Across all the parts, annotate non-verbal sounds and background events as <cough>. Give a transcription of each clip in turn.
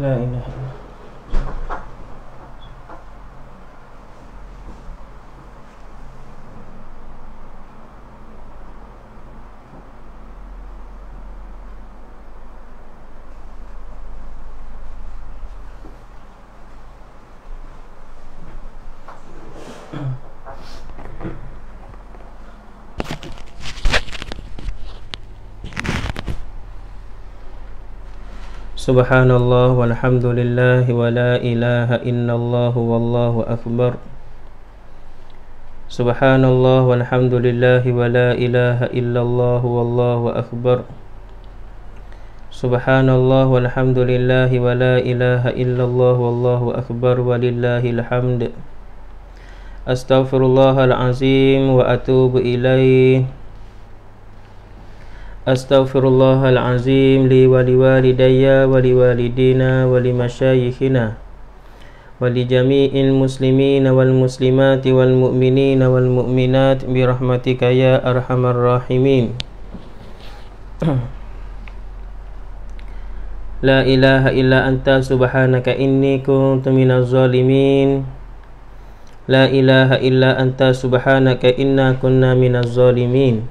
لا إله سبحان الله والحمد لله ولا إله إلا الله والله أكبر سبحان الله والحمد لله ولا إله إلا الله والله أكبر سبحان الله والحمد لله ولا إله إلا الله والله أكبر ولله الحمد أستغفر الله العظيم وأتوب إليه Astaghfirullahalazim li wali walidayya wali walidina wali masyayikhina wali jami'il muslimin wal muslimati wal mu'minin wal mu'minat bi rahmatika ya arhamar rahimin <clears throat> La ilaha illa anta subhanaka inni kuntu minaz zalimin La ilaha illa anta subhanaka inna kunna minaz zalimin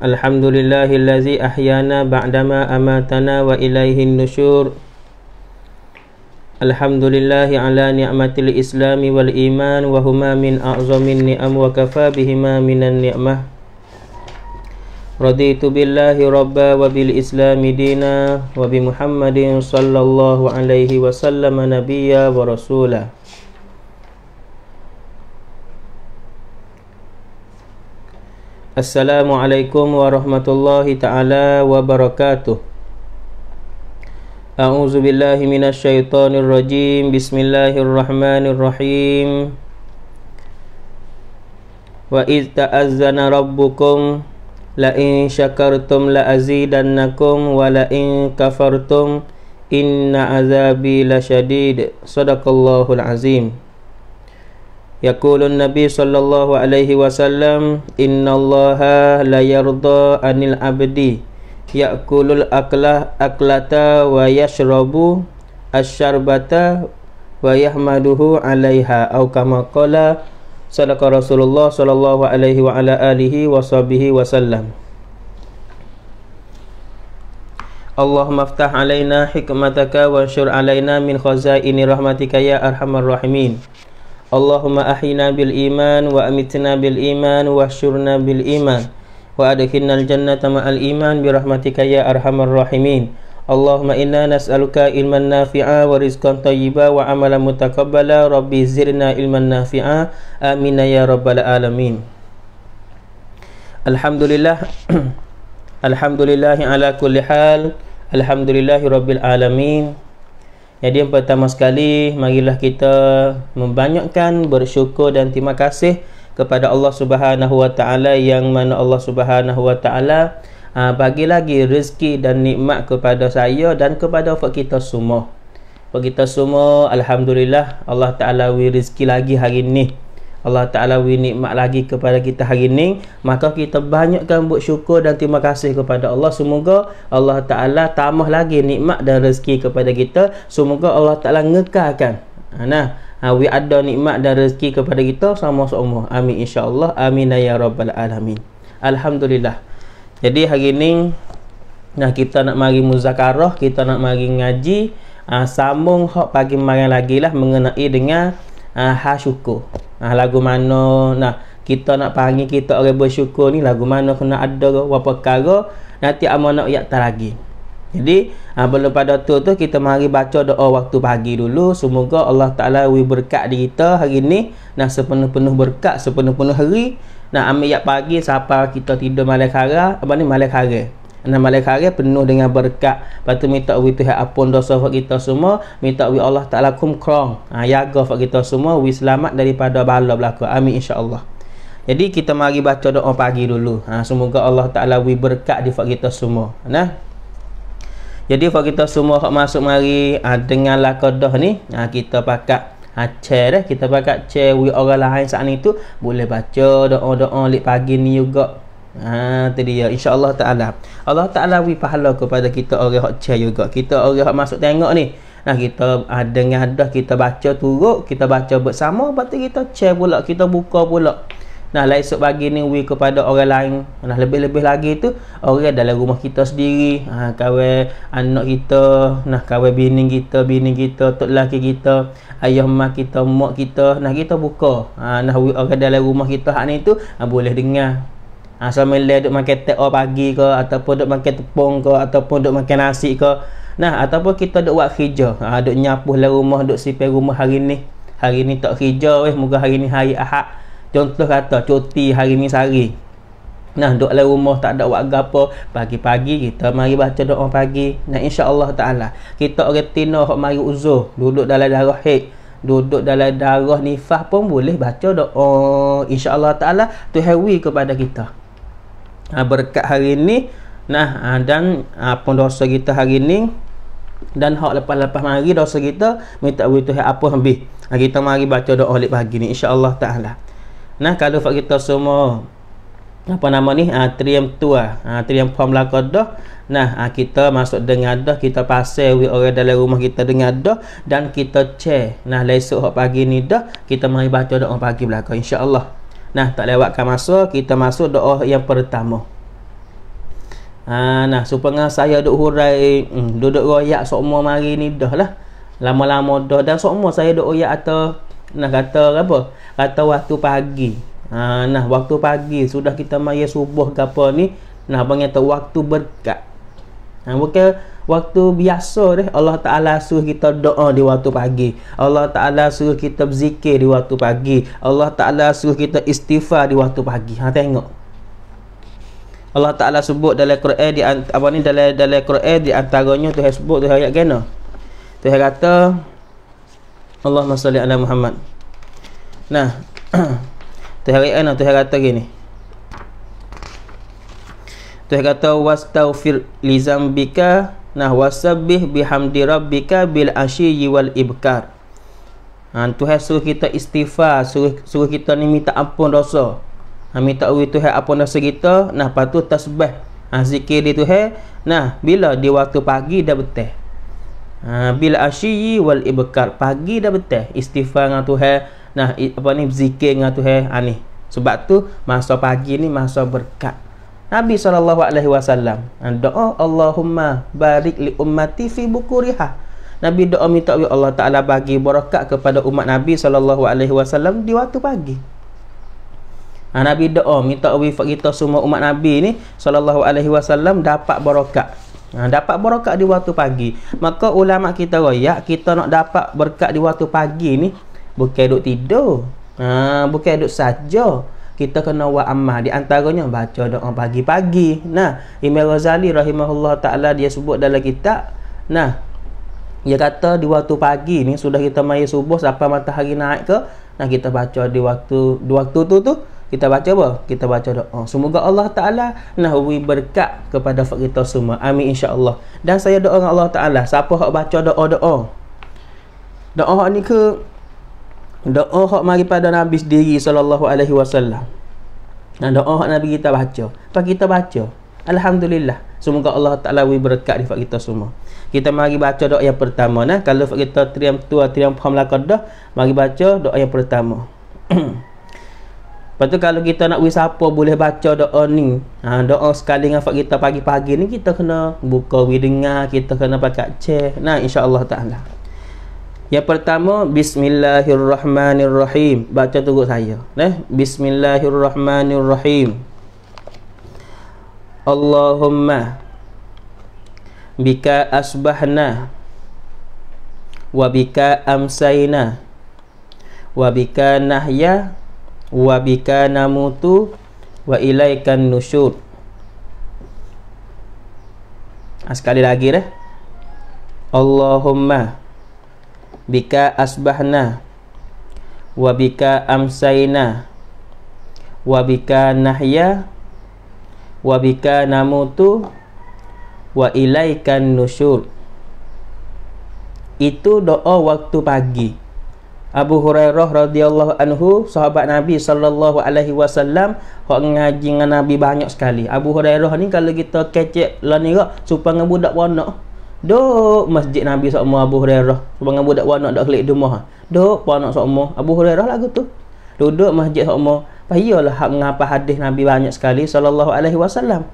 Alhamdulillahillazi ahyana ba'dama amatana wa ilaihi nusyur Alhamdulillahi ala ni'matil islami wal iman wa huma min a'zamin ni'am wa kafa bihima minan ni'mah Raditu billahi rabba wa bil islami dina wa bi muhammadin sallallahu alaihi wa sallam nabiyya wa rasulah Assalamualaikum warahmatullahi taala wabarakatuh. A'udzu billahi minasy syaithanir rajim. Bismillahirrahmanirrahim. Wa idz ta'azzana rabbukum la in syakartum la azidannakum wa la in kafartum inna azabi lasyadid. Shadaqallahul azim. يقول النبي صلى الله عليه وسلم إن الله لا يرضى عن العبد يأكل الأكلة أكلة ويشرب الشربة ويحمده عليها أو كما قال صدق رسول الله صلى الله عليه وعلى آله وصحبه وسلم اللهم افتح علينا حكمتك وانشر علينا من خزائن رحمتك يا أرحم الراحمين Allahumma ahina bil iman wa amitna bil iman wa syurna bil iman wa adkhilna al jannata ma al iman bi rahmatika ya arhamar rahimin. Allahumma inna nas'aluka ilman nafi'a wa rizqan tayyiba wa amalan mutakabbala Rabbi zirna ilman nafi'a Amin ya rabbal alamin Alhamdulillah <clears throat> Alhamdulillahi ala kulli hal Alhamdulillahi rabbil alamin jadi yang pertama sekali marilah kita membanyakkan bersyukur dan terima kasih kepada Allah Subhanahu Wa Taala yang mana Allah Subhanahu Wa Taala ah, bagi lagi rezeki dan nikmat kepada saya dan kepada kita semua. Kepada kita semua alhamdulillah Allah Taala beri rezeki lagi hari ini. Allah Ta'ala beri nikmat lagi kepada kita hari ini maka kita banyakkan buat syukur dan terima kasih kepada Allah semoga Allah Ta'ala tambah lagi nikmat dan rezeki kepada kita semoga Allah Ta'ala ngekalkan ha, nah Hawi ada nikmat dan rezeki kepada kita sama seumur. Amin insya-Allah. Amin ya rabbal alamin. Alhamdulillah. Jadi hari ini nah kita nak mari muzakarah, kita nak mari ngaji, uh, sambung hok pagi mari lagi lah mengenai dengan uh, ha syukur. Ah lagu mana Nah kita nak panggil kita orang bersyukur ni lagu mana kena ada ke apa perkara nanti amanah yak tar lagi. Jadi ha, belum pada tu tu kita mari baca doa waktu pagi dulu semoga Allah Taala wi berkat di kita hari ni nah sepenuh-penuh berkat sepenuh-penuh hari nah amik yak pagi sampai kita tidur malam kara apa ni malam kara 6 malam hari penuh dengan berkat lepas tu minta we tuhan apun dosa buat kita semua minta we Allah ta'ala kum krong ha, ah, jaga buat kita semua we selamat daripada bala berlaku amin insyaAllah jadi kita mari baca doa pagi dulu ha, semoga Allah ta'ala we berkat di buat kita semua nah jadi buat kita semua hak masuk mari ha, dengan lakadah ni ha, kita pakat ha, chair eh. kita pakat chair we orang lain saat ni tu boleh baca doa-doa lik pagi ni juga Ha tu dia insya-Allah taala. Allah taala bagi pahala kepada kita orang hak cah juga. Kita orang hak masuk tengok ni. Nah kita ada ah, dengan dah kita baca turut, kita baca bersama, patut kita cah pula, kita buka pula. Nah, lain esok pagi ni we kepada orang lain. Nah, lebih-lebih lagi tu orang dalam rumah kita sendiri, ha kawan anak kita, nah kawan bini kita, bini kita, tok laki kita, ayah mak kita, mak kita. Nah, kita buka. Ha nah we orang dalam rumah kita hak ni tu ha, boleh dengar ha, suami lelaki duduk makan teh oh pagi ke ataupun duduk makan tepung ke ataupun duduk makan nasi ke nah ataupun kita duduk buat kerja ha, duduk nyapuh lah rumah duduk sipir rumah hari ni hari ni tak kerja weh moga hari ni hari ahad contoh kata cuti hari ni sari. nah duduk dalam rumah tak ada buat apa pagi-pagi kita mari baca doa pagi nah insya Allah taala kita retina hok mari uzur duduk dalam darah haid duduk dalam darah nifas pun boleh baca doa insyaallah taala tu hewi kepada kita uh, berkat hari ini, nah uh, dan uh, pun dosa kita hari ini dan hak lepas-lepas mari dosa kita minta wui Tuhan apa habis uh, kita mari baca doa oleh pagi ni insyaAllah ta'ala nah kalau fak kita semua apa nama ni uh, triam tua uh, triam form lakadah nah uh, kita masuk dengar dah kita pasal wui orang dalam rumah kita dengar dah dan kita cek nah lesuk hak pagi ni dah kita mari baca doa pagi belaka, insyaAllah Allah. Nah, tak lewatkan masa, kita masuk doa yang pertama. Ha, nah, supaya saya duduk hurai, hmm, duduk royak semua mari ni dah lah. Lama-lama dah dan semua saya duduk royak atau nak kata apa? Kata waktu pagi. Ha, nah, waktu pagi sudah kita mai subuh ke apa ni? Nah, bang kata waktu berkat. Ha, bukan waktu biasa deh Allah Ta'ala suruh kita doa di waktu pagi Allah Ta'ala suruh kita berzikir di waktu pagi Allah Ta'ala suruh kita istighfar di waktu pagi ha, tengok Allah Ta'ala sebut dalam Quran di apa ni dalam dalam Quran di antaranya tu sebut tu ayat kena tu kata Allahumma salli Allah Muhammad nah tu ayat ana tu kata gini Tuhan kata wastaghfir li zambika nah wasabbih bihamdi rabbika bil asyi wal ibkar. Ha, Tuhan suruh kita istighfar, suruh, suruh kita ni minta ampun dosa. Ha, minta ui Tuhan apa dosa kita, nah patu tasbih. Ha, zikir di Tuhan, nah bila di waktu pagi dah betah. Ha, bil asyi wal ibkar, pagi dah betah istighfar dengan Tuhan, nah apa ni zikir dengan Tuhan, ha, ni. Sebab tu masa pagi ni masa berkat. Nabi SAW doa Allahumma barik li ummati fi bukuriha Nabi doa minta oleh ya Allah Ta'ala bagi berkat kepada umat Nabi SAW di waktu pagi ha, Nabi doa minta oleh kita semua umat Nabi ni SAW dapat berkat ha, dapat berkat di waktu pagi maka ulama kita royak kita nak dapat berkat di waktu pagi ni bukan duduk tidur ha, bukan duduk saja kita kena buat amal di antaranya baca doa pagi-pagi nah Imam Ghazali rahimahullah taala dia sebut dalam kitab nah dia kata di waktu pagi ni sudah kita mai subuh sampai matahari naik ke nah kita baca di waktu di waktu tu tu kita baca apa? Kita baca doa. Semoga Allah Ta'ala nahwi berkat kepada kita semua. Amin insya Allah. Dan saya doa dengan Allah Ta'ala. Siapa yang baca doa-doa? Doa ni ke doa hak mari pada Nabi sendiri sallallahu alaihi wasallam. Dan doa hak Nabi kita baca. Pak kita baca? Alhamdulillah. Semoga Allah Taala wi berkat di kita semua. Kita mari baca doa yang pertama nah. Kalau fak kita triam tua triam paham lah dah, mari baca doa yang pertama. <clears throat> Lepas tu kalau kita nak wis apa boleh baca doa ni. Ha, doa sekali dengan fak kita pagi-pagi ni kita kena buka wi dengar, kita kena pakai check. Nah, insya-Allah Taala. Yang pertama Bismillahirrahmanirrahim Baca tugas saya eh? Bismillahirrahmanirrahim Allahumma Bika asbahna Wabika amsayna Wabika nahya Wabika namutu Wa ilaikan nusyur ah, Sekali lagi dah Allahumma bika asbahna wabika bika amsayna wa nahya wabika bika namutu wa ilaikan nusyur itu doa waktu pagi Abu Hurairah radhiyallahu anhu sahabat Nabi sallallahu alaihi wasallam hok ngaji dengan Nabi banyak sekali Abu Hurairah ni kalau kita kecek lah ni supaya budak warna Duk masjid Nabi sama Abu Hurairah. Bangang budak wan nak dak kelik demah. Duk pa nak Abu Hurairah lagu tu. Duduk masjid sama. Payolah hak mengapa hadis Nabi banyak sekali sallallahu alaihi wasallam.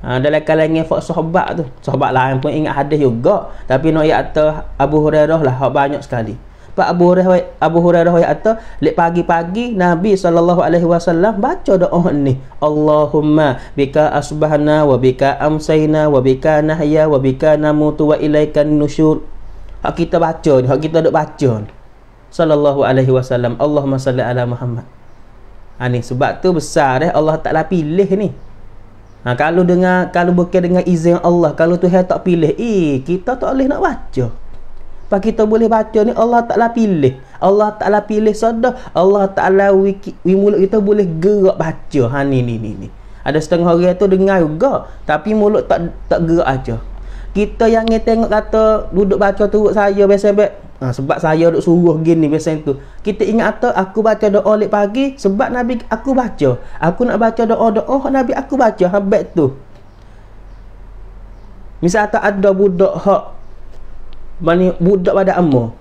Ha, dalam kalangan fak sahabat tu sahabat lain pun ingat hadis juga tapi nak no, ya Abu Hurairah lah banyak sekali Pak Abu Hurairah Abu Hurairah kata, "Lek pagi-pagi Nabi sallallahu alaihi wasallam baca doa <laughs> ni. Allahumma bika asbahna wa bika amsayna wa bika nahya wa bika namutu wa ilaikan nusyur." Hak kita baca ni, hak kita dok baca ni. Sallallahu alaihi wasallam, Allahumma salli ala Muhammad. Ha ni sebab tu besar eh Allah Taala pilih ni. Ha kalau dengar kalau bukan dengan izin Allah, kalau Tuhan tak pilih, eh kita tak boleh nak baca. Pak kita boleh baca ni Allah Taala pilih. Allah Taala pilih sedah. Allah Taala wi mulut kita boleh gerak baca. Ha ni ni ni ni. Ada setengah hari tu dengar juga tapi mulut tak tak gerak aja. Kita yang ni tengok kata duduk baca turut saya biasa bet. Ha, sebab saya duk suruh gini biasa tu. Kita ingat kata aku baca doa lek pagi sebab Nabi aku baca. Aku nak baca doa-doa Nabi aku baca habet tu. Misal tak ada budak hak mani budak pada ammo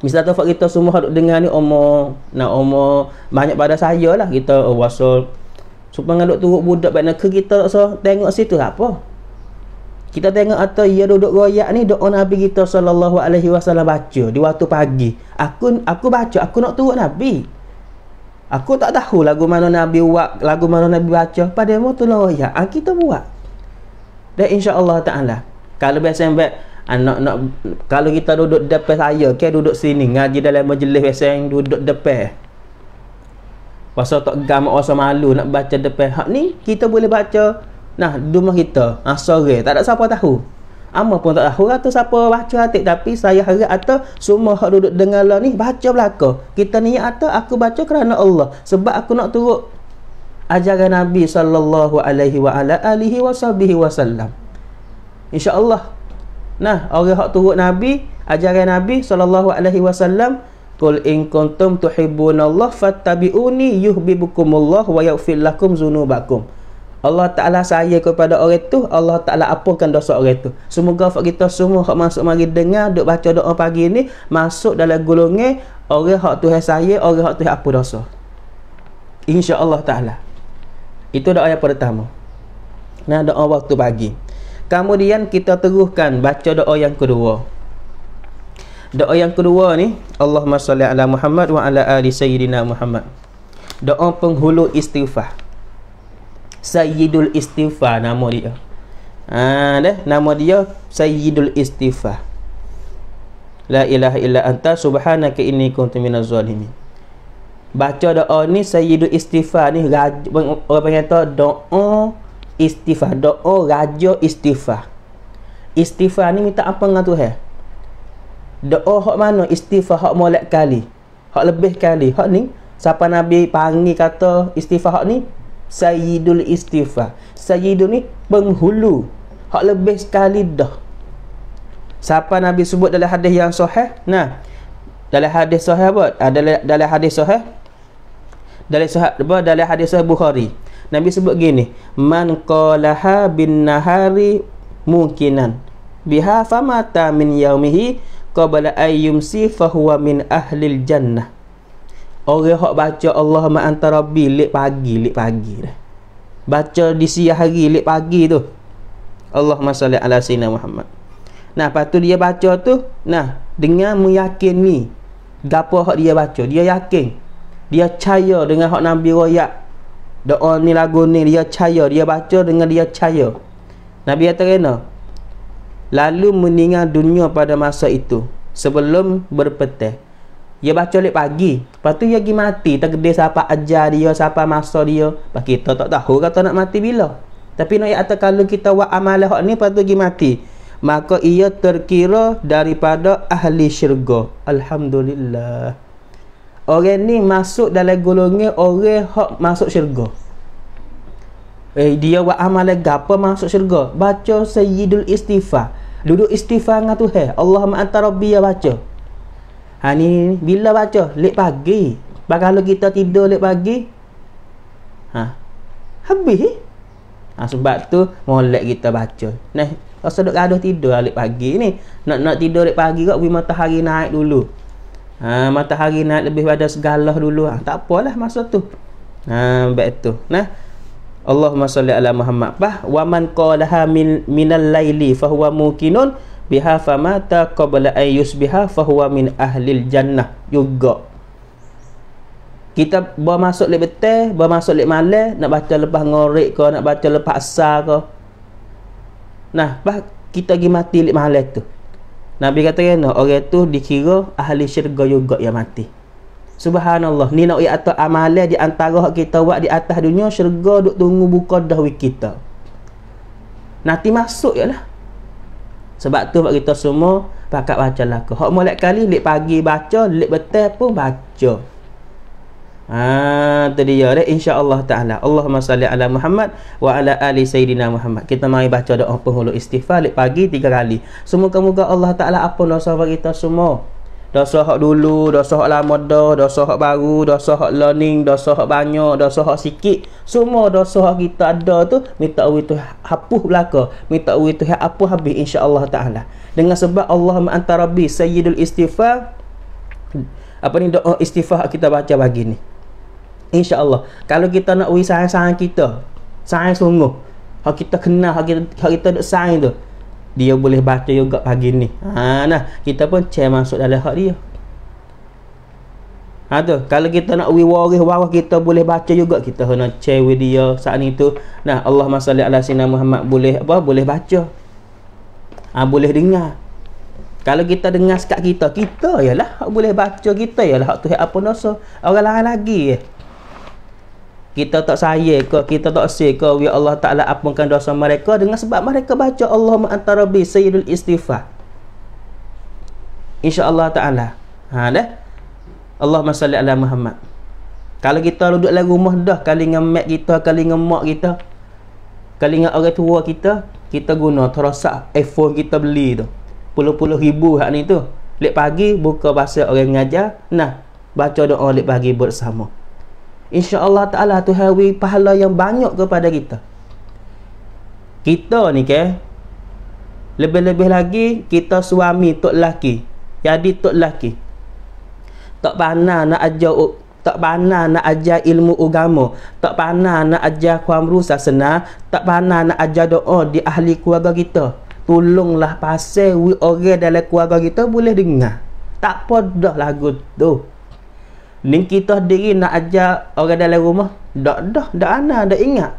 Misalnya tu kita semua hak dengar ni omo nak omo banyak pada saya lah kita oh, wasol supaya ngaduk turuk budak bak ke kita so tengok situ lah, apa kita tengok atau ia duduk royak ni doa nabi kita sallallahu alaihi wasallam baca di waktu pagi aku aku baca aku nak turuk nabi aku tak tahu lagu mana nabi buat lagu mana nabi baca pada mu tu royak ah kita buat dan insyaallah taala kalau biasa yang baik anak ah, nak kalau kita duduk depan saya ke okay, duduk sini ngaji dalam majlis yang duduk depan pasal tak gam rasa malu nak baca depan hak ni kita boleh baca nah rumah kita ah sore tak ada siapa tahu ama pun tak tahu atau siapa baca atik tapi saya harap atau semua hak duduk dengar lah ni baca belaka kita ni atau aku baca kerana Allah sebab aku nak turut ajaran Nabi sallallahu alaihi wa ala alihi wasallam insyaallah Nah, orang hak turut Nabi, ajaran Nabi sallallahu alaihi wasallam, "Qul in kuntum tuhibbunallaha fattabi'uni yuhibbukumullahu wa yaghfir lakum dzunubakum." Allah Taala saya kepada orang tu, Allah Taala apakan dosa orang tu. Semoga hak kita semua hak masuk mari dengar duk baca doa pagi ni masuk dalam golongan orang hak Tuhan saya, orang hak Tuhan apa dosa. Allah Taala. Itu doa yang pertama. Nah, doa waktu pagi. Kemudian kita teruskan baca doa yang kedua. Doa yang kedua ni, Allahumma salli ala Muhammad wa ala ali sayyidina Muhammad. Doa penghulu istighfar. Sayyidul istighfar nama dia. Ha deh, nama dia Sayyidul istighfar. La ilaha illa anta subhanaka inni kuntu minaz zalimin. Baca doa ni Sayyidul istighfar ni orang panggil doa istighfar doa oh, raja istighfar istighfar ni minta apa dengan Tuhan doa oh, hak mana istighfar hak molek kali hak lebih kali hak ni siapa nabi panggil kata istighfar hak ni sayyidul istighfar sayyidul ni penghulu hak lebih sekali dah siapa nabi sebut dalam hadis yang sahih nah dalam hadis sahih apa ah, dalam dalam hadis sahih dalam sahih apa dalam hadis sahih bukhari Nabi sebut gini man qalaha bin nahari mungkinan biha famata min yaumihi qabla ayyumsi fahuwa min ahlil jannah orang hok baca Allahumma anta rabbi lek pagi lek pagi dah baca di siang hari lek pagi tu Allahumma salli ala sayyidina Muhammad nah patu dia baca tu nah dengan meyakini gapo hok dia baca dia yakin dia percaya dengan hok nabi royak doa ni lagu ni dia caya dia baca dengan dia caya Nabi kata kena lalu meninggal dunia pada masa itu sebelum berpetih dia baca lep pagi lepas tu dia pergi mati tak gede siapa ajar dia siapa masa dia lepas kita tak tahu kata nak mati bila tapi nak kata kalau kita buat amal hak ni lepas tu pergi mati maka ia terkira daripada ahli syurga alhamdulillah orang ni masuk dalam golongan orang hak masuk syurga. Eh dia buat amalan gapo masuk syurga? Baca sayyidul istighfar. Duduk istighfar dengan Tuhan. Allahumma anta rabbi ya baca. Ha ni bila baca? Lek pagi. Bagalo kita tidur lek pagi. Ha. Habis. Ha, sebab tu molek kita baca. Nah, rasa duk gaduh tidur lek pagi ni. Nak nak tidur lek pagi kok bagi matahari naik dulu ha, matahari naik lebih pada segala dulu ha, tak apalah masa tu ha, baik tu nah Allahumma salli ala Muhammad bah wa man qalaha min, minal laili fahuwa mukinun biha mata qabla an yusbiha fahuwa min ahlil jannah juga kita bermasuk lebih betul, bermasuk lebih malay. nak baca lepas ngorek ke, nak baca lepas asar ke. Nah, bah, kita pergi mati lebih malam tu. Nabi kata kena orang tu dikira ahli syurga juga yang mati. Subhanallah. Ni nak atas amalan di antara hak kita buat di atas dunia syurga duk tunggu buka dah kita. Nanti masuk ya lah. Sebab tu buat kita semua pakat baca lah. Hak molek kali lek pagi baca, lek betul pun baca. Ha, tadi ya dah insya-Allah taala. Allahumma salli ala Muhammad wa ala ali sayidina Muhammad. Kita mari baca doa penghulu istighfar pagi tiga kali. Semoga-moga Allah taala apa dosa kita semua. Dosa hak dulu, dosa hak lama dah, dosa hak baru, dosa hak learning, dosa hak banyak, dosa hak sikit. Semua dosa hak kita ada tu minta Allah tu hapus belaka. Minta Allah tu hapus habis insya-Allah taala. Dengan sebab Allahumma anta rabbi sayyidul istighfar apa ni doa istighfar kita baca pagi ni InsyaAllah Kalau kita nak beri sayang-sayang kita Sayang sungguh Kalau kita kenal Kalau kita, kalau kita nak sayang tu Dia boleh baca juga pagi ni ha, nah, Kita pun cek masuk dalam hak dia ha, tu. Kalau kita nak beri waris waris Kita boleh baca juga Kita kena cek with dia saat itu Nah Allah masalah ala sinar Muhammad Boleh apa? Boleh baca ha, Boleh dengar kalau kita dengar sekat kita, kita ialah boleh baca kita ialah hak tu apa nasa. Orang lain lagi. Eh kita tak saya ke kita tak si ke ya Allah Ta'ala apungkan dosa mereka dengan sebab mereka baca Allah antara ma'antarabi sayyidul istighfar Allah Ta'ala ha dah Allah masalli ala Muhammad kalau kita duduk dalam rumah dah kali dengan mak kita kali dengan mak kita kali dengan orang tua kita kita guna terosak iPhone kita beli tu puluh-puluh ribu hak ni tu lep pagi buka bahasa orang mengajar nah baca doa lep pagi bersama InsyaAllah ta'ala tu hari pahala yang banyak kepada kita Kita ni ke Lebih-lebih lagi kita suami tok laki Jadi tok laki Tak pandai nak ajar tak pandai nak ajar ilmu agama tak pandai nak ajar kaum rusa senang tak pandai nak ajar doa di ahli keluarga kita tolonglah pasal we orang dalam keluarga kita boleh dengar tak apa dah lagu tu ni kita diri nak ajar orang dalam rumah dah dah dah ana dah ingat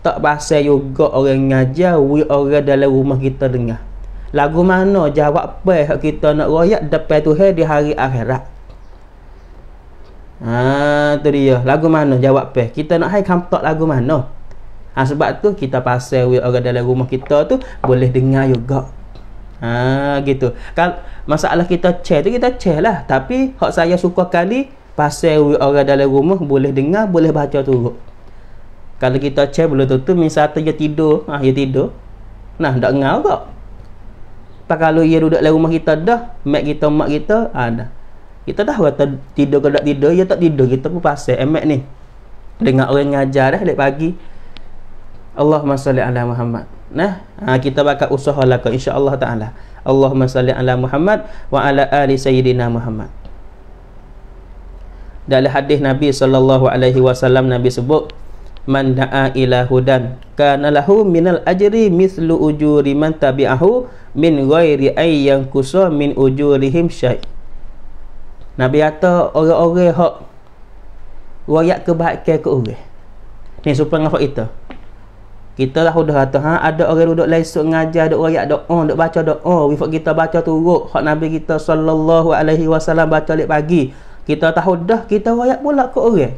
tak bahasa juga orang ngajar we orang dalam rumah kita dengar lagu mana jawab apa kita nak royak depan Tuhan di hari akhirat ha tu dia lagu mana jawab apa kita nak hai tak lagu mana ha, sebab tu kita pasal we orang dalam rumah kita tu boleh dengar juga ha gitu kalau masalah kita check tu kita check lah tapi hak saya suka kali pasal orang dalam rumah boleh dengar boleh baca turut kalau kita cek boleh tutup misalnya je tidur ah ya tidur nah tak dengar kok tak kalau dia duduk dalam rumah kita dah mak kita mak kita ah dah kita dah kata tidur ke tak tidur dia tak tidur kita pun pasal emak eh, ni dengar orang ngajar dah dari pagi Allahumma salli ala Muhammad nah ha, kita bakal usahalah ke Allah taala Allahumma salli ala Muhammad wa ala ali sayyidina Muhammad dalam hadis Nabi sallallahu alaihi wasallam Nabi sebut man da'a ila hudan kana lahu minal ajri mislu ujuri man tabi'ahu min ghairi ay yang kusa min ujurihim syai Nabi kata orang-orang hak royak kebaikan ke orang ni supaya ngapa kita kita lah sudah kata ha ada orang duduk lesuk ngajar duduk royak doa oh, duduk baca doa oh, wifak kita baca turut hak Nabi kita sallallahu alaihi wasallam baca lek pagi kita tahu dah kita royak pula ke orang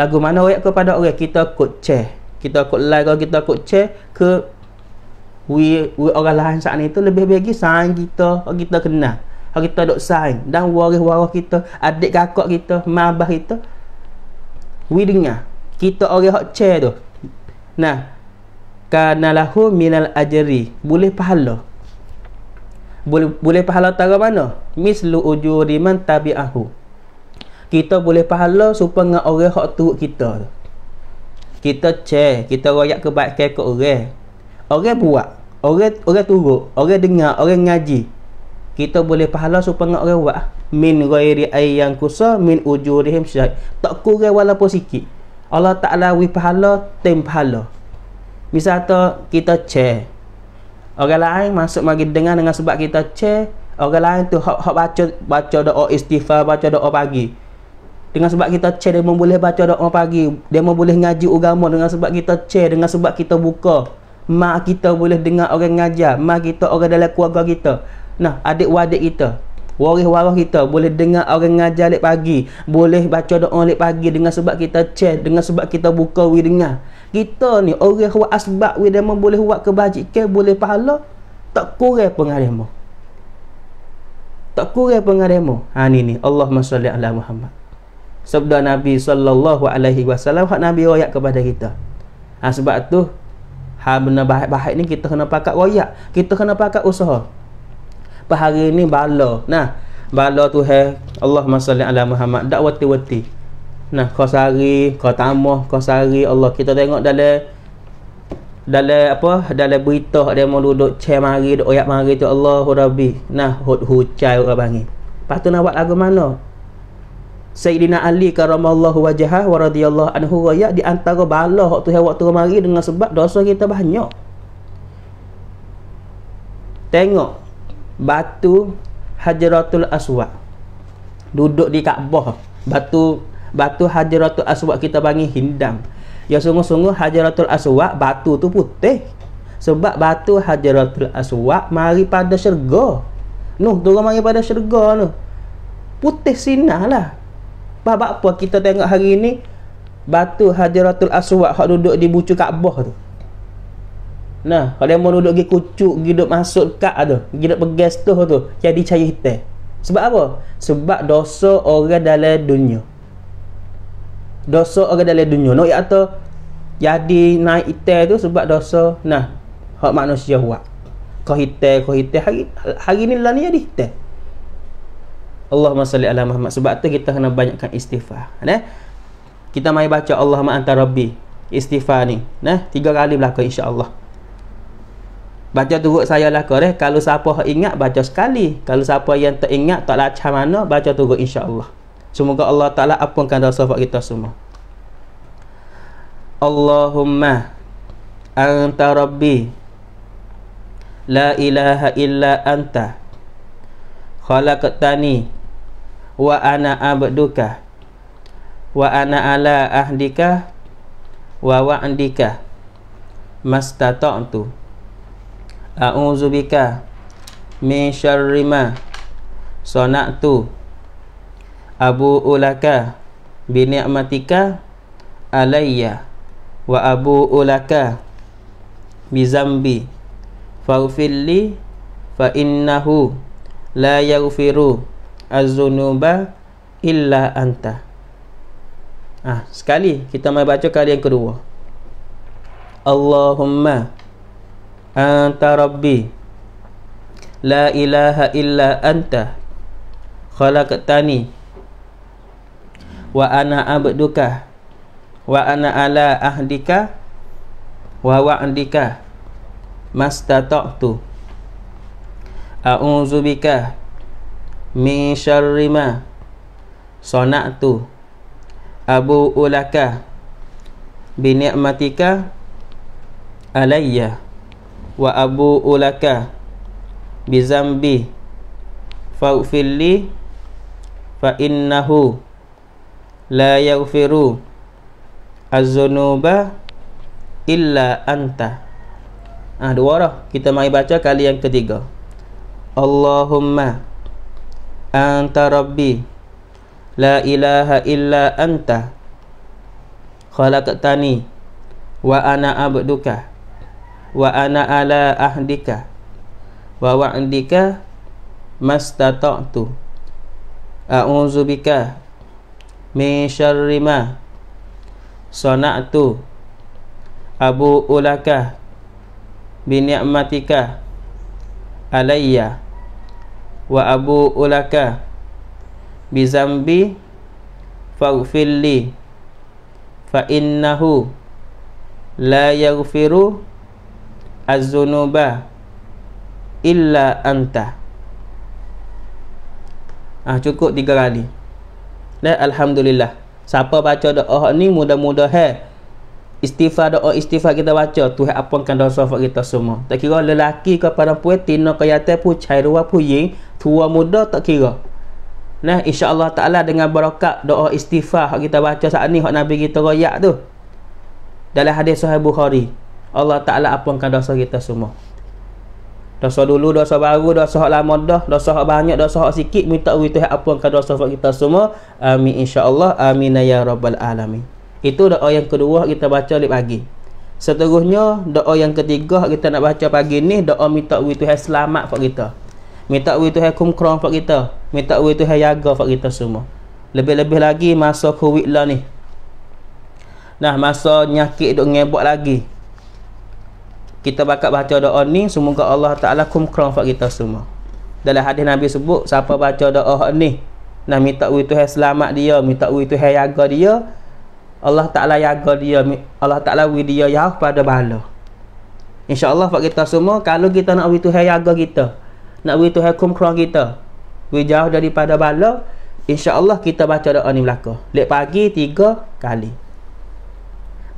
lagu mana royak kepada orang kita kot ceh kita kot lai kalau kita kot ceh ke we, we orang lain saat ni tu lebih bagi sign kita kalau kita kenal kalau kita dok sign dan waris-waris kita adik kakak kita mabah kita we dengar kita orang hak ceh tu nah kanalahu minal ajri boleh pahala boleh boleh pahala tara mana mislu ujuri man tabi'ahu kita boleh pahala supaya dengan orang hak tu kita kita che kita royak kebaikan ke orang orang buat orang orang turut orang dengar orang ngaji kita boleh pahala supaya dengan orang buat min ghairi ayyan kusa min ujurihim syai tak kurang walaupun sikit Allah Taala wi pahala tim pahala misal kita che orang lain masuk mari dengar dengan sebab kita c, orang lain tu hok hok baca baca doa istighfar baca doa pagi dengan sebab kita c dia boleh baca doa pagi dia boleh ngaji agama dengan sebab kita c dengan sebab kita buka mak kita boleh dengar orang ngajar mak kita orang dalam keluarga kita nah adik wadik kita waris waris kita boleh dengar orang ngajar lek pagi boleh baca doa lek pagi dengan sebab kita che dengan sebab kita buka wi dengar kita ni orang buat asbab we demo boleh buat kebajikan boleh pahala tak kurang pengaremo tak kurang pengaremo ha ni ni Allahumma salli ala Muhammad sabda Nabi sallallahu alaihi wasallam hak Nabi royak kepada kita ha, sebab tu hal benda baik-baik ni kita kena pakat royak kita kena pakat usaha pahari ni bala nah bala tu hai Allah masya ala Muhammad dak wati-wati nah kau sari kau tambah kau sari Allah kita tengok dalam dalam apa dalam berita dia mau duduk cai mari duk oyak mari tu Allahu rabbi nah hut hucai orang panggil patu nak buat lagu mana Sayyidina Ali karamallahu wajaha wa radhiyallahu anhu ya di antara bala waktu hewa waktu mari dengan sebab dosa kita banyak. Tengok batu Hajaratul Aswad. Duduk di Kaabah. Batu batu hajaratul aswad kita panggil hindang ya sungguh-sungguh hajaratul aswad batu tu putih sebab batu hajaratul aswad mari pada syurga noh tu mari pada syurga noh putih sinar lah apa kita tengok hari ini batu hajaratul aswad hak duduk di bucu kaabah tu nah kalau yang mau duduk di kucuk giduk masuk kak tu giduk pergestuh tu jadi cahaya hitam sebab apa? Sebab dosa orang dalam dunia dosa orang dalam dunia nak no, kata jadi naik ite tu sebab dosa nah hak manusia buat kau ite kau ite hari hari ni lah ni jadi ite Allahumma salli ala Muhammad sebab tu kita kena banyakkan istighfar nah kita mai baca Allahumma anta rabbi istighfar ni nah tiga kali belaka insyaallah baca turut saya lah kau eh kalau siapa ingat baca sekali kalau siapa yang tak ingat tak lacah mana baca turut insyaallah Semoga Allah Ta'ala apungkan dosa buat kita semua. Allahumma anta rabbi la ilaha illa anta khalaqtani wa ana abduka wa ana ala ahdika wa wa'dika mastata'tu a'udzu bika min syarri ma sana'tu abu ulaka bini'matika alayya wa abu ulaka bizambi faufilli fa innahu la yaghfiru az-zunuba illa anta ah sekali kita mai baca kali yang kedua Allahumma anta rabbi la ilaha illa anta khalaqtani wa ana abduka wa ana ala ahdika wa wa'dika mastata'tu a'udzu bika min syarri ma sana'tu abu ulaka bi ni'matika alayya wa abu ulaka bi zambi fa'fil li fa innahu la yaghfiru az-zunuba illa anta ah dua dah kita mai baca kali yang ketiga Allahumma anta rabbi la ilaha illa anta khalaqtani wa ana abduka wa ana ala ahdika wa wa'dika mastata'tu a'udzu bika Misharrimah Sona'tu Abu Ulakah Biniamatika Alayya Wa Abu Ulakah Bizambi fa Fa'innahu La yagfiru Az-zunubah Illa anta Ah Cukup tiga kali dan alhamdulillah siapa baca doa ni mudah-mudahan mudah istighfar doa istighfar kita baca tu Tuhan apungkan dosa kita semua tak kira lelaki ke perempuan tina ke yatim pun cair pun tua muda tak kira nah insyaallah taala dengan berkat doa istighfar hak kita baca saat ni hak nabi kita royak tu dalam hadis sahih bukhari Allah taala apungkan dosa kita semua Dosa dulu, dosa baru, dosa hak lama dah, dosa hak banyak, dosa hak sikit, minta Allah Tuhan ampunkan dosa hak kita semua. Amin insya-Allah. Amin ya rabbal alamin. Itu doa yang kedua kita baca di pagi. Seterusnya, doa yang ketiga kita nak baca pagi ni, doa minta Allah Tuhan selamat hak kita. Minta Allah Tuhan kumkrong hak kita. Minta Allah Tuhan jaga hak kita semua. Lebih-lebih lagi masa COVID lah ni. Nah, masa nyakit duk ngebok lagi kita bakat baca doa ni semoga Allah Ta'ala kumkron buat kita semua dalam hadis Nabi sebut siapa baca doa ni nak minta ui tuhai selamat dia minta ui tuhai jaga dia Allah Ta'ala jaga dia Allah Ta'ala ui dia jauh ya pada bala insyaAllah buat kita semua kalau kita nak ui tuhai jaga kita nak ui tuhai kumkron kita ui jauh daripada bala insyaAllah kita baca doa ni belakang lepas pagi tiga kali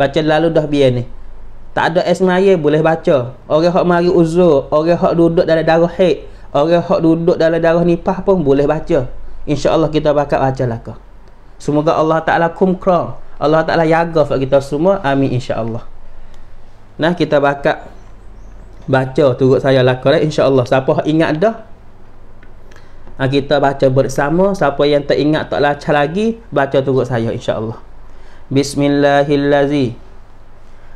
baca lalu dah biar ni tak ada esmaya boleh baca orang hak mari uzur orang hak duduk dalam darah haid orang hak duduk dalam darah nipah pun boleh baca Insya Allah kita bakal lah kau. semoga Allah taala kumkra Allah taala jaga fak kita semua amin insya Allah. nah kita bakal baca turut saya lah kau. Eh, insya Allah. siapa ingat dah Ha, kita baca bersama siapa yang tak ingat tak lacah lagi baca turut saya insyaallah bismillahillazi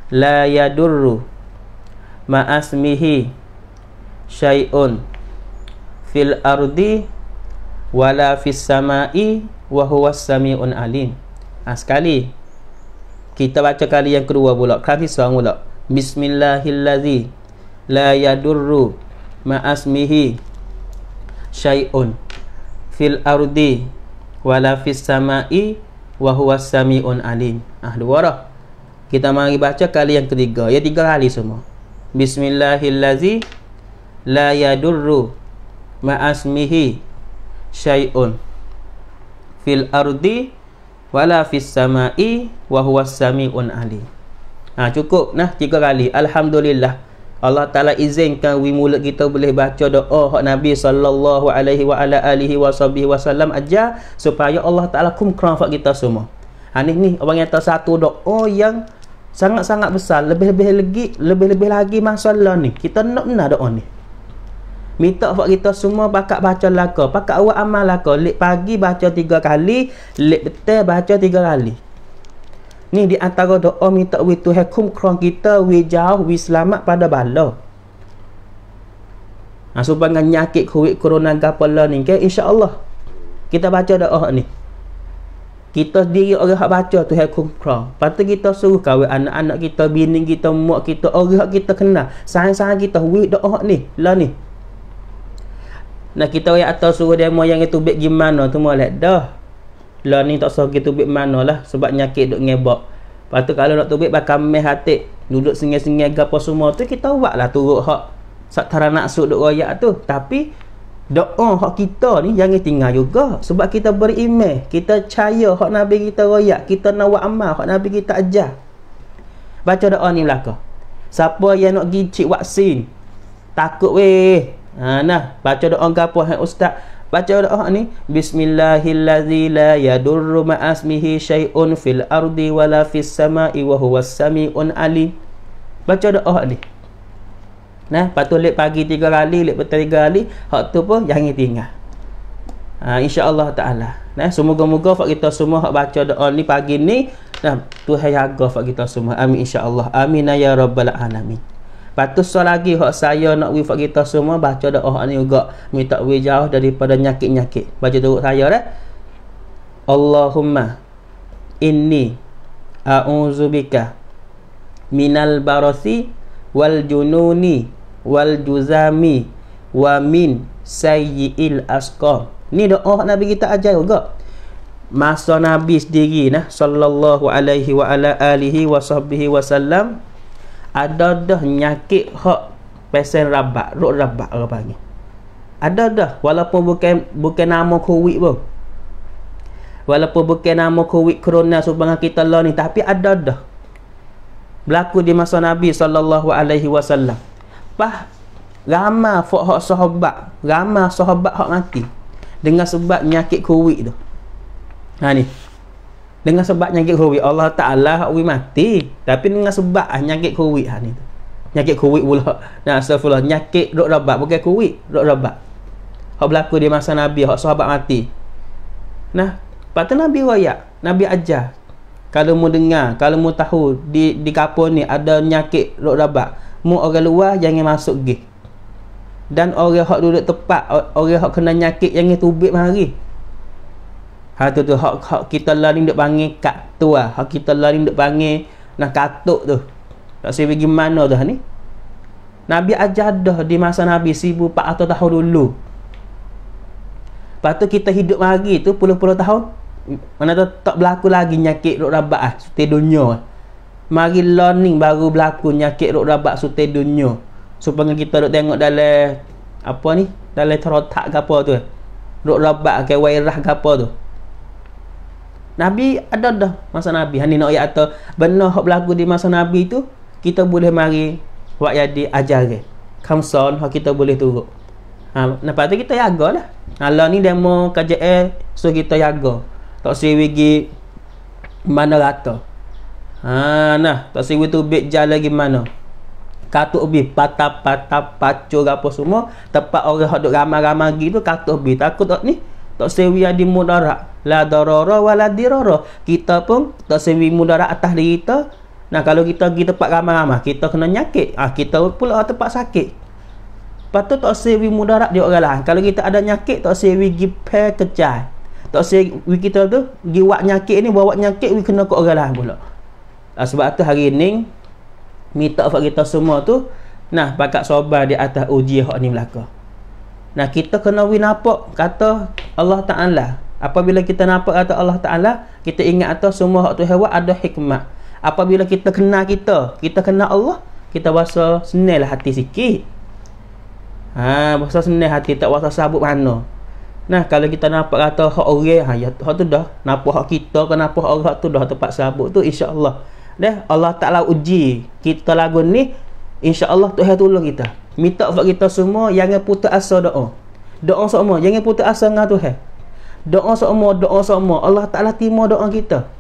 la yadurru ma asmihi syai'un fil ardi wala fis sama'i wa huwa samiun alim ha, sekali kita baca kali yang kedua pula kali seorang pula bismillahillazi la yadurru ma asmihi syai'un fil ardi wala fis sama'i wa huwa samiun alim ah dua dah kita mari baca kali yang ketiga. Ya tiga kali semua. Bismillahillazi la yadurru ma'asmihi syai'un fil ardi wala fis sama'i wa huwas sami'un alim. Ha, cukup nah tiga kali. Alhamdulillah. Allah Taala izinkan we mulut kita boleh baca doa hak Nabi sallallahu alaihi wa ala alihi wasabihi wasallam aja supaya Allah Taala kum kita semua. Ha ni ni orang yang satu doa yang sangat-sangat besar lebih-lebih lagi lebih-lebih lagi masalah ni kita nak nak doa ni minta buat kita semua pakat baca laka pakat awak amal laka lep pagi baca tiga kali lep betul baca tiga kali ni di antara doa minta we to have kum kita we jauh we selamat pada bala nah, ha, supaya dengan nyakit covid corona gapala ni okay? insyaAllah kita baca doa ni kita sendiri orang hak baca tu hak kumpra lepas tu kita suruh kawin anak-anak kita bini kita mak kita orang hak kita kenal sayang-sayang kita huwi doa ni lah ni nah kita orang atas suruh dia yang itu baik gimana tu malak dah lah ni tak suruh kita baik mana lah sebab nyakit duk ngebok. lepas tu kalau nak tubik bakal meh hati duduk sengih-sengih gapa semua tu kita buat lah turut hak sak tara nak suruh duk royak tu tapi doa oh, hak kita ni jangan tinggal juga sebab kita beriman kita percaya hak nabi kita royak kita nak buat amal hak nabi kita ajar baca doa ni belaka siapa yang nak gigit vaksin takut weh ha nah baca doa ke apa hai ustaz baca doa ni bismillahillazi la yadurru ma'asmihi syai'un fil ardi wala fis sama'i wa huwas samiun alim baca doa ni Nah, patu lep pagi tiga kali, lep petang tiga kali, hak tu pun jangan tinggal. Ha, insya-Allah taala. Nah, semoga-moga hak kita semua hak baca doa ni pagi ni, nah Tuhan jaga hak kita semua. Amin insya-Allah. Amin ya rabbal alamin. Patu so lagi hak saya nak wifak kita semua baca doa hak ni juga minta we jauh daripada nyakit-nyakit. Baca doa saya dah. Allahumma inni a'udzubika minal barasi wal jununi wal juzami wa min sayyil asqam ni doa nabi kita ajar juga masa nabi sendiri nah sallallahu alaihi wa ala alihi wa sahbihi wasallam ada dah nyakit hak pesen rabak rok rabak orang panggil ada dah walaupun bukan bukan nama covid pun walaupun bukan nama covid corona subang kita lah ni tapi ada dah berlaku di masa nabi sallallahu alaihi wasallam lepas ramai fuk hak sahabat, ramai sahabat hak mati dengan sebab nyakit covid tu. Ha ni. Dengan sebab nyakit covid Allah Taala hak we mati, tapi dengan sebab ah nyakit covid ha ni tu. Nyakit covid pula. Nah, astagfirullah, nyakit dok rabak bukan covid, dok rabak. Hak berlaku di masa Nabi, hak sahabat mati. Nah, patut Nabi wayak, Nabi ajar kalau mu dengar, kalau mu tahu di di kapur ni ada nyakit dok rabak, mu orang luar jangan masuk gi. Dan orang hak duduk tepat, orang hak kena nyakit jangan tubik mari. Ha tu tu hak hak kita lari duk panggil kat tua, ah. Hak kita lari duk panggil nak katuk tu. Tak sebab pergi dah ni. Nabi ajar dah di masa Nabi pak atau tahun dulu. Lepas tu kita hidup lagi tu puluh-puluh tahun mana tu tak berlaku lagi nyakit duk rabat ah, dunia ah mari learning baru berlaku nyakit rok dabak sute dunia supaya kita dok tengok dalam apa ni dalam terotak ke apa tu rok dabak ke wairah ke apa tu Nabi ada dah masa Nabi Hani nak ayat atau benar yang berlaku di masa Nabi tu kita boleh mari buat jadi ajar kamson yang kita boleh turut ha, nampak tu kita jaga lah kalau ni demo KJL so kita jaga tak sering mana rata Ha nah, tak sewa tu bed jar lagi mana. Katuk bi patah-patah pacu apa semua, tempat orang hok duk ramai-ramai gitu katuk bi. Takut tak ni? Tak sewi adi mudarat. La darara wala dirara. Kita pun tak sewi mudarat atas diri kita. Nah, kalau kita pergi tempat ramai-ramai, kita kena nyakit. Ah, kita pula tempat sakit. Lepas tu tak sewi mudarat di orang lain. Kalau kita ada nyakit, tak sewi gi pe Tak sewi kita tu gi wak nyakit ni bawa nyakit wi kena ke orang lain pula. Ah, sebab tu hari ni minta buat kita semua tu nah pakak sobat di atas ujian hak ni belaka nah kita kena win apa kata Allah Ta'ala apabila kita nampak kata Allah Ta'ala kita ingat atau semua hak tu hewan ada hikmah. apabila kita kena kita kita kena Allah kita rasa senil hati sikit ha rasa senil hati tak rasa sabut mana nah kalau kita nampak kata hak orang ha ya hak tu dah nampak hak kita kenapa orang hak tu dah tempat sabut tu insya Allah deh Allah Taala uji kita lagu ni insya Allah Tuhan tolong kita minta buat kita semua jangan putus asa doa doa semua jangan putus asa dengan Tuhan doa semua doa semua Allah Taala timo doa kita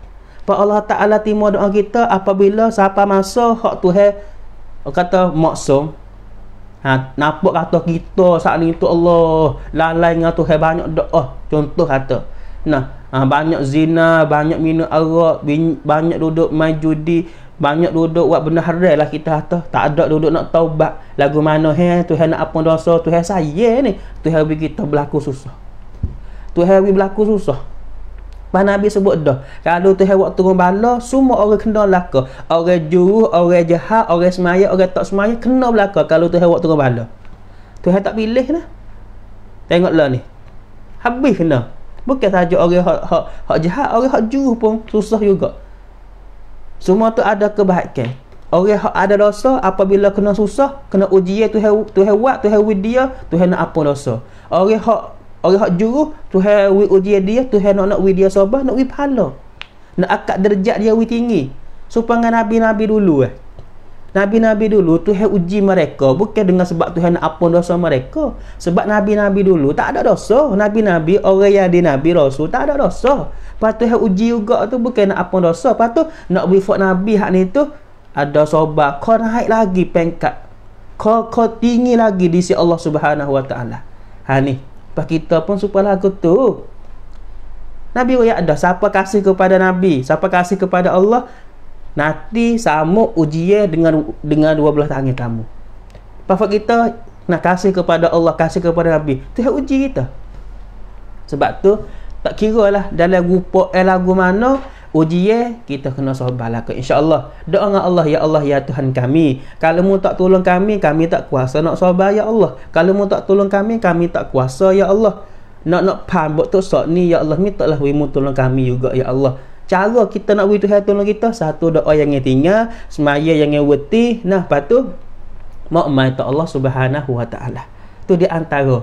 apa Allah Taala timo doa kita apabila siapa masa hak Tuhan kata maksum ha nampak kata kita saat ni tu Allah lalai dengan Tuhan banyak doa contoh kata nah ha, banyak zina banyak minum arak banyak duduk main judi banyak duduk buat benda haram lah kita kata tak ada duduk nak taubat lagu mana he Tuhan nak apa dosa Tuhan saya ni Tuhan bagi kita berlaku susah Tuhan bagi berlaku susah Pak Nabi sebut dah Kalau Tuhan buat turun bala Semua orang kena belaka Orang juruh Orang jahat Orang semaya Orang tak semaya Kena belaka Kalau Tuhan buat turun bala Tuhan tak pilih lah Tengoklah ni Habis kena Bukan saja orang hak hak hak jahat, orang hak juruh pun susah juga. Semua tu ada kebaikan. Orang hak ada dosa apabila kena susah, kena uji dia tu hai tu hai wat, tu hai dia, tu hai nak apa dosa. Orang hak orang hak juruh tu hai ujian dia, tu hai nak nak wi dia sabar, nak wi pahala. Nak akak derajat dia wi tinggi. Supaya Nabi-nabi dulu eh. Nabi-Nabi dulu Tuhan uji mereka bukan dengan sebab Tuhan nak apun dosa mereka. Sebab Nabi-Nabi dulu tak ada dosa. Nabi-Nabi orang yang di Nabi Rasul tak ada dosa. Lepas tu uji juga tu bukan nak apun dosa. Lepas tu nak berifat Nabi hak ni tu ada sobat. Kau naik lagi pengkat. Kau, kau tinggi lagi di si Allah subhanahu wa ta'ala. Ha ni. Lepas kita pun supaya lagu tu. Nabi ya ada. Siapa kasih kepada Nabi? Siapa kasih kepada Allah? nanti sama ujiye dengan dengan 12 tangan kamu pasal kita nak kasih kepada Allah kasih kepada Nabi tu yang uji kita sebab tu tak kira lah dalam rupa eh, lagu mana ujian kita kena sabarlah ke Insya Allah doa dengan Allah ya Allah ya Tuhan kami kalau mu tak tolong kami kami tak kuasa nak sabar ya Allah kalau mu tak tolong kami kami tak kuasa ya Allah nak nak pam buat tu sok ni ya Allah mintalah wimu tolong kami juga ya Allah cara kita nak beri Tuhan tolong kita satu doa yang tinggal semaya yang weti nah patu mukmin tu Allah Subhanahu wa taala tu dia antara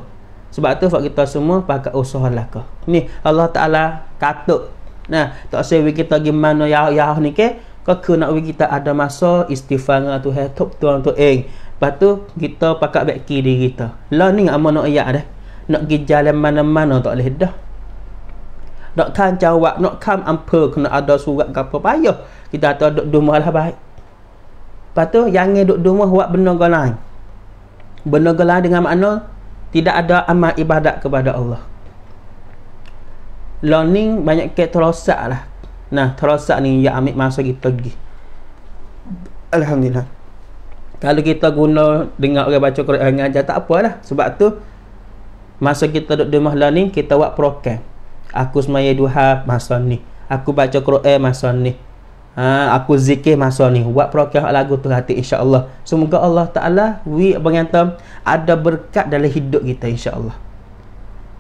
sebab tu buat kita semua pakai usaha laka ni Allah taala katuk nah tak sewi kita gimana ya ya ni ke kau nak bagi kita ada masa istighfar dengan Tuhan tu tuan tu eng lepas tu kita pakai baik diri kita lah ni nak mana ya dah nak pergi jalan mana-mana tak boleh dah nak kan jawab nak kan ampa kena ada surat ke apa payah kita tahu duduk rumah lah baik lepas tu yang duduk rumah buat benda gelai benda gelai dengan makna tidak ada amal ibadat kepada Allah learning banyak ke terosak lah nah terosak ni ya ambil masa kita pergi Alhamdulillah kalau kita guna dengar orang baca Quran ngajar tak apalah sebab tu masa kita duduk di mahlah kita buat program aku semaya duha masa ni aku baca Quran masa ni ha, aku zikir masa ni buat perokiah lagu tu hati insyaAllah semoga Allah Ta'ala we berkata ada berkat dalam hidup kita insyaAllah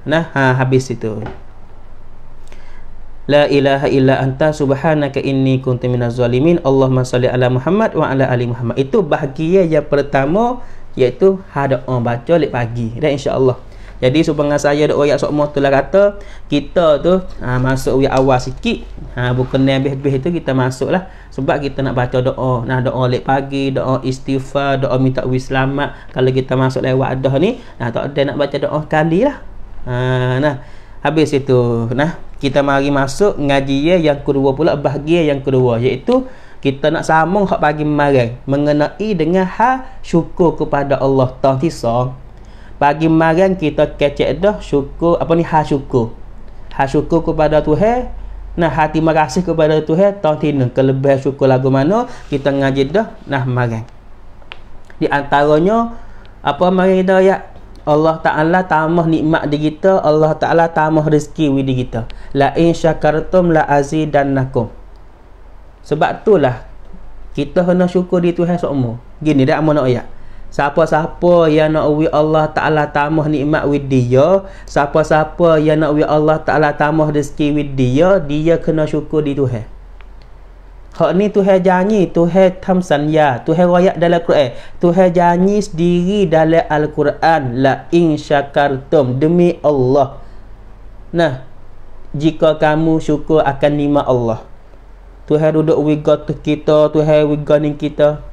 nah ha, habis itu La ilaha illa anta subhanaka inni kuntu minaz zalimin. Allahumma salli ala Muhammad wa ala ali Muhammad. Itu bahagia yang pertama iaitu hada on baca lepas pagi. Dan insya-Allah. Jadi supaya saya dok royak sok moh telah kata, kita tu ha, masuk uyak awal sikit. Ha bukan habis-habis tu kita masuklah sebab kita nak baca doa. Nah doa lek pagi, doa istighfar, doa minta wis selamat. Kalau kita masuk lewat dah ni, nah tak ada nak baca doa kali lah. Ha nah habis itu. Nah kita mari masuk ngaji yang kedua pula bahagia yang kedua iaitu kita nak sambung hak pagi kemarin mengenai dengan hal syukur kepada Allah Ta'ala pagi malam kita kecek dah syukur apa ni ha syukur ha syukur kepada Tuhan nah hati makasih kepada Tuhan tahun ini kelebih syukur lagu mana kita ngaji dah nah malam di antaranya apa mari kita ya Allah Ta'ala tamah nikmat di kita Allah Ta'ala tamah rezeki di kita la'in syakartum la'azidannakum sebab itulah kita hendak syukur di Tuhan seumur. Gini dah amun ayat. Siapa-siapa yang nak wi Allah Ta'ala tamah nikmat with dia Siapa-siapa yang nak wi Allah Ta'ala tamah rezeki with dia Dia kena syukur di Tuhan Hak ni Tuhan janji Tuhan tam sanya Tuhan rakyat dalam Quran Tuhan janji sendiri dalam Al-Quran La in syakartum Demi Allah Nah Jika kamu syukur akan nima Allah Tuhan duduk wigot kita Tuhan wigot ni kita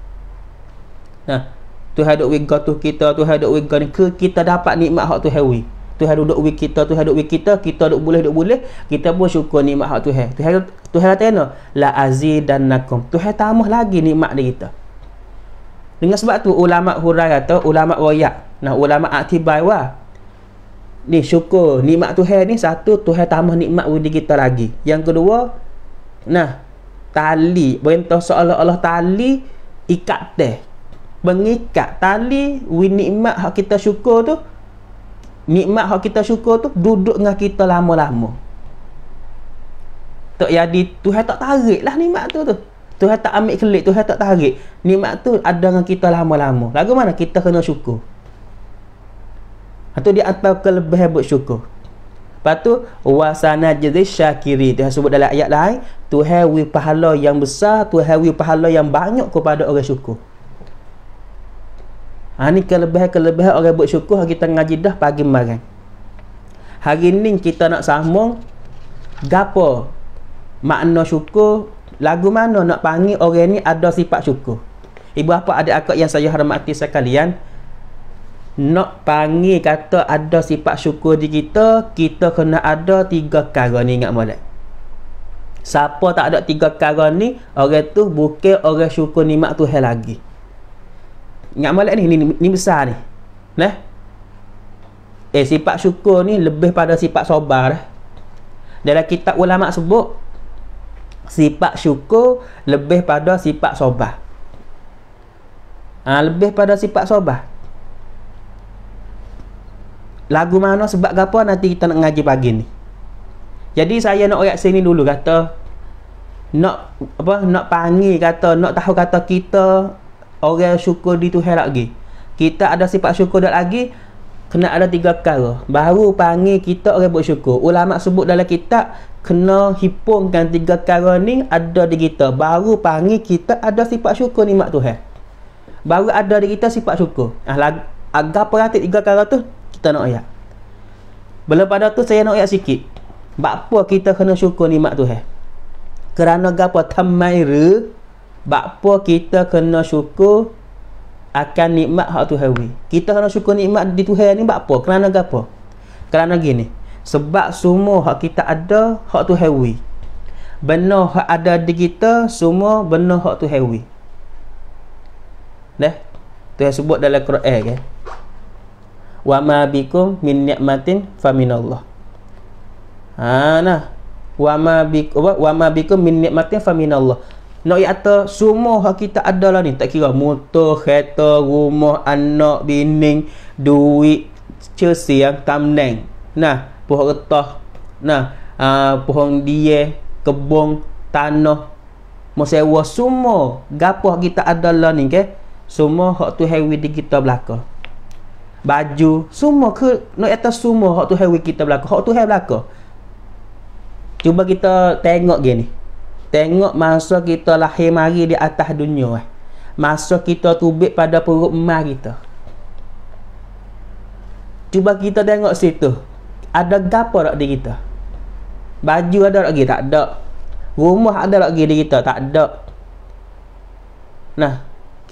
Nah Tuhan duk wiga tu kita, Tuhan duk wiga ni ke kita dapat nikmat hak Tuhan wi. Tuhan duk wiga kita, Tuhan duk wiga kita, kita duk boleh duk boleh, kita pun syukur nikmat hak Tuhan. Tuhan Tuhan kata kena la azidannakum. Tuhan tambah lagi nikmat dia kita. Dengan sebab tu ulama hurai kata ulama wayak. Nah ulama aktibai wah. Ni syukur nikmat Tuhan ni satu Tuhan tambah nikmat wudi kita lagi. Yang kedua nah tali perintah seolah-olah tali ikat teh pengikat tali we nikmat hak kita syukur tu nikmat hak kita syukur tu duduk dengan kita lama-lama tak jadi Tuhan tak tarik lah nikmat tu tu Tuhan tak ambil kelik Tuhan tak tarik nikmat tu ada dengan kita lama-lama lagu mana kita kena syukur atau dia atau kelebihan bersyukur Lepas tu wasana jadi syakiri dia sebut dalam ayat lain Tuhan we pahala yang besar Tuhan we pahala yang banyak kepada orang syukur Ha ni kelebihan-kelebihan orang bersyukur kita ngaji dah pagi malam. Hari ni kita nak sambung gapo makna syukur lagu mana nak panggil orang ni ada sifat syukur. Ibu apa ada akak yang saya hormati sekalian nak panggil kata ada sifat syukur di kita kita kena ada tiga perkara ni ingat molek. Siapa tak ada tiga perkara ni orang tu bukan orang syukur nikmat Tuhan lagi. Ni amalan ni, ni ni besar ni. Neh. Eh sifat syukur ni lebih pada sifat sabar. Dalam kitab ulama sebut sifat syukur lebih pada sifat Sobar. Ha, lebih pada sifat Sobar. Lagu mana sebab apa nanti kita nak ngaji pagi ni. Jadi saya nak orang sini dulu kata nak apa nak panggil kata nak tahu kata kita orang syukur di Tuhan lagi kita ada sifat syukur dah lagi kena ada tiga perkara baru panggil kita orang syukur. ulama sebut dalam kitab kena hipungkan tiga perkara ni ada di kita baru panggil kita ada sifat syukur ni mak tu Tuhan baru ada di kita sifat syukur ah agak perhati tiga perkara tu kita nak ayat belum pada tu saya nak ayat sikit apa kita kena syukur ni mak tu Tuhan kerana gapo tamairu Bakpo kita kena syukur akan nikmat hak Tuhan Kita kena syukur nikmat di Tuhan ni bakpo kerana apa? Kerana gini. Sebab semua hak kita ada hak Tuhan we. Benda hak ada di kita semua benda hak Tuhan we. Dah. Tu yang sebut dalam Quran kan. Eh? Okay? Wa ma bikum min ni'matin fa minallah. Ha nah. Wa ma bikum wa ma bikum min ni'matin fa minallah. Nak kata semua hak kita adalah ni Tak kira motor, kereta, rumah, anak, bini, duit, cersi yang tamneng Nah, pohon retah Nah, uh, pohon dia, kebun, tanah Masa semua gapo kita adalah ni ke Semua hak tu hewi di kita belakang baju semua ke nak kata semua hak tu hewi kita belakang hak tu hewi belakang cuba kita tengok gini Tengok masa kita lahir mari di atas dunia eh. Masa kita tubik pada perut emak kita Cuba kita tengok situ Ada gapa tak di kita Baju ada tak lagi? Tak ada Rumah ada tak lagi di kita? Tak ada Nah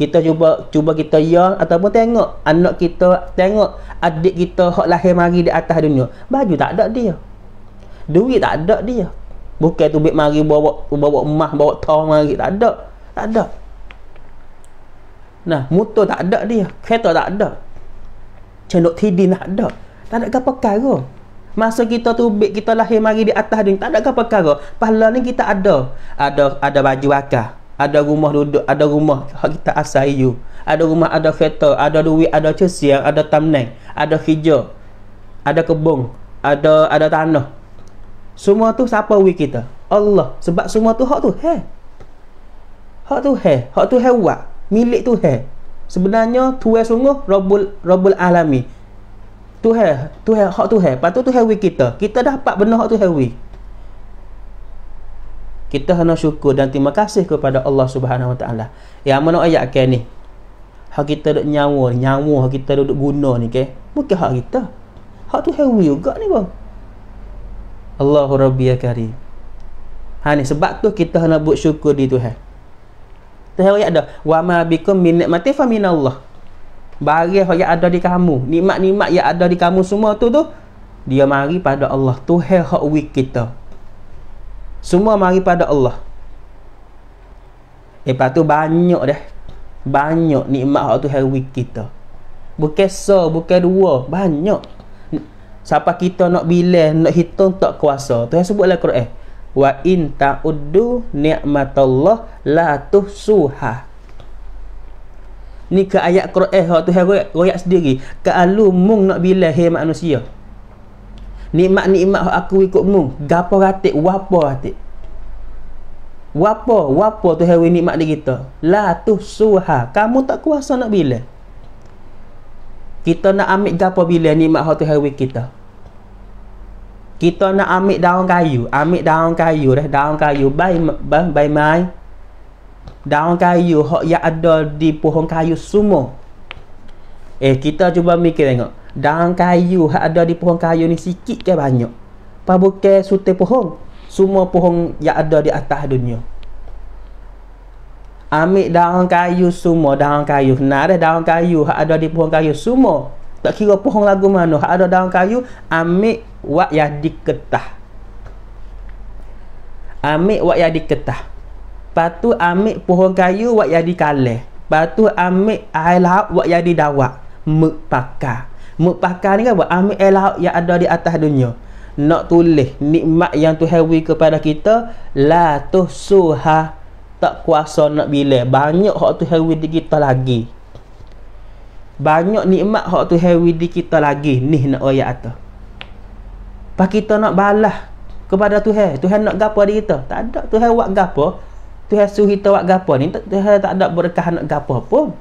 kita cuba cuba kita ya ataupun tengok anak kita tengok adik kita hak lahir mari di atas dunia baju tak ada dia duit tak ada dia Bukan tu bik mari bawa bawa emas, bawa tong mari, tak ada. Tak ada. Nah, motor tak ada dia, kereta tak ada. Cendok tidin tak ada. Tak ada apa perkara. Masa kita tu bik kita lahir mari di atas dunia, tak ada apa perkara. Pahala ni kita ada. Ada ada baju akah, ada rumah duduk, ada rumah kita asal you. Ada rumah, ada kereta, ada duit, ada cesiang, ada tamnai, ada hijau, ada kebun, ada ada tanah, semua tu siapa we kita? Allah. Sebab semua tu hak tu he. Hak tu he. Hak tu he wa. Milik tu he. Sebenarnya tuai sungguh Rabbul Rabbul Alami. Tu he, tu he, hak tu he. Patu tu, tu he we kita. Kita dapat benar hak tu he we. Kita hendak syukur dan terima kasih kepada Allah Subhanahu Wa Taala. Ya mana ayat ke ni? Hak kita duduk nyawa, nyawa hak kita duduk guna ni ke? Bukan hak kita. Hak tu he we juga ni bang. Allahu Rabbi ya Karim. Ha ni sebab tu kita hendak buat syukur di Tuhan. Tuhan ayat ada wa ma bikum min nikmatin fa minallah. Barang yang ada di kamu, nikmat-nikmat yang ada di kamu semua tu tu dia mari pada Allah. Tuhan hak wik kita. Semua mari pada Allah. Eh, lepas tu banyak dah. Banyak nikmat tu Tuhan wik kita. Bukan so, bukan dua, banyak siapa kita nak bila nak hitung tak kuasa tu yang sebutlah Quran wa in ta'uddu ni'matallah la tuhsuha ni ke ayat Quran hak tu hak royak sendiri ke alu mung nak bila hai manusia nikmat nikmat aku ikut mung gapo ratik wapo ratik wapo wapo tu hai nikmat di kita la suha kamu tak kuasa nak bila kita nak ambil gapo bila nikmat hati hawi kita kita nak ambil daun kayu ambil daun kayu dah daun kayu bai bai, bai mai daun kayu hok yang ada di pohon kayu sumo. eh kita cuba mikir tengok daun kayu hak ada di pohon kayu ni sikit ke banyak pa bukan sute pohon semua pohon yang ada di atas dunia ambil daun kayu semua daun kayu nak ada daun kayu ada di pohon kayu semua tak kira pohon lagu mana ada daun kayu ambil wak yang diketah ambil wak yang diketah patu ambil pohon kayu wak yang dikale patu ambil air laut wak yang didawak mek pakar mek ni kan ambil air laut yang ada di atas dunia nak tulis nikmat yang tu hewi kepada kita Latuh suha tak kuasa nak bila banyak hak tu hewi di kita lagi banyak nikmat hak tu hewi di kita lagi ni nak ayat atas pak kita nak balas kepada Tuhan Tuhan nak gapo di kita tak ada Tuhan buat gapo Tuhan suruh kita buat gapo ni Tuhan tak ada berkah nak gapo pun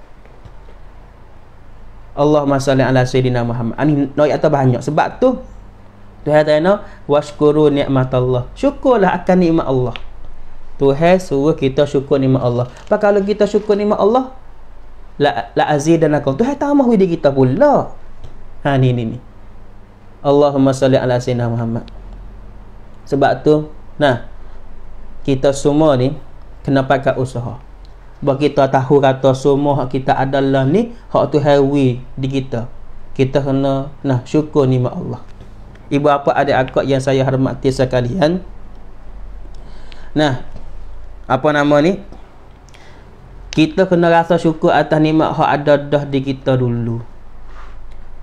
Allahumma salli ala sayyidina Muhammad ani ah, ayat atas banyak sebab tu Tuhan tanya washkuru Allah. syukurlah akan nikmat Allah Tuhan suruh kita syukur nikmat Allah. Apa kalau kita syukur nikmat Allah? La la aziz dan aku. Tuhan tambah diri kita pula. Ha ni ni ni. Allahumma salli ala sayyidina Muhammad. Sebab tu nah kita semua ni kena pakai usaha. Sebab kita tahu kata semua hak kita adalah ni hak tu hawi di kita. Kita kena nah syukur nikmat Allah. Ibu apa ada akak yang saya hormati sekalian. Nah, apa nama ni kita kena rasa syukur atas nikmat hak ada dah di kita dulu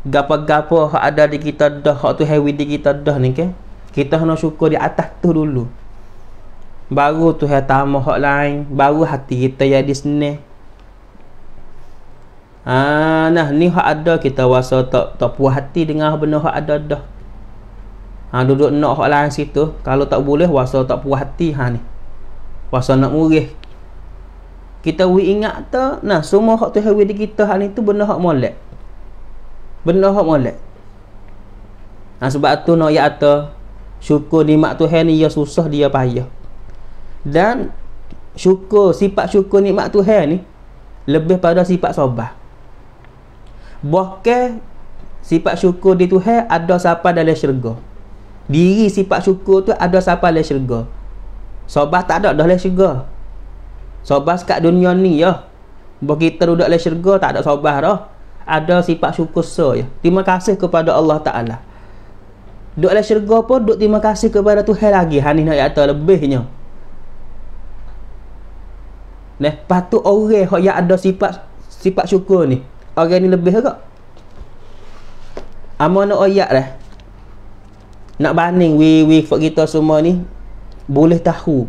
gapa gapo hak ada di kita dah hak tu hewi di kita dah ni ke kita kena syukur di atas tu dulu baru tu hak tamah hak lain baru hati kita jadi senang Ah, nah ni hak ada kita rasa tak tak puas hati dengan benda hak ada dah. Ha duduk nak hak lain situ, kalau tak boleh rasa tak puas hati ha ni pasal nak murih kita we ingat tu. nah semua hak tu hawi di kita hal ni tu benda hak molek benda hak molek nah sebab tu nak ya ta syukur nikmat Tuhan ni ya susah dia payah dan syukur sifat syukur nikmat Tuhan ni lebih pada sifat sobah bahkan sifat syukur di Tuhan ada siapa dalam syurga diri sifat syukur tu ada siapa dalam syurga Sobah tak ada dah leh syurga. Sobah kat dunia ni ya. Bagi kita duduk leh syurga tak ada sobah dah. Ada sifat syukur so ya. Terima kasih kepada Allah Taala. Duduk leh syurga pun duk terima kasih kepada Tuhan lagi. Hani nak kata lebihnya. Nah, patu orang hok yang ada sifat sifat syukur ni. Orang ni lebih ke? Amono oyak lah. Nak banding wi wi kita semua ni boleh tahu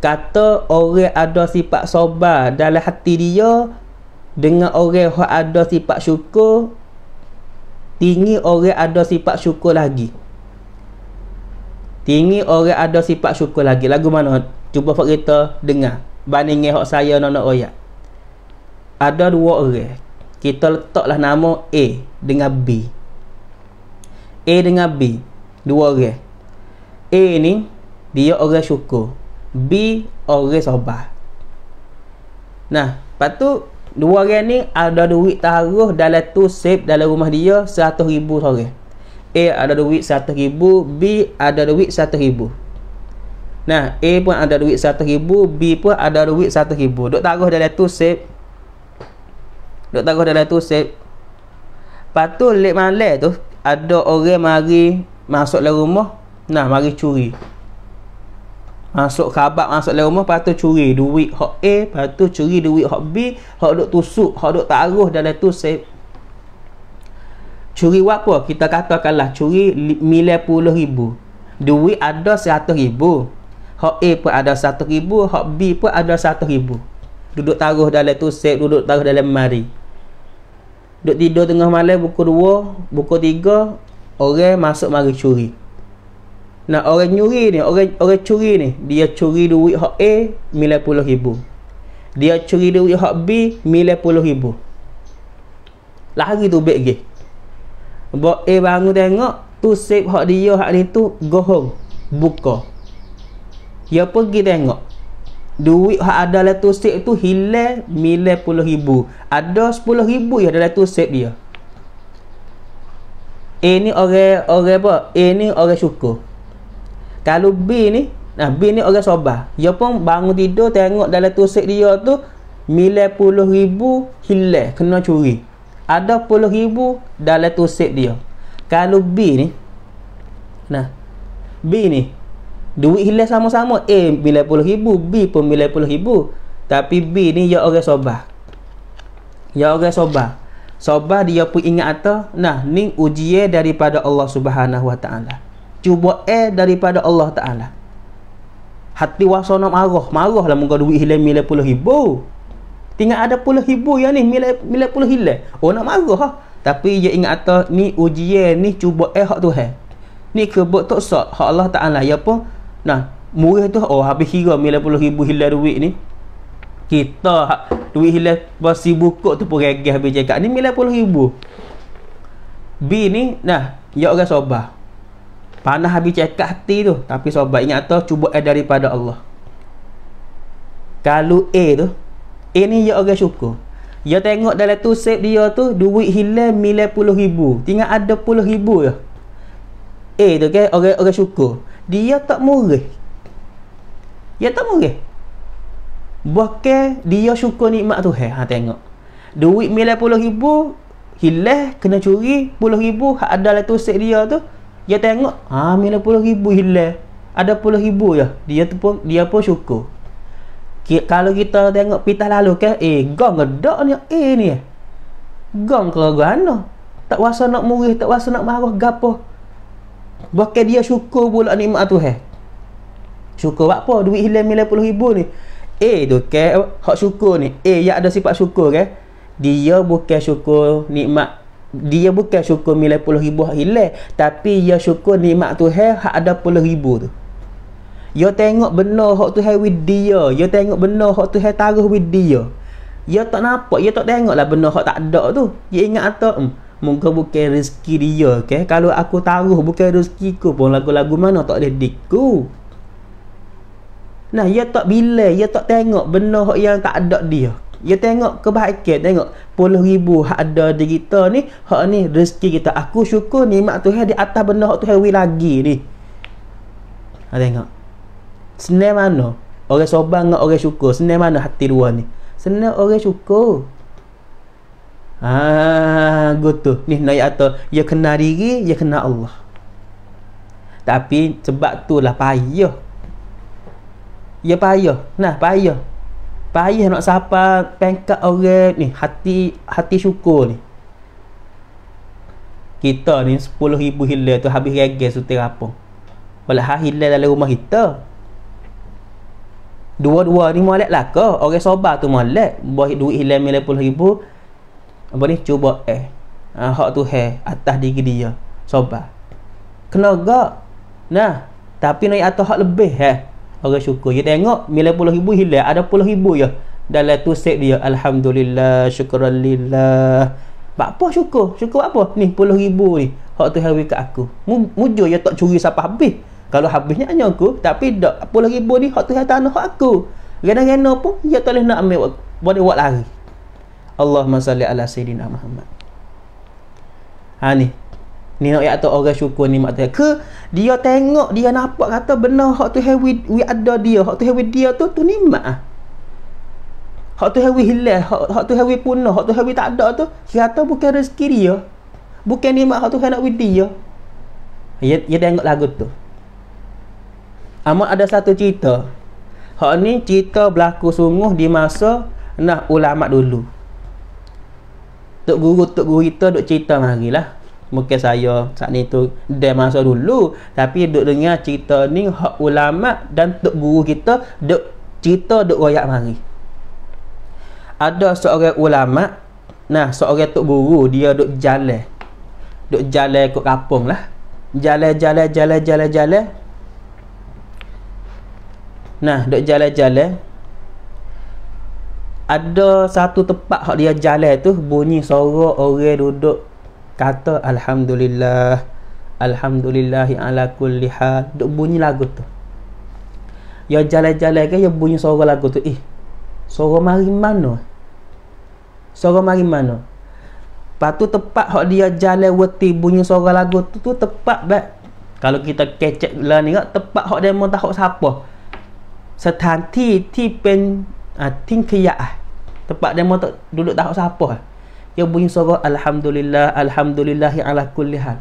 kata orang ada sifat sabar dalam hati dia dengan orang yang ada sifat syukur tinggi orang ada sifat syukur lagi tinggi orang ada sifat syukur lagi lagu mana cuba fak kita dengar bandingnya hak saya nak nak royak ada dua orang kita letaklah nama A dengan B A dengan B dua orang A ni dia orang syukur B orang sobah nah lepas tu dua orang ni ada duit taruh dalam tu save dalam rumah dia ribu seorang A ada duit ribu, B ada duit ribu. nah A pun ada duit ribu, B pun ada duit ribu. duk taruh dalam tu save duk taruh dalam tu save lepas tu late malam tu ada orang mari masuk dalam rumah nah mari curi Masuk khabar masuk dalam rumah patut curi duit hak A, patut curi duit hak B, hak duk tusuk, hak duk taruh dalam tu se Curi buat apa? Kita katakanlah curi milai puluh ribu. Duit ada seratus ribu. Hak A pun ada satu ribu, hak B pun ada satu ribu. Duduk taruh dalam tu set, duduk taruh dalam mari. Duduk tidur tengah malam, buku dua, buku tiga, orang masuk mari curi. Nah orang nyuri ni, orang orang curi ni, dia curi duit hak A milai puluh ribu. Dia curi duit hak B milai puluh ribu. Lagi tu beg gih. Bo A bangun tengok tu sip hak dia hak ni tu gohong buka. Dia pergi tengok duit yang ada dalam tu sip tu hilang milai puluh ribu ada sepuluh ribu yang ada dalam tu sip dia ini orang orang apa ini orang syukur kalau B ni nah B ni orang sobah dia pun bangun tidur tengok dalam tusik dia tu puluh ribu hilang kena curi ada puluh ribu dalam tusik dia kalau B ni nah B ni duit hilang sama-sama A puluh ribu B pun puluh ribu tapi B ni dia orang sobah dia orang sobah sobah dia pun ingat atas nah ni ujian daripada Allah Subhanahu Wa Taala cuba eh daripada Allah Ta'ala hati wasona marah marah lah muka duit hilang milai puluh ribu tinggal ada puluh ribu yang ni milai, milai puluh hilang oh nak marah ha? tapi dia ingat atas ni ujian ni cuba eh hak tu eh ni kebut tak sok hak Allah Ta'ala ya pun. nah murah tu oh habis kira milai puluh ribu hilang duit ni kita duit hilang pasti buku tu pun regih habis cakap ni milai puluh ribu B ni nah ya orang sobah Panah habis cekat hati tu Tapi sobat ingat tu Cuba eh daripada Allah Kalau A tu ini ni ya orang syukur Ya tengok dalam tu Save dia tu Duit hilang Mila puluh ribu Tinggal ada puluh ribu ya. A tu kan okay? Orang syukur Dia tak murah Ya tak murah ke? Dia syukur nikmat tu Ha tengok Duit mila puluh ribu Hilang Kena curi Puluh ribu Ada dalam tu Save dia tu dia tengok ha mila lah puluh ribu hilang ada puluh ribu ya dia tu pun dia pun syukur kalau kita tengok pita lalu ke eh gong gedak ni eh ni ya. gong keluarga anak tak rasa nak murih tak rasa nak marah gapo bukan dia syukur pula nikmat tu eh syukur buat apa duit hilang mila puluh ribu ni eh tu ke hak syukur ni eh yang ada sifat syukur ke dia bukan syukur nikmat dia bukan syukur nilai puluh ribu hak tapi ia syukur tu Tuhan hak ada puluh ribu tu ia tengok benar hak Tuhan with dia ia tengok benar hak Tuhan taruh with dia ia tak nampak ia tak tengok lah benar hak tak ada tu ia ingat tu, hmm, moga bukan rezeki dia okay? kalau aku taruh bukan rezeki ku pun lagu-lagu mana tak boleh diku nah ia tak bila ia tak tengok benar hak yang tak ada dia dia tengok kebaikan tengok puluh ribu hak ada di kita ni hak ni rezeki kita aku syukur ni. nikmat Tuhan di atas benda hak Tuhan lagi ni ha tengok senang mana orang sobang dengan orang syukur senang mana hati dua ni senang orang syukur Ah, ha, gitu. Ni naik atau ya kena diri, ya kena Allah. Tapi sebab tu lah payah. Ya payah. Nah, payah payah nak siapa? pengkat orang ni hati hati syukur ni kita ni ribu hilal tu habis gagal sutir apa wala ha hilal dalam rumah kita dua-dua ni molek lah ke orang sobat tu molek buat duit hilal mila puluh ribu apa ni cuba eh ha, hak tu hai eh. atas diri dia sobat kena gak nah tapi naik atas hak lebih eh orang syukur dia tengok nilai puluh ribu hilang ada puluh ribu ya dalam tu set dia Alhamdulillah syukurallillah buat apa syukur syukur apa ni puluh ribu ni hak tu hari kat aku mujur ya tak curi sampai habis kalau habisnya hanya aku tapi tak puluh ribu ni hak tu hari tanah hak aku rena-rena pun dia tak boleh nak ambil boleh buat lari Allahumma salli ala Sayyidina Muhammad ha ni ni nak kata orang syukur ni mak ke dia tengok dia nampak kata benar hak tu have we, ada dia hak tu have dia tu tu nikmat ah hak tu have we hilang hak, hak tu have we punah hak tu have tak ada tu kata bukan rezeki dia bukan nikmat hak tu have nak widi dia ya ya tengok lagu tu amat ada satu cerita hak ni cerita berlaku sungguh di masa nak ulama dulu tok guru tok guru kita dok cerita marilah mungkin saya saat ni tu dah masa dulu tapi duk dengar cerita ni hak ulama dan tok guru kita duk cerita duk royak mari ada seorang ulama nah seorang tok guru dia duk jalan duk jalan ikut kampung lah jalan jalan jalan jalan jalan nah duk jalan jalan ada satu tempat hak dia jalan tu bunyi suara orang duduk kata alhamdulillah alhamdulillah yang ala kulli hal duk bunyi lagu tu ya jalan-jalan ke ya bunyi suara lagu tu eh suara mari mana suara mari mana Lepas tepat hok dia jalan weti bunyi suara lagu tu tu tepat bet. Kalau kita kecek gila ni kak, tepat hok demo tak hok siapa. Setan ti ti pen uh, ah, ting Tepat demo tak duduk tak hok siapa. Eh. Ia bunyi suara Alhamdulillah Alhamdulillah yang ala kulihat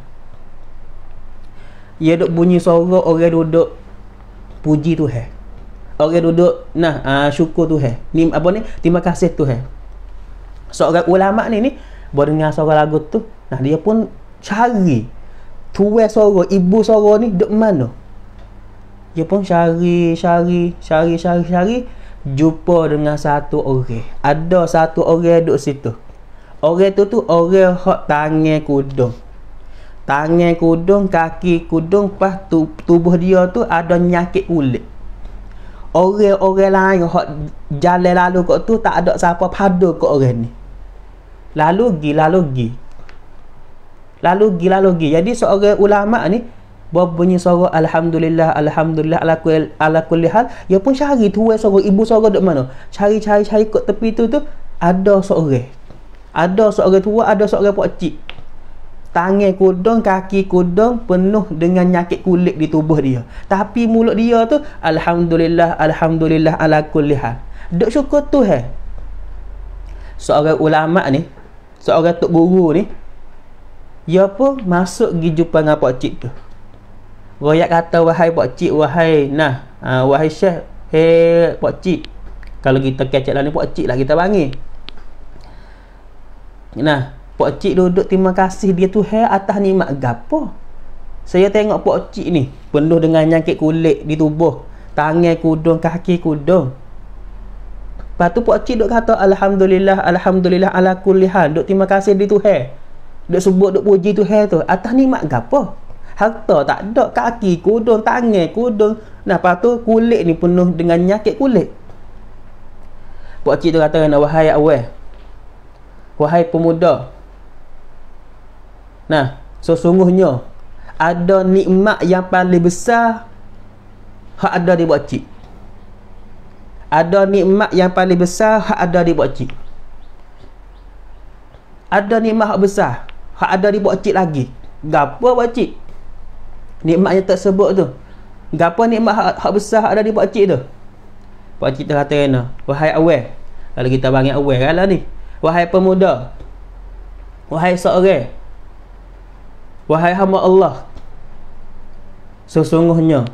Ia duk bunyi suara orang duduk Puji tu he Orang duduk Nah uh, syukur tu he ni, Apa ni Terima kasih tu he Seorang ulama ni ni Buat dengar suara lagu tu Nah dia pun cari Tua suara Ibu suara ni Duk mana Dia pun cari Cari Cari Cari Cari Jumpa dengan satu orang Ada satu orang duduk situ Orang tu tu orang hak tangan kudung. Tangan kudung, kaki kudung, pas tu, tubuh dia tu ada nyakit ulit. Orang-orang lain hak jalan lalu kok tu tak ada siapa pada kok orang ni. Lalu gi, lalu gi. Lalu gi, lalu gi. Jadi seorang ulama ni Bob bunyi suara alhamdulillah alhamdulillah ala kulli ala kulihal, hal pun cari tu suara ibu suara dekat mana cari cari cari kat tepi tu tu ada seorang ada seorang tua ada seorang pak cik tangan kudung kaki kudung penuh dengan nyakit kulit di tubuh dia tapi mulut dia tu alhamdulillah alhamdulillah ala kulli hal duk syukur tu eh seorang ulama ni seorang tok guru ni dia pun masuk pergi jumpa dengan pak cik tu Royak kata wahai pak cik wahai nah ah, wahai syekh hey pak cik kalau kita kecek lah ni pak cik lah kita panggil Nah, Pak Cik duduk terima kasih dia tu hai atas mak gapo. Saya tengok Pak Cik ni penuh dengan nyakit kulit di tubuh, tangan kudung, kaki kudung. Lepas tu Pak Cik duk kata alhamdulillah, alhamdulillah ala kulli hal, duk terima kasih dia tu hai. Duk sebut duk puji tu hai tu atas mak gapo. Harta tak ada, kaki kudung, tangan kudung. Nah, lepas tu kulit ni penuh dengan nyakit kulit. Pak Cik tu kata, "Wahai awal, wahai pemuda nah sesungguhnya ada nikmat yang paling besar hak ada di buat cik ada nikmat yang paling besar hak ada di buat cik ada nikmat hak besar hak ada di buat cik lagi gapo buat cik nikmat yang tersebut tu gapo nikmat hak, hak besar hak ada di buat cik tu buat cik terkata kena wahai awal kalau kita bangun awal kala ni Wahai pemuda Wahai seorang Wahai hamba Allah Sesungguhnya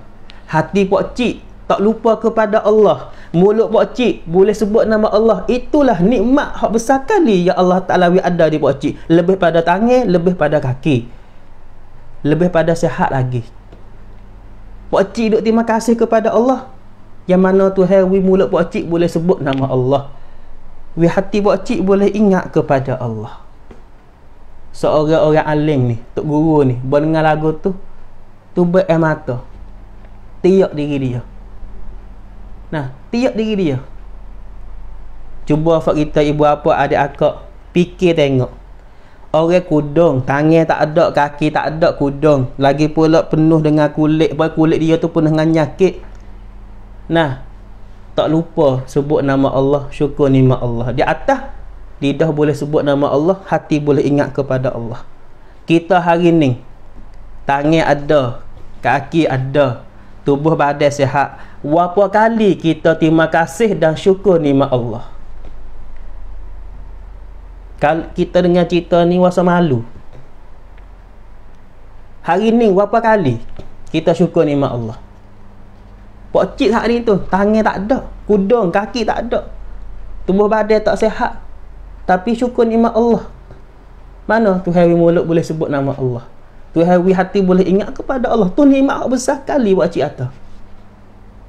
Hati Pak Cik tak lupa kepada Allah Mulut Pak Cik boleh sebut nama Allah Itulah nikmat hak besar kali Ya Allah Ta'ala wi ada di Pak Cik Lebih pada tangan, lebih pada kaki Lebih pada sihat lagi Pak Cik duk terima kasih kepada Allah Yang mana tu hewi mulut Pak Cik boleh sebut nama Allah we hati buat cik boleh ingat kepada Allah seorang-orang alim ni tok guru ni berdengar lagu tu tu berair mata tiak diri dia nah tiak diri dia cuba fak kita ibu apa ada akak fikir tengok orang kudung tangan tak ada kaki tak ada kudung lagi pula penuh dengan kulit bah kulit dia tu penuh dengan nyakit nah tak lupa sebut nama Allah syukur nikmat Allah di atas lidah boleh sebut nama Allah hati boleh ingat kepada Allah kita hari ni tangan ada kaki ada tubuh badan sihat berapa kali kita terima kasih dan syukur nikmat Allah Kal kita dengar cerita ni rasa malu hari ni berapa kali kita syukur nikmat Allah Pakcik saat ni tu Tangan tak ada Kudung, kaki tak ada Tubuh badan tak sehat Tapi syukur nikmat Allah Mana tu hari mulut boleh sebut nama Allah Tu hari hati boleh ingat kepada Allah Tu nikmat besar kali pakcik atas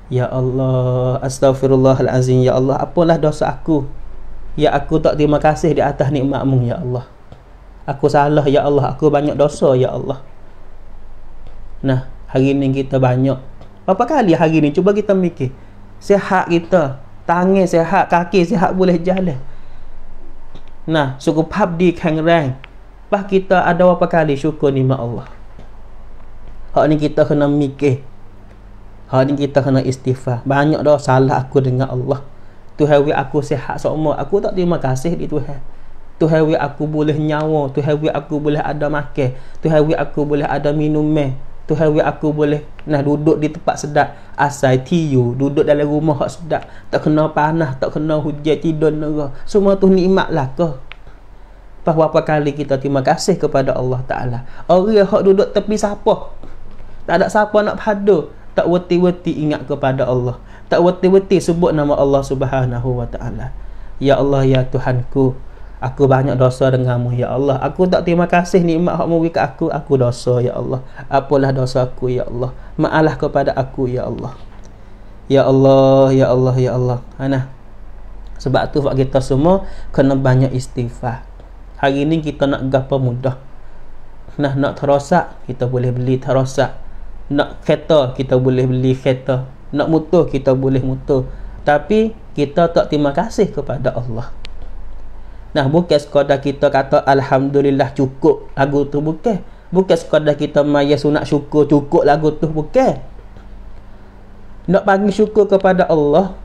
Ya Allah Astaghfirullahalazim Ya Allah Apalah dosa aku Ya aku tak terima kasih di atas nikmatmu Ya Allah Aku salah Ya Allah Aku banyak dosa Ya Allah Nah Hari ni kita banyak Berapa kali hari ni cuba kita mikir. Sehat kita, tangan sehat, kaki sehat boleh jalan. Nah, cukup habdi kangrang. Pas kita ada berapa kali syukur nikmat Allah. Hak ni kita kena mikir. Hak ni kita kena istighfar. Banyak dah salah aku dengan Allah. Tuhan we aku sehat semua. Aku tak terima kasih di Tuhan. Tuhan we aku boleh nyawa, Tuhan we aku boleh ada makan, Tuhan we aku boleh ada minum. Tuhan wei aku boleh nah duduk di tempat sedap asai tiu duduk dalam rumah hak sedap tak kena panah tak kena hujan tidur nera semua tu nikmat lah ke pas berapa kali kita terima kasih kepada Allah Ta'ala orang hak duduk tepi siapa tak ada siapa nak pada tak weti-weti ingat kepada Allah tak weti-weti sebut nama Allah Subhanahu Wa Ta'ala Ya Allah, Ya Tuhanku, Aku banyak dosa denganmu, Ya Allah. Aku tak terima kasih ni, yang beri ke aku. Aku dosa, Ya Allah. Apalah dosa aku, Ya Allah. Maalah kepada aku, Ya Allah. Ya Allah, Ya Allah, Ya Allah. Anah. Sebab tu kita semua kena banyak istighfar. Hari ini kita nak gapa mudah. Nah, nak terosak, kita boleh beli terosak. Nak kereta, kita boleh beli kereta. Nak mutuh, kita boleh mutuh. Tapi, kita tak terima kasih kepada Allah. Nah, bukan sekadar kita kata Alhamdulillah cukup lagu tu bukan. Bukan sekadar kita maya sunat syukur cukup lagu tu bukan. Nak panggil syukur kepada Allah,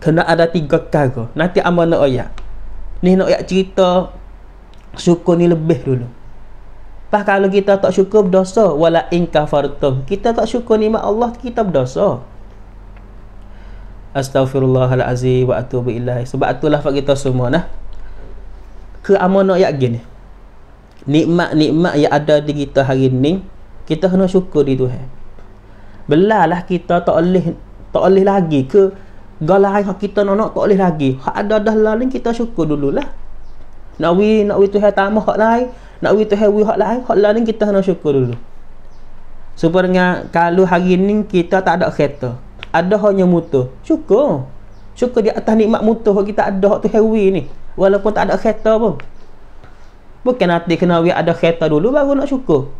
kena ada tiga kata. Nanti amal nak ayat. Ni nak ayat cerita, syukur ni lebih dulu. Pas kalau kita tak syukur berdosa, wala in kafartum. Kita tak syukur nikmat Allah, kita berdosa. Astaghfirullahalazim wa atubu ilaih. Sebab itulah kita semua nah ke amanah yang gini nikmat-nikmat yang ada di kita hari ni kita kena syukur di Tuhan belalah kita tak boleh tak boleh lagi ke galai hak kita nak nak tak boleh lagi hak ada dah lalu kita syukur dululah nak wi nak wi Tuhan tamah hak lain nak wi Tuhan wi hak lain hak lalu kita kena syukur dulu Supaya dengan kalau hari ni kita tak ada kereta ada hanya mutu, syukur syukur di atas nikmat mutu yang kita ada hak Tuhan ni walaupun tak ada kereta pun bukan nanti kena wei ada kereta dulu baru nak syukur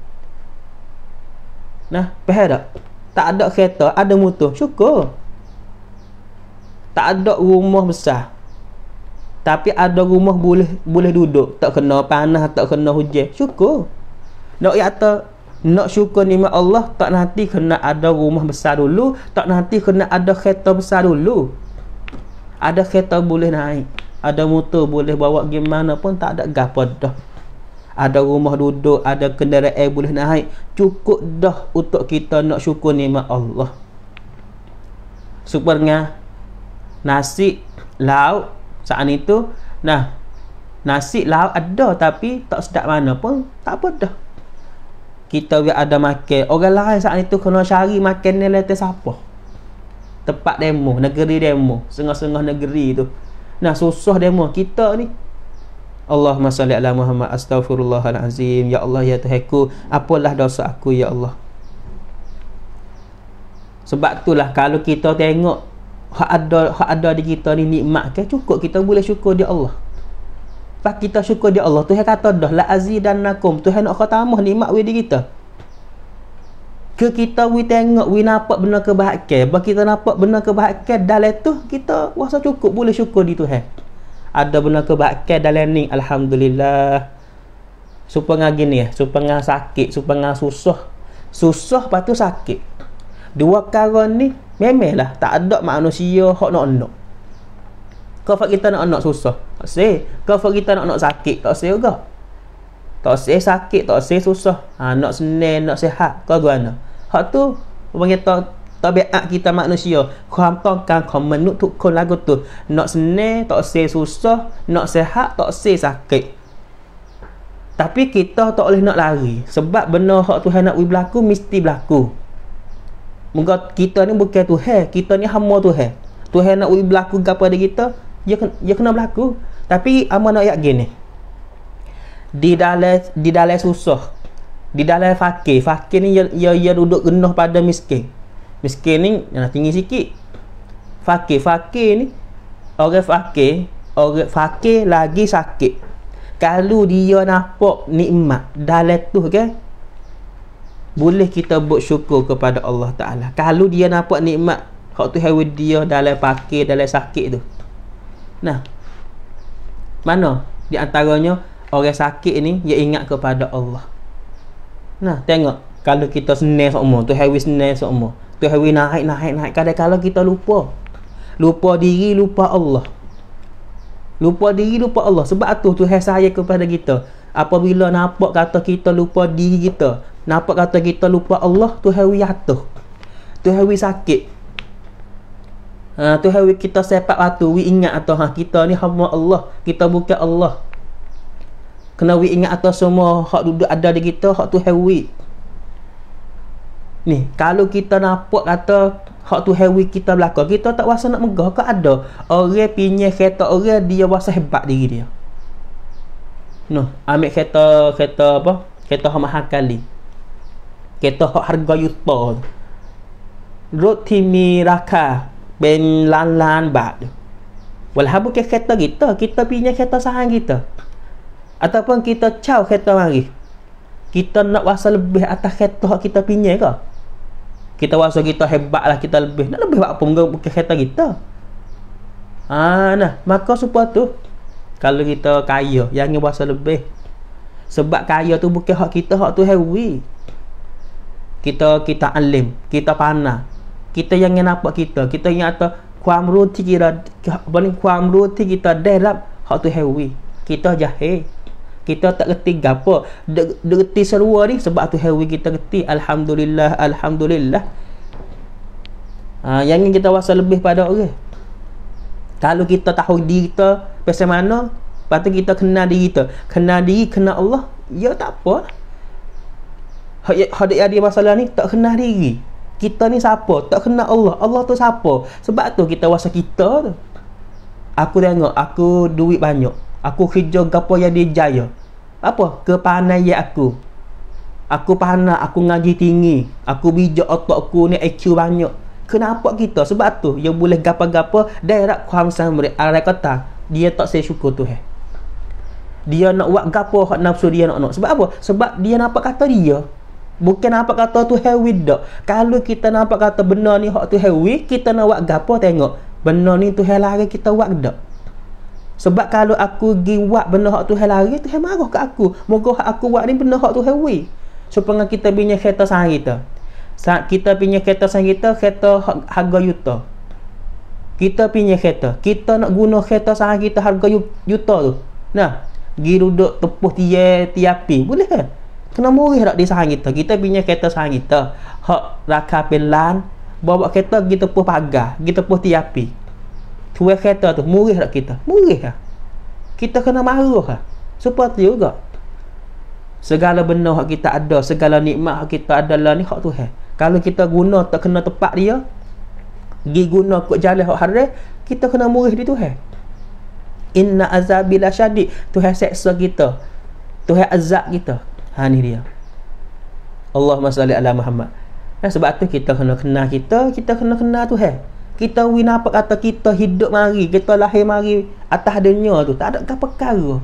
nah faham tak tak ada kereta ada motor syukur tak ada rumah besar tapi ada rumah boleh boleh duduk tak kena panas tak kena hujan syukur nak yata nak syukur nikmat Allah tak nanti kena ada rumah besar dulu tak nanti kena ada kereta besar dulu ada kereta boleh naik ada motor boleh bawa gimana pun tak ada gapo dah ada rumah duduk ada kenderaan boleh naik cukup dah untuk kita nak syukur nikmat Allah supernya nasi lauk saat itu nah nasi lauk ada tapi tak sedap mana pun tak apa dah kita biar ada makan orang lain saat itu kena cari makan ni lah siapa tempat demo negeri demo sengah-sengah negeri tu Nah susah demo kita ni. Allah salli ala Muhammad astaghfirullahalazim. Ya Allah ya Tuhanku, apalah dosa aku ya Allah. Sebab itulah kalau kita tengok hak ada hak ada di kita ni nikmat ke cukup kita boleh syukur di Allah. Pak kita syukur di Allah, Tuhan kata dah la aziz dan nakum. Tuhan nak khatamah nikmat we di kita ke kita we tengok we nampak benda kebahagiaan bah kita nampak benda kebahagiaan dalam tu kita rasa cukup boleh syukur di Tuhan ada benda kebahagiaan dalam ni alhamdulillah supaya gini ya supaya sakit supaya susah susah patu sakit dua perkara ni memanglah tak ada manusia hak nak nak kau fak kita nak nak susah tak kau fak kita nak nak sakit tak sayo gak tak sih sakit tak sih susah ha, nak senang nak sihat kau guna hak tu panggil tak tak tabiat kita manusia kuantong kan komen tu kau lagu tu nak senang tak sih susah nak sihat tak sih sakit tapi kita tak boleh nak lari sebab benar hak Tuhan nak we berlaku mesti berlaku Moga kita ni bukan Tuhan, kita ni hamba Tuhan. Tuhan nak we berlaku gapo dia kita, dia kena berlaku. Tapi amanah ayat gini di dalam di dalam susah di dalam fakir fakir ni ia ia duduk genuh pada miskin miskin ni yang tinggi sikit fakir fakir ni orang fakir orang fakir lagi sakit kalau dia nampak nikmat dalam tu kan okay? boleh kita buat syukur kepada Allah Ta'ala kalau dia nampak nikmat kalau tu hewa dia dalam fakir dalam sakit tu nah mana di antaranya orang sakit ni dia ingat kepada Allah nah tengok kalau kita senang semua tu hari senang semua tu hari naik naik naik kadang kalau kita lupa lupa diri lupa Allah lupa diri lupa Allah sebab tu tu hari saya kepada kita apabila nampak kata kita lupa diri kita nampak kata kita lupa Allah tu hari jatuh tu hari sakit Ha, ah, tu hari kita sepak batu, we ingat atau ha, kita ni hamba Allah, kita bukan Allah kena we ingat atas semua hak duduk ada di kita hak tu hewi ni kalau kita nampak kata hak tu hewi kita belaka kita tak rasa nak megah ke ada orang pinjam kereta orang dia rasa hebat diri dia no ambil kereta kereta apa kereta hak mahal kali kereta hak harga yuta road timi raka ben lan lan bad walhabu ke kereta kita kita pinjam kereta sahan kita ataupun kita caw kereta mari kita nak wasa lebih atas kereta kita pinjam ke kita wasa kita hebat lah kita lebih nak lebih buat apa muka kereta kita ha, nah maka supaya tu kalau kita kaya yang wasa lebih sebab kaya tu bukan hak kita hak tu hewi kita kita alim kita panah kita yang nampak kita kita yang atas kuam ruti kita kuam ruti kita derap hak tu hewi kita jahil kita tak reti gapo dek reti serua ni sebab tu hari kita reti alhamdulillah alhamdulillah ha, yang ingin kita rasa lebih pada orang okay? kalau kita tahu diri kita pasal mana patut kita kena diri kita Kena diri kena Allah ya tak apa hadiah ya, hadi masalah ni tak kena diri kita ni siapa tak kena Allah Allah tu siapa sebab tu kita rasa kita tu aku tengok aku duit banyak Aku kerja gapo yang dia jaya. Apa? Kepanaya aku. Aku panah, aku ngaji tinggi. Aku bijak otak aku ni IQ banyak. Kenapa kita? Sebab tu yang boleh gapa gapo daerah kuang samri arah kota. Dia tak saya syukur tu. Eh. Dia nak buat gapo hak nafsu dia nak nak. Sebab apa? Sebab dia nampak kata dia. Bukan nampak kata tu hewi tak. Kalau kita nampak kata benar ni hak tu hewi, kita nak buat gapo tengok. Benar ni tu hewi lagi kita buat tak. Sebab kalau aku pergi buat benda hak Tuhan lari, Tuhan marah ke aku. Moga hak aku buat ni benda hak Tuhan wei. Supaya kita punya kereta sang kita. Saat kita punya kereta sang kita, kereta harga juta. Kita punya kereta. Kita nak guna kereta sang kita harga juta tu. Nah, pergi duduk tepuh tiap tiapi. Boleh ke? Kan? Kena murih tak di sang kita. Kita punya kereta sang kita. Hak rakah pelan, bawa kereta kita tepuh pagar, kita tepuh tiapi. api. Tuai kereta tu Murih tak kita Murih lah Kita kena maruh lah Seperti juga Segala benda hak kita ada Segala nikmat hak kita ada lah ni hak tu hai. Kalau kita guna tak kena tepat dia Gi guna kot jalan hak hari Kita kena murih dia tu hai. Inna azabila syadid Tuhan seksa kita tu Tuhan azab kita Ha ni dia Allahumma salli ala Muhammad Nah, sebab tu kita kena kenal kita, kita kena kenal tu Eh? kita wui apa kata kita hidup mari kita lahir mari atas dunia tu tak ada apa perkara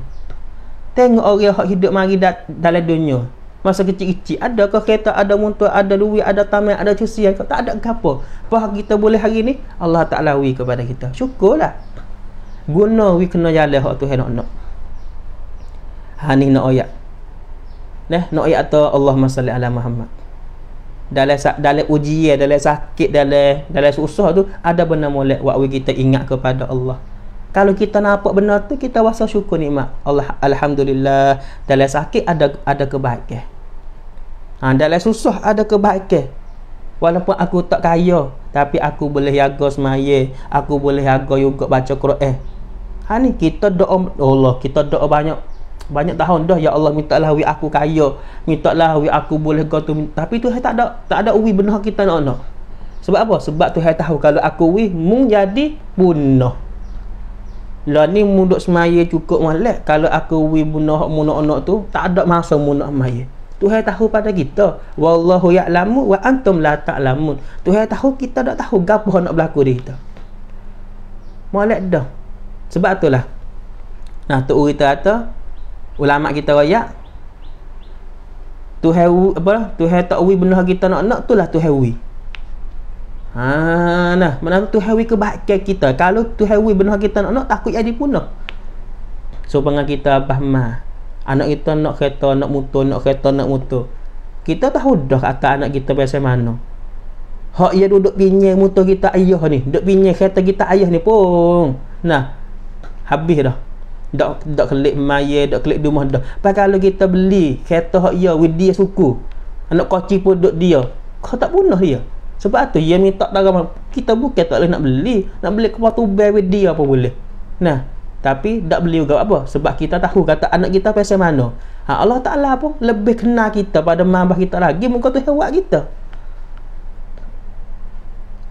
tengok orang yang hidup mari dat, dalam dunia masa kecil-kecil ada ke kereta ada muntah ada duit ada tamat ada cusian tak ada apa apa kita boleh hari ni Allah tak lawi kepada kita syukurlah guna wui kena jalan hak tu hendak nak ha ni nak oyak nak ayat atau Allah salli ala Muhammad dalam dalam ujian dalam sakit dalam dalam susah tu ada benda molek waktu kita ingat kepada Allah kalau kita nampak benda tu kita rasa syukur nikmat Allah alhamdulillah dalam sakit ada ada kebaikan ha, dalam susah ada kebaikan walaupun aku tak kaya tapi aku boleh jaga semaya aku boleh jaga juga baca Quran ha ni kita doa Allah kita doa banyak banyak tahun dah ya Allah minta lah wih aku kaya minta lah wih aku boleh go tu tapi tu tak ada tak ada uwi benar kita nak nak sebab apa sebab tu saya tahu kalau aku wih mung jadi bunuh lah ni munduk semaya cukup malek kalau aku wi bunuh munuk anak tu tak ada masa munuk semaya saya tahu pada kita wallahu ya'lamu wa antum la Tu saya tahu kita tak tahu gapoh nak berlaku di kita malek dah sebab tu lah. nah tu kita kata ulama kita raya tuhewi, hai apa lah tu hai takwi benda kita nak nak tu lah tuhewi. hai nah mana tu hai kebaikan kita kalau tuhewi hai kita nak nak takut jadi punah so pengen kita abah ma ha, anak kita nak kereta nak motor nak kereta nak motor kita tahu dah kata anak kita biasa mana hak ia duduk pinjam motor kita ayah ni duduk pinjam kereta kita ayah ni pun nah habis dah dak dak kelik maye dak kelik di rumah dah pas kalau kita beli kereta hak ya with dia suku anak koci pun duk dia kau tak bunuh dia sebab tu dia minta darah kita bukan tak boleh nak beli nak beli kepala tu bear with dia apa boleh nah tapi tak beli juga apa sebab kita tahu kata anak kita pasal mana ha, Allah Ta'ala pun lebih kenal kita pada mambah kita lagi muka tu hewat kita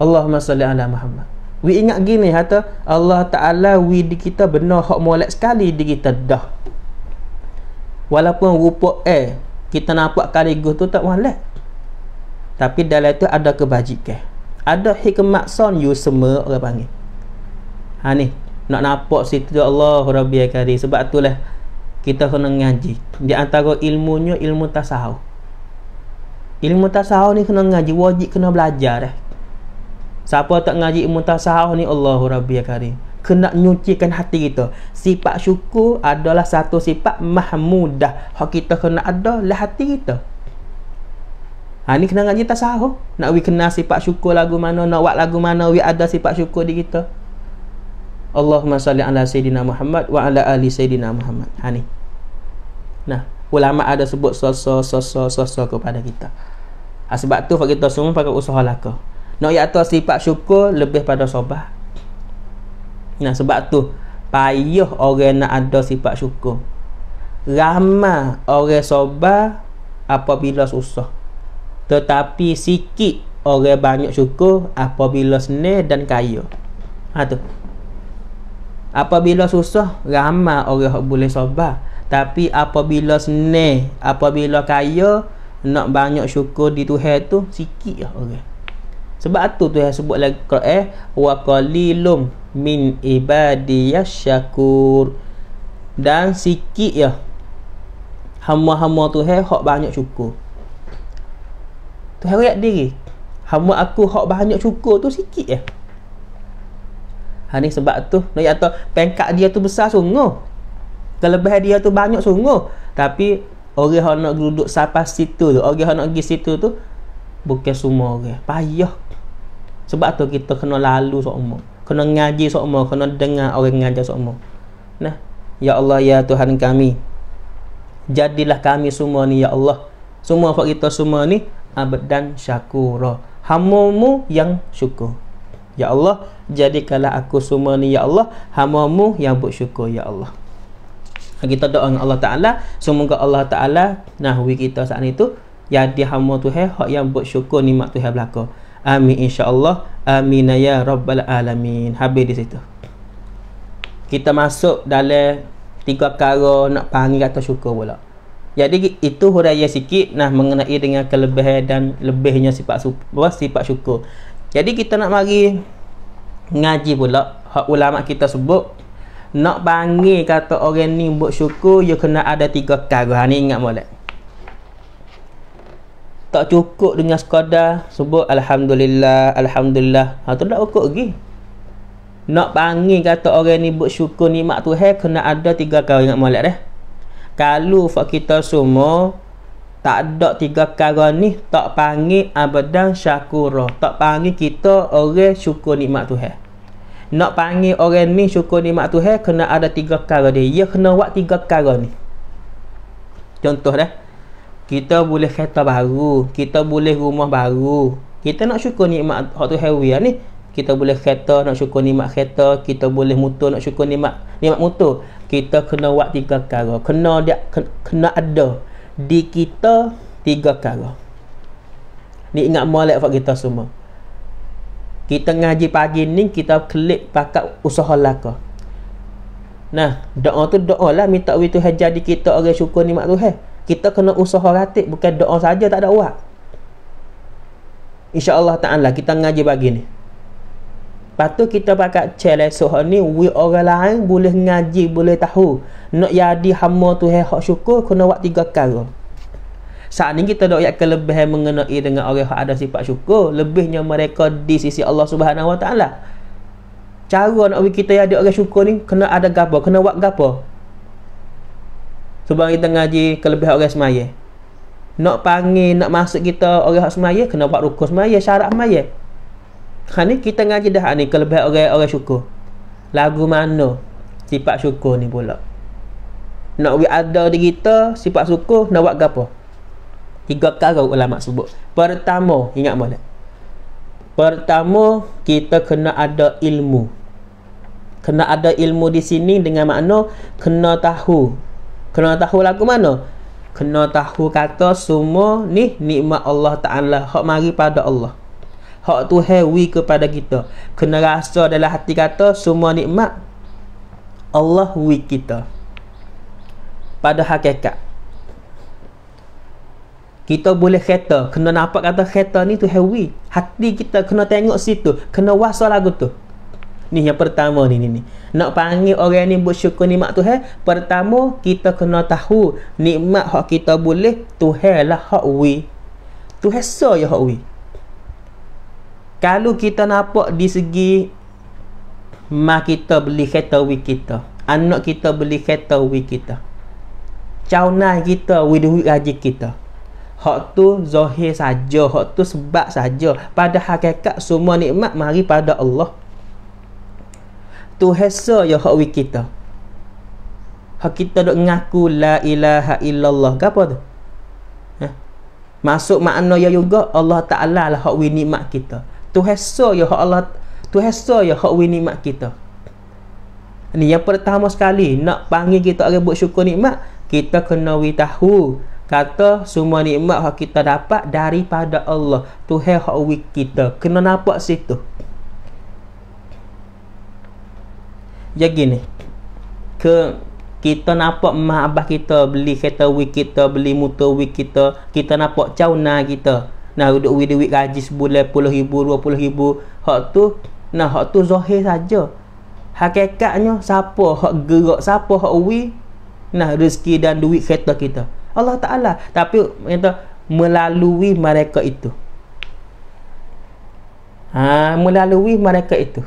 Allahumma salli ala Muhammad We ingat gini kata Allah Taala we di kita benar hak molek sekali di kita dah. Walaupun rupa eh kita nampak kali gus tu tak molek. Tapi dalam itu ada kebajikan. Ada hikmat son you semua orang panggil. Ha ni, nak nampak situ Allah Rabbi Akari sebab itulah kita kena ngaji. Di antara ilmunya ilmu tasawuf. Ilmu tasawuf ni kena ngaji, wajib kena belajar Eh. Siapa tak ngaji ilmu tasawuf ni Allahu Rabbi ya Karim kena nyucikan hati kita sifat syukur adalah satu sifat mahmudah hak kita kena ada lah hati kita ha ni kena ngaji tasawuf nak we kena sifat syukur lagu mana nak buat lagu mana we ada sifat syukur di kita Allahumma salli ala sayyidina Muhammad wa ala ali sayyidina Muhammad ha ni nah ulama ada sebut sosok sosok sosok kepada kita ha, sebab tu kita semua pakai usaha lakah nak yak atas sifat syukur lebih pada sobah nah sebab tu payah orang nak ada sifat syukur ramah orang sobah apabila susah tetapi sikit orang banyak syukur apabila senang dan kaya ha tu apabila susah ramah orang boleh sobah tapi apabila senang apabila kaya nak banyak syukur di Tuhan tu sikit lah orang okay. Sebab tu tu Tuhan sebut lagi Quran eh, wa qalilum min ibadiyasyakur. Dan sikit ya. Hamba-hamba tu eh, hai, hok banyak syukur. Tuhan ayat diri. Hamba aku hok banyak syukur tu sikit ya. Ha ni sebab tu nak kata pengkat dia tu besar sungguh. Kelebih dia tu banyak sungguh. Tapi orang yang nak duduk sampai situ tu, orang yang nak pergi situ tu bukan semua orang. Payah sebab tu kita kena lalu sokmo. Kena ngaji sokmo, kena dengar orang ngaji sokmo. Nah, ya Allah ya Tuhan kami. Jadilah kami semua ni ya Allah. Semua fak kita semua ni abad dan syakur. Hamumu yang syukur. Ya Allah, jadikanlah aku semua ni ya Allah, hamumu yang bersyukur ya Allah. Kita doa dengan Allah Ta'ala Semoga Allah Ta'ala Nahwi kita saat itu Yadi hamwa tuhe Hak yang bersyukur nimak tuhe belakang Amin insyaAllah Amin ya Rabbal Alamin Habis di situ Kita masuk dalam Tiga perkara nak panggil atau syukur pula Jadi itu huraya sikit Nah mengenai dengan kelebihan dan Lebihnya sifat, sifat syukur Jadi kita nak mari Ngaji pula Hak ulama kita sebut Nak panggil kata orang ni buat syukur Ia ya kena ada tiga perkara Ini ingat boleh tak cukup dengan sekadar sebut alhamdulillah alhamdulillah ha tu dah cukup lagi nak panggil kata orang ni ni mak tu Tuhan kena ada tiga kali nak molek deh kalau fak kita semua tak ada tiga kali ni tak panggil abadan syakura tak panggil kita orang syukur tu Tuhan nak panggil orang ni syukur tu Tuhan kena ada tiga kali dia kena buat tiga kali ni contoh deh kita boleh kereta baru, kita boleh rumah baru. Kita nak syukur nikmat hak tu ya ni. Kita boleh kereta, nak syukur nikmat kereta, kita boleh motor, nak syukur nikmat nikmat motor. Kita kena buat tiga perkara. Kena dia kena ada di kita tiga perkara. Ni ingat molek buat kita semua. Kita ngaji pagi ni kita klik pakat usaha laka. Nah, doa tu doa lah minta Tuhan jadi kita orang syukur nikmat tu Eh kita kena usaha ratik bukan doa saja tak ada uang insyaallah taala kita ngaji bagi ni patu kita pakai challenge soha ni we orang lain boleh ngaji boleh tahu nak jadi hamba tu hak syukur kena buat tiga perkara saat ni kita dok yak kelebihan mengenai dengan orang yang ada sifat syukur lebihnya mereka di sisi Allah Subhanahu Wa Taala cara nak kita jadi orang syukur ni kena ada gapo kena buat gapo sebab kita ngaji kelebihan orang semaya nak panggil nak masuk kita orang yang semaya kena buat rukun semaya syarat semaya kan ni kita ngaji dah ni kelebihan orang orang syukur lagu mana sifat syukur ni pula nak buat ada di kita sifat syukur nak buat apa tiga perkara ulama sebut pertama ingat mana? pertama kita kena ada ilmu kena ada ilmu di sini dengan makna kena tahu kena tahu lagu mana kena tahu kata semua ni nikmat Allah Taala hak mari pada Allah hak tu hewi kepada kita kena rasa dalam hati kata semua nikmat Allah wi kita pada hakikat kita boleh kereta kena nampak kata kereta ni tu hewi hati kita kena tengok situ kena wasa lagu tu Ni yang pertama ni ni ni. Nak panggil orang ni bersyukur nikmat Tuhan, pertama kita kena tahu nikmat hak kita boleh Tuhan lah hak we. Tuhan so ya hak we. Kalau kita nampak di segi mak kita beli kereta we kita, anak kita beli kereta we kita. Caunai kita, we duit gaji kita. Hak tu zahir saja, hak tu sebab saja. Pada hakikat semua nikmat mari pada Allah tu hasa ya hak wik kita. Hak kita dok ngaku la ilaha illallah. Gapo tu? Ha? Masuk makna ya juga Allah Taala lah hak wik nikmat kita. Tu hasa ya hak Allah tu hasa ya hak wik nikmat kita. Ini yang pertama sekali nak panggil kita agar buat syukur nikmat, kita kena tahu kata semua nikmat hak kita dapat daripada Allah. Tuhan hak wik kita. Kena nampak situ. Dia gini ke kita nampak mak abah kita beli kereta wik kita beli motor wik kita kita nampak cawna kita nak duduk wik duit gaji sebulan puluh ribu dua puluh ribu hak tu nah hak tu zahir saja hakikatnya siapa hak gerak siapa hak wik nah rezeki dan duit kereta kita Allah Ta'ala tapi kata melalui mereka itu ha, melalui mereka itu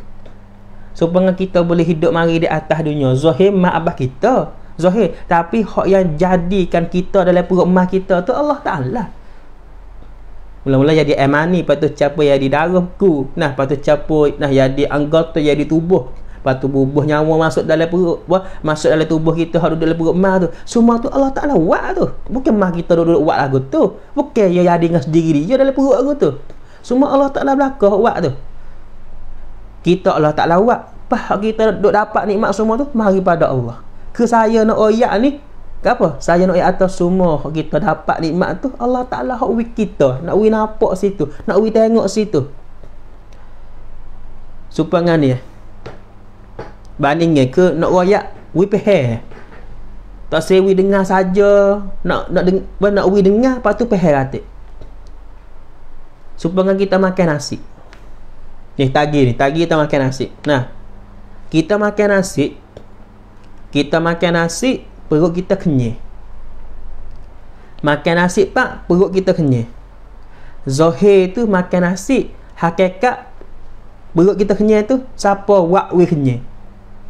supaya kita boleh hidup mari di atas dunia zahir mak abah kita zahir tapi hak yang jadikan kita dalam perut mak kita tu Allah Ta'ala mula-mula jadi emani lepas tu capa jadi darahku nah lepas tu capa nah jadi anggota jadi tubuh lepas tu bubuh nyawa masuk dalam perut wah, masuk dalam tubuh kita harus dalam perut mak tu semua tu Allah Ta'ala buat tu bukan mak kita duduk-duduk buat lagu tu bukan yang jadi dengan sendiri dia dalam perut aku tu semua Allah Ta'ala belakang buat tu kita Allah tak lawat pah kita duk dapat nikmat semua tu mari pada Allah ke saya nak oyak ni ke apa saya nak oyak atas semua kita dapat nikmat tu Allah Ta'ala hak wik kita nak wik nampak situ nak wik tengok situ supaya ni eh. bandingnya ke nak oyak wik peher tak sewi dengar saja nak nak deng nak wik dengar lepas tu peher hati supaya kita makan nasi Ni tagi ni, tagi kita makan nasi. Nah. Kita makan nasi. Kita makan nasi, perut kita kenyang. Makan nasi pak, perut kita kenyang. Zohir tu makan nasi, hakikat perut kita kenyang tu siapa wak we kenyang.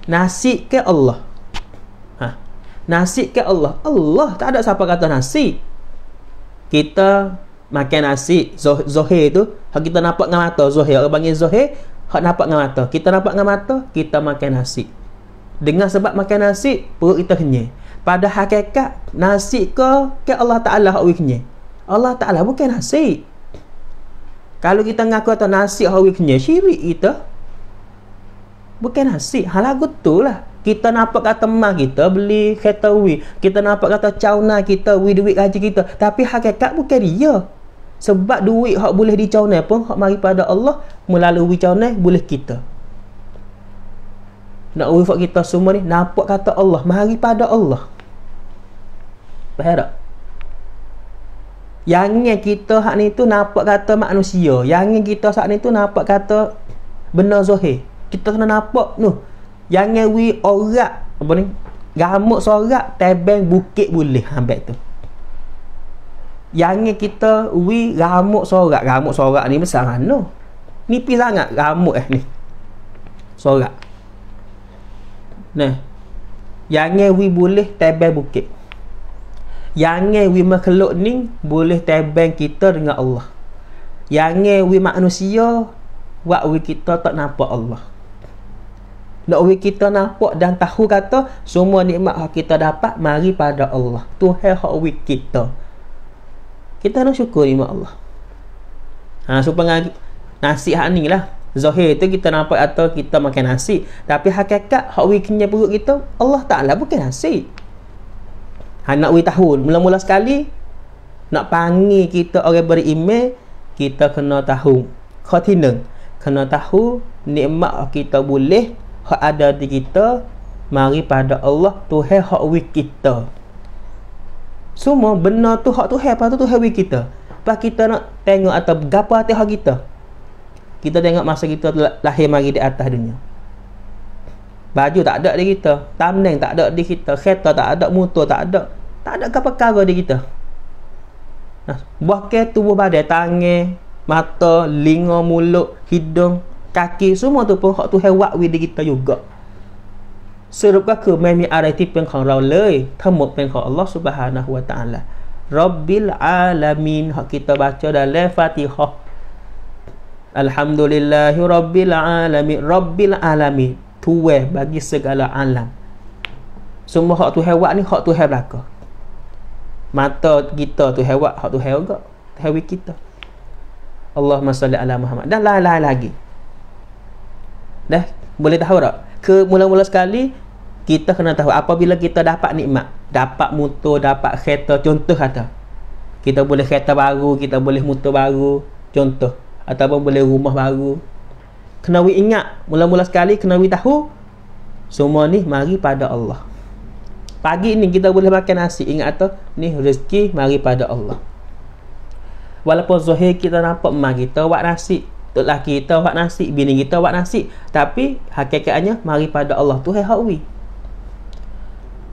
Nasi ke Allah? Ha. Nasi ke Allah? Allah tak ada siapa kata nasi. Kita makan nasi zohe tu hak kita nampak dengan mata zohe orang panggil zohe hak nampak dengan mata kita nampak dengan mata kita makan nasi dengan sebab makan nasi perut kita kenyang pada hakikat nasi ke ke Allah Taala hak we kenyang Allah Taala bukan nasi kalau kita ngaku atau nasi hak we kenyang syirik kita bukan nasi halah betul lah kita nampak kata mah kita beli kereta we kita nampak kata cauna kita we duit gaji kita tapi hakikat bukan dia sebab duit hak boleh dicaunai pun hak mari pada Allah melalui caunai boleh kita nak wifat kita semua ni nampak kata Allah mari pada Allah faham tak yang ni kita hak ni tu nampak kata manusia yang ni kita saat ni tu nampak kata benar zahir kita kena nampak tu yang ni we orang apa ni gamuk sorak tebeng bukit boleh ambil tu yang kita we ramuk sorak ramuk sorak ni besar mana no. nipis sangat ramuk eh ni sorak nah yang we boleh tebel bukit yang we makhluk ni boleh tebel kita dengan Allah yang we manusia buat we kita tak nampak Allah nak we kita nampak dan tahu kata semua nikmat yang kita dapat mari pada Allah Tuhan hak we kita kita nak syukur nikmat Allah. Ha, supaya nasi hak ni lah. Zohir tu kita nampak atau kita makan nasi. Tapi hakikat, hak wikinya perut kita, Allah Ta'ala bukan nasi. Ha, nak wik tahun. Mula-mula sekali, nak panggil kita orang berime kita kena tahu. Kau Kena tahu nikmat kita boleh hak ada di kita mari pada Allah Tuhan hak wik kita. Semua benda tu hak tu hak tu tu hak kita. Pas kita nak tengok atau gapa hati hak kita. Kita tengok masa kita lahir mari di atas dunia. Baju tak ada di kita, tameng tak ada di kita, kereta tak ada, motor tak ada. Tak ada apa perkara di kita. Nah, buah ke tubuh badan, tangan, mata, linga, mulut, hidung, kaki semua tu pun hak tu hewak di kita juga. สรุปก็คือไม่มีอะไรที่เป็นของเราเลยทั้งหมดเป็นของอัลลอฮฺสุบฮานะฮุวาตาละรับบิลอาลามีนฮะกิตบัจดาเลฟาติฮะอัลฮัมดุลิลลาฮิรับบิลอาลามีนรับบิลอาลามีน Tuhan bagi segala alam Semua hak tu hewak ni hak tu belaka Mata kita tu hewak, hak tu hewak juga Hewi kita Allahumma salli ala Muhammad Dan lain-lain lagi Dah boleh tahu tak? Ke mula-mula sekali kita kena tahu apabila kita dapat nikmat dapat motor dapat kereta contoh kata kita boleh kereta baru kita boleh motor baru contoh ataupun boleh rumah baru kena we ingat mula-mula sekali kena we tahu semua ni mari pada Allah pagi ni kita boleh makan nasi ingat tu ni rezeki mari pada Allah walaupun zahir kita nampak mak kita buat nasi tok kita buat nasi bini kita buat nasi tapi hakikatnya mari pada Allah tu hak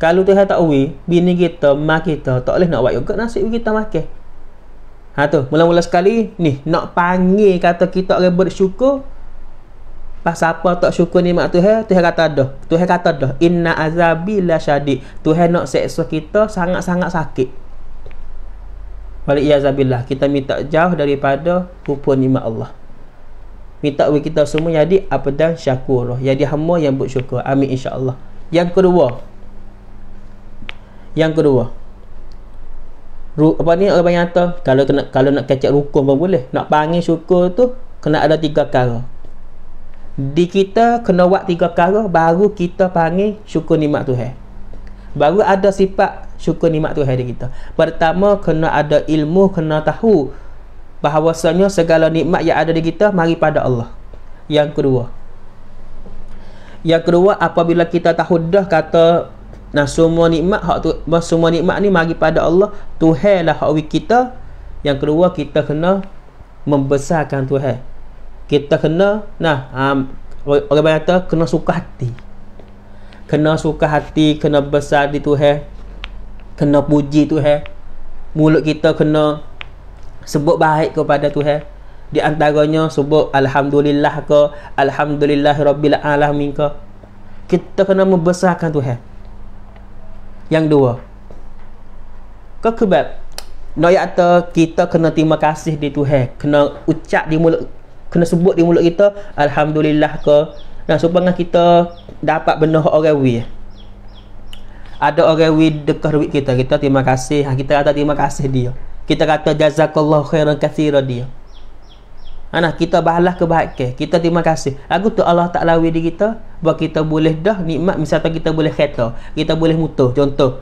kalau Tuhan tak uwi bini kita mak kita tak boleh nak buat yogurt nasib kita makan ha tu mula-mula sekali ni nak panggil kata kita orang bersyukur pas apa tak syukur ni mak Tuhan Tuhan kata dah Tuhan kata dah inna azabi la syadid Tuhan nak seksa kita sangat-sangat sakit Balik ya azabillah Kita minta jauh daripada Kupun nikmat Allah Minta we kita semua jadi apa Apadan syakur Jadi hamba yang bersyukur Amin insya Allah. Yang kedua yang kedua. Ru, apa ni orang banyak tahu. Kalau kena, kalau nak kecek rukun pun boleh. Nak panggil syukur tu kena ada tiga perkara. Di kita kena buat tiga perkara baru kita panggil syukur nikmat Tuhan. Baru ada sifat syukur nikmat Tuhan di kita. Pertama kena ada ilmu, kena tahu bahawasanya segala nikmat yang ada di kita mari pada Allah. Yang kedua. Yang kedua apabila kita tahu dah kata Nah semua nikmat hak tu semua nikmat ni mari pada Allah Tuhan lah hak kita. Yang kedua kita kena membesarkan Tuhan. Kita kena nah um, orang banyak kata kena suka hati. Kena suka hati, kena besar di Tuhan. Kena puji Tuhan. Mulut kita kena sebut baik kepada Tuhan. Di antaranya sebut alhamdulillah ke alhamdulillah rabbil alamin ke. Kita kena membesarkan Tuhan. Yang dua Ke kebab Nak kata kita kena terima kasih di Tuhan Kena ucap di mulut Kena sebut di mulut kita Alhamdulillah ke Dan supaya kita dapat benar orang we Ada orang we dekat duit kita Kita terima kasih ha, Kita kata terima kasih dia Kita kata jazakallah khairan kathira dia Anak kita balas kebaikan. Kita terima kasih. Aku tu Allah tak lawi diri kita. Buat kita boleh dah nikmat. Misalnya kita boleh kereta. Kita boleh mutuh. Contoh.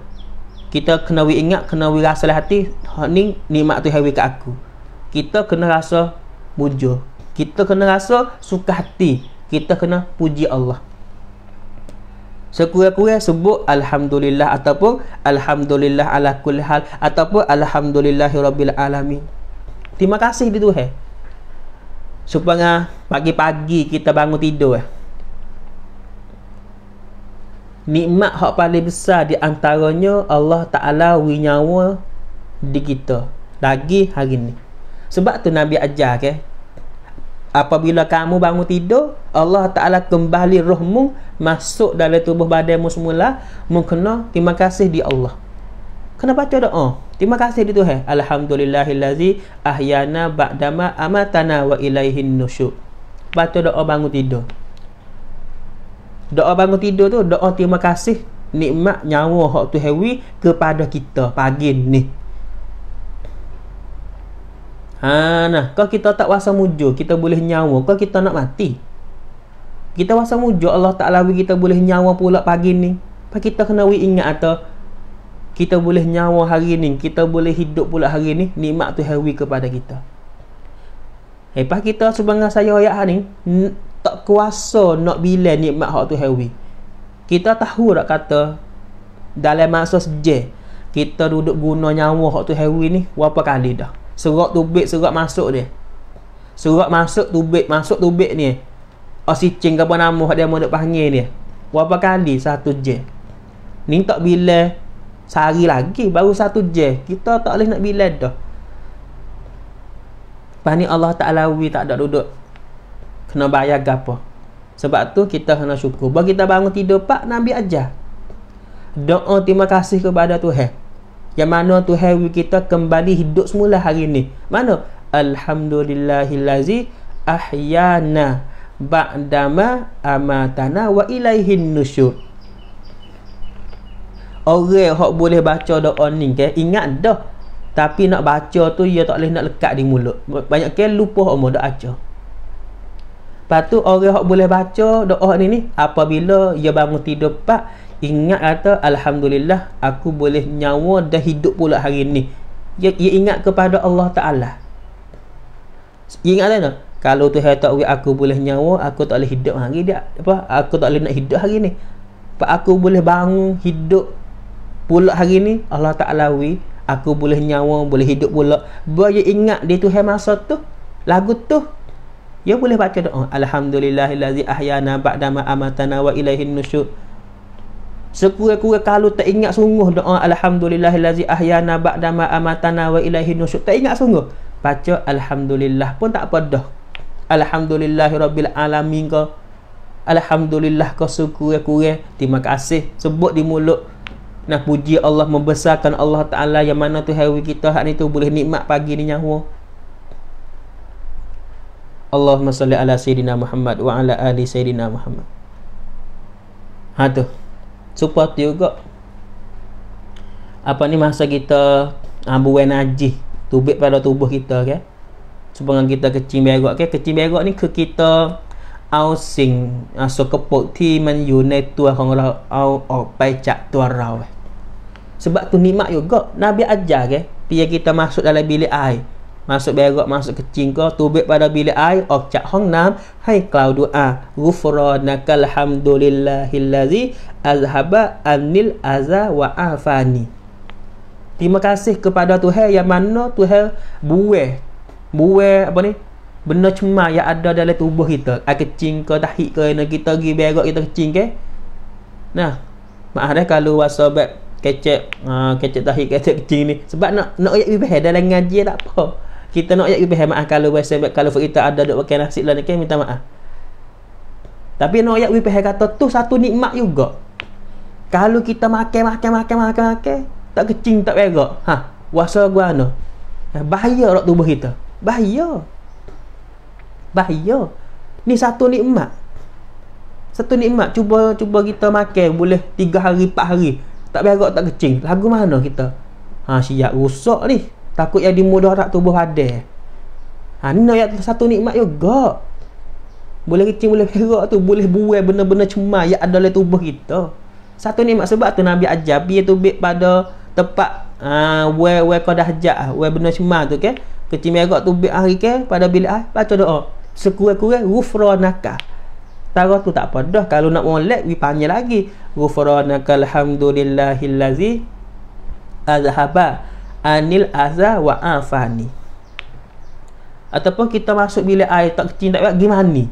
Kita kena we ingat. Kena we rasa hati. Ni nikmat tu hari ke aku. Kita kena rasa bujur. Kita kena rasa suka hati. Kita kena puji Allah. Sekurang-kurang sebut Alhamdulillah ataupun Alhamdulillah ala kulli hal ataupun Alhamdulillahi Rabbil Alamin. Terima kasih di Tuhan supaya pagi-pagi kita bangun tidur eh. Nikmat hak paling besar di antaranya Allah Taala wi di kita lagi hari ni. Sebab tu Nabi ajar ke okay? apabila kamu bangun tidur, Allah Taala kembali rohmu masuk dalam tubuh badanmu semula, mengkena terima kasih di Allah kena baca doa. Terima kasih di Tuhan. Alhamdulillahillazi ahyana ba'dama amatana wa ilaihin nusyur. Baca doa bangun tidur. Doa bangun tidur tu doa terima kasih nikmat nyawa hak tu hewi kepada kita pagi ni. Ha nah, kalau kita tak wasa mujo, kita boleh nyawa, kalau kita nak mati. Kita wasa mujo Allah Taala bagi kita boleh nyawa pula pagi ni. Pak kita kena ingat atau kita boleh nyawa hari ni kita boleh hidup pula hari ni nikmat tu hari kepada kita lepas kita sebenarnya saya ayat ni tak kuasa nak bila nikmat hak tu hari kita tahu tak kata dalam masa sejah kita duduk guna nyawa hak tu hari ni berapa kali dah serak tubik serak masuk dia serak masuk tubik masuk tubik ni Osicing ke apa nama dia mau panggil ni Berapa kali satu je Ni tak bila Sehari lagi baru satu je Kita tak boleh nak bila dah Lepas ni Allah Ta'ala wui tak ada duduk Kena bayar gapa Sebab tu kita kena syukur Bagi kita bangun tidur pak Nabi ajar Doa terima kasih kepada Tuhan Yang mana Tuhan wui kita kembali hidup semula hari ni Mana? Alhamdulillahillazi ahyana ba'dama amatana wa ilaihin nusyur orang hok boleh baca doa ni ke eh, ingat dah tapi nak baca tu ia tak boleh nak lekat di mulut banyak ke lupa hok mau doa Lepas tu orang hok boleh baca doa ni ni apabila ia bangun tidur pak ingat kata alhamdulillah aku boleh nyawa dan hidup pula hari ni ia, ia ingat kepada Allah Taala ia ingat tak kalau tu hai tak aku boleh nyawa aku tak boleh hidup hari dia apa aku tak boleh nak hidup hari ni pak aku boleh bangun hidup Pulak hari ni Allah tak wi aku boleh nyawa boleh hidup pulak. Boleh ingat dia tu masa tu lagu tu ya boleh baca doa Alhamdulillah alhamdulillahillazi ahyana ba'dama amatana wa ilaihin nusyur sekurang-kurang kalau tak ingat sungguh doa Alhamdulillah alhamdulillahillazi ahyana ba'dama amatana wa ilaihin nusyur tak ingat sungguh baca alhamdulillah pun tak apa dah alhamdulillahirabbil alamin kau. alhamdulillah kau sekurang-kurang terima kasih sebut di mulut Nah puji Allah membesarkan Allah Ta'ala Yang mana tu hari kita hari tu boleh nikmat pagi ni nyawa Allahumma salli ala Sayyidina Muhammad Wa ala ahli Sayyidina Muhammad Ha tu Supa tu juga Apa ni masa kita Abu ah, wa najih Tubik pada tubuh kita ke okay? Sebenarnya kita kecil berok kan okay? Kecil berok ni ke kita Ausing Asa ah, keput ti man yunai tua Kau ngelak Au Pai cak tua rau eh? Sebab tu nikmat juga. Nabi ajar ke, Dia kita masuk dalam bilik air. Masuk berok, masuk kecing kau, tubik pada bilik air, okcak oh, hong nam, hai kau doa. Ah, nakal, alhamdulillahillazi azhaba anil azza wa afani. Terima kasih kepada Tuhan yang mana Tuhan buih. Buih apa ni? Benda cuma yang ada dalam tubuh kita. Air ah, kecing kau, tahik kau, kita pergi berok, kita kecing ke. Nah, maknanya eh kalau wasabat kecek uh, kecek tahi kecek kecil ni sebab nak nak ayat ibah dalam ngaji tak apa kita nak ayat ibah maaf kalau biasa kalau kita ada dok makan nasi lah ni kan, minta maaf tapi nak ayat ibah kata tu satu nikmat juga kalau kita makan makan makan makan makan tak kecing tak berak ha puasa gua ana eh, bahaya dok tubuh kita bahaya bahaya ni satu nikmat satu nikmat cuba cuba kita makan boleh 3 hari 4 hari tak biar tak kecing. lagu mana kita ha siap rusak ni takut yang dimudarat tubuh ada ha ni yang satu nikmat juga boleh kecil boleh berak tu boleh buai benda-benda cemar yang ada dalam tubuh kita satu nikmat sebab tu Nabi ajar biar tu baik pada tempat ha we we kau dah ajak we ha, benda cemar tu ke okay? kecil berak tu baik hari ke pada bilah ah baca doa sekurang-kurang ghufranaka setara tu tak apa dah kalau nak molek we panggil lagi ghufranaka alhamdulillahillazi azhaba anil aza wa afani ataupun kita masuk bila air tak kecil tak gimana ni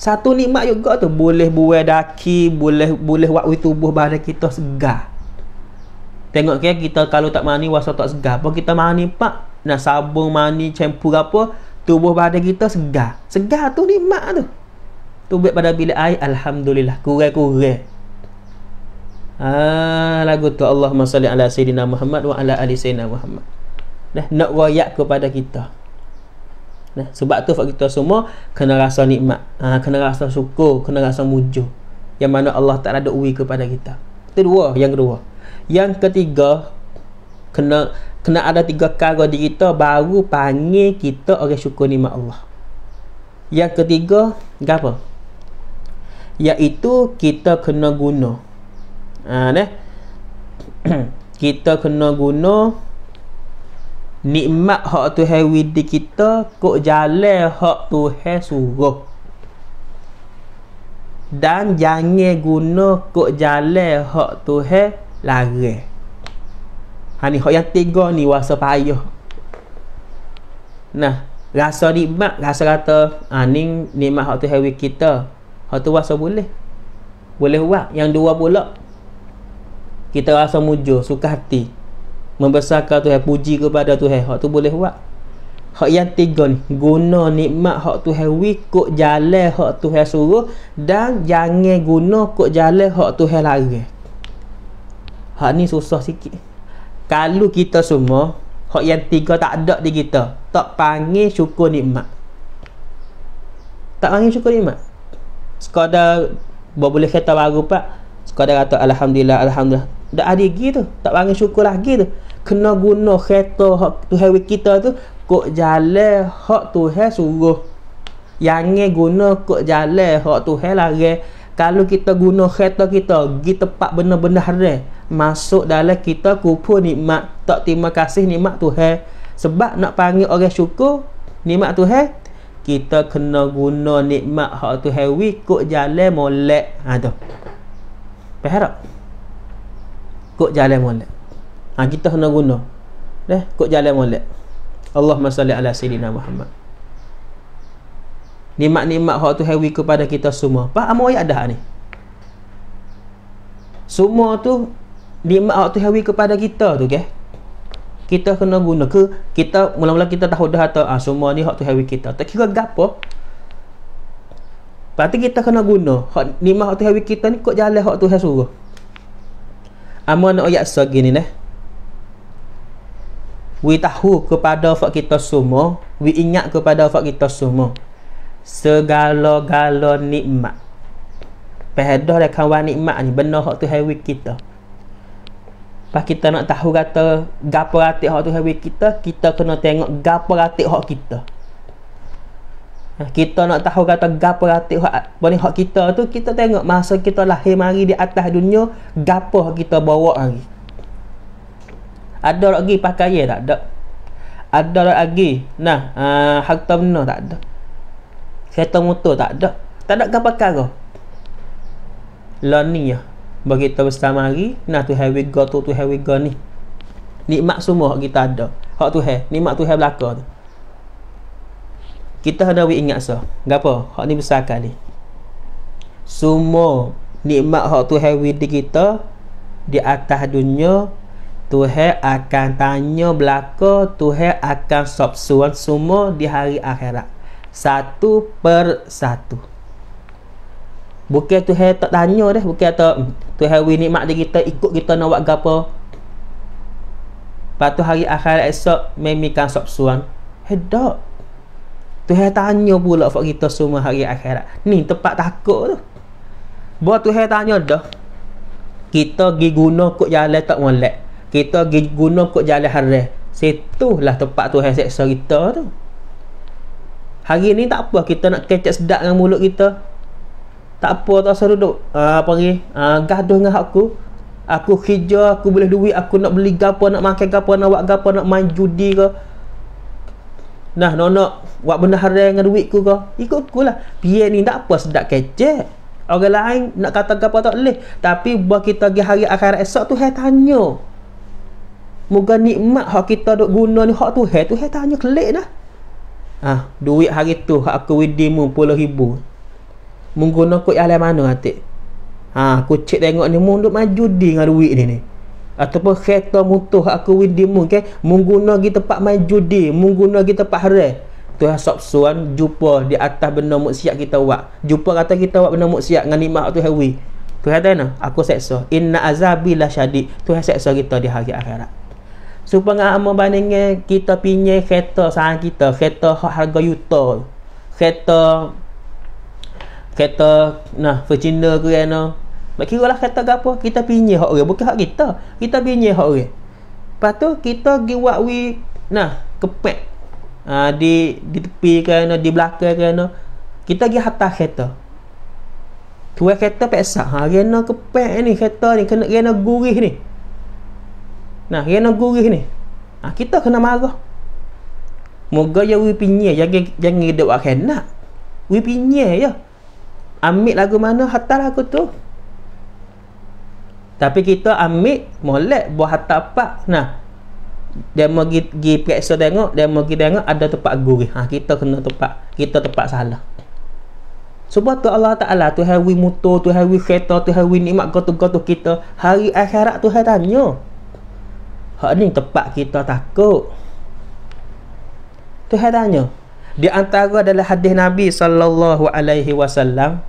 satu nikmat juga tu boleh buai daki boleh boleh buat tubuh badan kita segar tengok kan kita kalau tak mani wasa tak segar apa kita mani pak nak sabung mani campur apa tubuh badan kita segar segar tu nikmat tu tubuh pada bila air alhamdulillah kurang-kurang ah lagu tu Allahumma salli ala sayidina Muhammad wa ala ali sayidina Muhammad dah nak wayak kepada kita nah sebab tu kita semua kena rasa nikmat ha, kena rasa syukur kena rasa muju yang mana Allah tak ada uwi kepada kita dua yang kedua yang ketiga kena kena ada tiga kata di kita baru panggil kita orang syukur nikmat Allah yang ketiga apa Yaitu kita kena guna ha, nah <clears throat> kita kena guna nikmat hak tu hai widi kita kok jalan hak tu hai suruh dan jangan guna kok jalan hak tu hai larang Ha ni yang tiga ni rasa payah. Nah, rasa nikmat, rasa kata ha ni nikmat hak tu hawi kita. Hak tu rasa boleh. Boleh buat. Yang dua pula kita rasa mujo, suka hati. Membesarkan Tuhan, puji kepada Tuhan. Hak tu boleh buat. Hak yang tiga ni guna nikmat hak Tuhan wikuk jalan hak Tuhan suruh dan jangan guna kok jalan hak Tuhan larang. Hak ni susah sikit kalau kita semua hak yang tiga tak ada di kita tak panggil syukur nikmat tak panggil syukur nikmat sekadar boleh kereta baru pak sekadar kata alhamdulillah alhamdulillah tak ada lagi tu tak panggil syukur lagi tu kena guna kereta hak tu Tuhan kita tu kok jalan hak Tuhan suruh yang guna kok jalan hak Tuhan lah kalau kita guna kereta kita pergi tempat benar-benar haram masuk dalam kita kupu nikmat tak terima kasih nikmat Tuhan sebab nak panggil orang syukur nikmat Tuhan kita kena guna nikmat hak Tuhan we kok jalan molek ha tu perhara kok jalan molek ha kita kena guna deh kok jalan molek Allah salli ala sayyidina Muhammad nikmat-nikmat hak Tuhan we kepada kita semua Pak amoi ada ni semua tu nikmat Allah Tuhawi kepada kita tu okay? kita kena guna ke kita mula-mula kita tahu dah atau ah, semua ni Allah Tuhawi kita tak kira gapo berarti kita kena guna hak nikmat Allah Tuhawi kita ni kok jalan Allah Tuhan suruh amun nak ayat segini ni we tahu kepada fak kita semua we ingat kepada fak kita semua segala-gala nikmat pehadah dah kawan nikmat ni benar hak tu hewi kita Lepas kita nak tahu kata gapo ratik hak Tuhan bagi kita, kita kena tengok gapo ratik hak kita. Ha, kita nak tahu kata gapo ratik hak boleh hak kita tu kita tengok masa kita lahir mari di atas dunia, gapo hak kita bawa hari. Ada lagi pakai ya tak ada. Ada lagi. Nah, uh, harta benda tak ada. Kereta motor tak ada. Tak ada gapo perkara. Lah ya. Berita bersama hari Nah tu have we got tu, tu have we got ni Nikmat semua hak kita ada Hak tu have Nikmat tu have belaka tu Kita ada we ingat so Gapa Hak ni besar kali Semua Nikmat hak tu have we di kita Di atas dunia Tuhan akan tanya belaka Tuhan akan sopsuan semua di hari akhirat Satu per satu Bukan Tuhan tak tanya dah, bukan tak hmm, Tuhan we nikmat dia kita ikut kita nak buat gapo. Patu hari akhir esok memikan sop suan. Hedak. Tuhan tanya pula fak kita semua hari akhir, Ni tempat takut tu. Buat Tuhan tanya dah. Kita gi guna kok jalan tak molek. Kita gi guna kok jalan hari. Situlah tempat Tuhan seksa kita tu. Hari ni tak apa kita nak kecek sedap dengan mulut kita tak apa tak usah duduk uh, panggil uh, gaduh dengan aku aku kerja aku boleh duit aku nak beli gapa nak makan gapa nak buat gapa nak main judi ke nah nak nak buat benda hari dengan duit ku ke ikut ku lah pian ni tak apa sedap kecek orang lain nak kata gapa tak boleh tapi buat kita pergi hari akhirat esok tu saya tanya Moga nikmat hak kita duk guna ni hak tu hai tu hai tanya kelik dah. Ah, duit hari tu hak aku widimu 10 ribu menggunakan kod yang mana atik ha aku cek tengok ni mun duk maju di dengan duit ni ni ataupun kereta mutuh aku windy mun ke menggunakan di tempat maju di menggunakan di tempat hari tu hasap suan jumpa di atas benda muksiat kita buat jumpa kata kita buat benda muksiat dengan nikmat tu hawi tu kata ni aku seksa inna azabi la syadid tu seksa kita di hari akhirat supaya amal bandingnya kita pinjai kereta sahan kita kereta harga yuta kereta kereta nah for China ke kan no. Mak kira lah kereta ke apa kita pinjam hak orang bukan hak kita. Kita pinjam hak orang. Lepas tu kita gi buat we nah kepek. Ha, di di tepi kan no, di belakang kan no. Kita gi hantar kereta. Tua kereta peksa. Ha kena kepek ni kereta ni kena kena gurih ni. Nah, kena gurih ni. Ha, kita kena marah. Moga ya we pinjam jangan jangan dekat kena. We pinjam ya. Je ambil lagu mana hantar lagu tu tapi kita ambil molek buah hantar pak nah dia mau pergi, pergi periksa tengok dia mau pergi tengok ada tempat gurih ha, kita kena tempat kita tempat salah sebab tu Allah Ta'ala tu hari motor tu hari kereta tu hari nikmat gotuh-gotuh kita hari akhirat tu hari tanya hak ni tempat kita takut tu hari tanya di antara adalah hadis Nabi sallallahu alaihi wasallam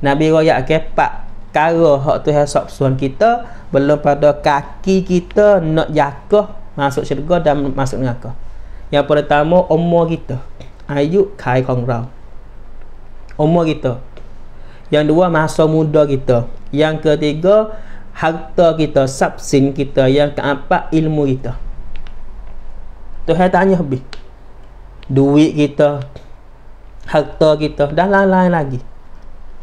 Nabi royak ke pak kara hak tu hasap suan kita belum pada kaki kita nak jakah masuk syurga dan masuk neraka yang pertama umur kita ayuk kai kongrau umur kita yang dua masa muda kita yang ketiga harta kita sabsin kita yang keempat ilmu kita Tuhan tanya habis duit kita harta kita dan lain-lain lagi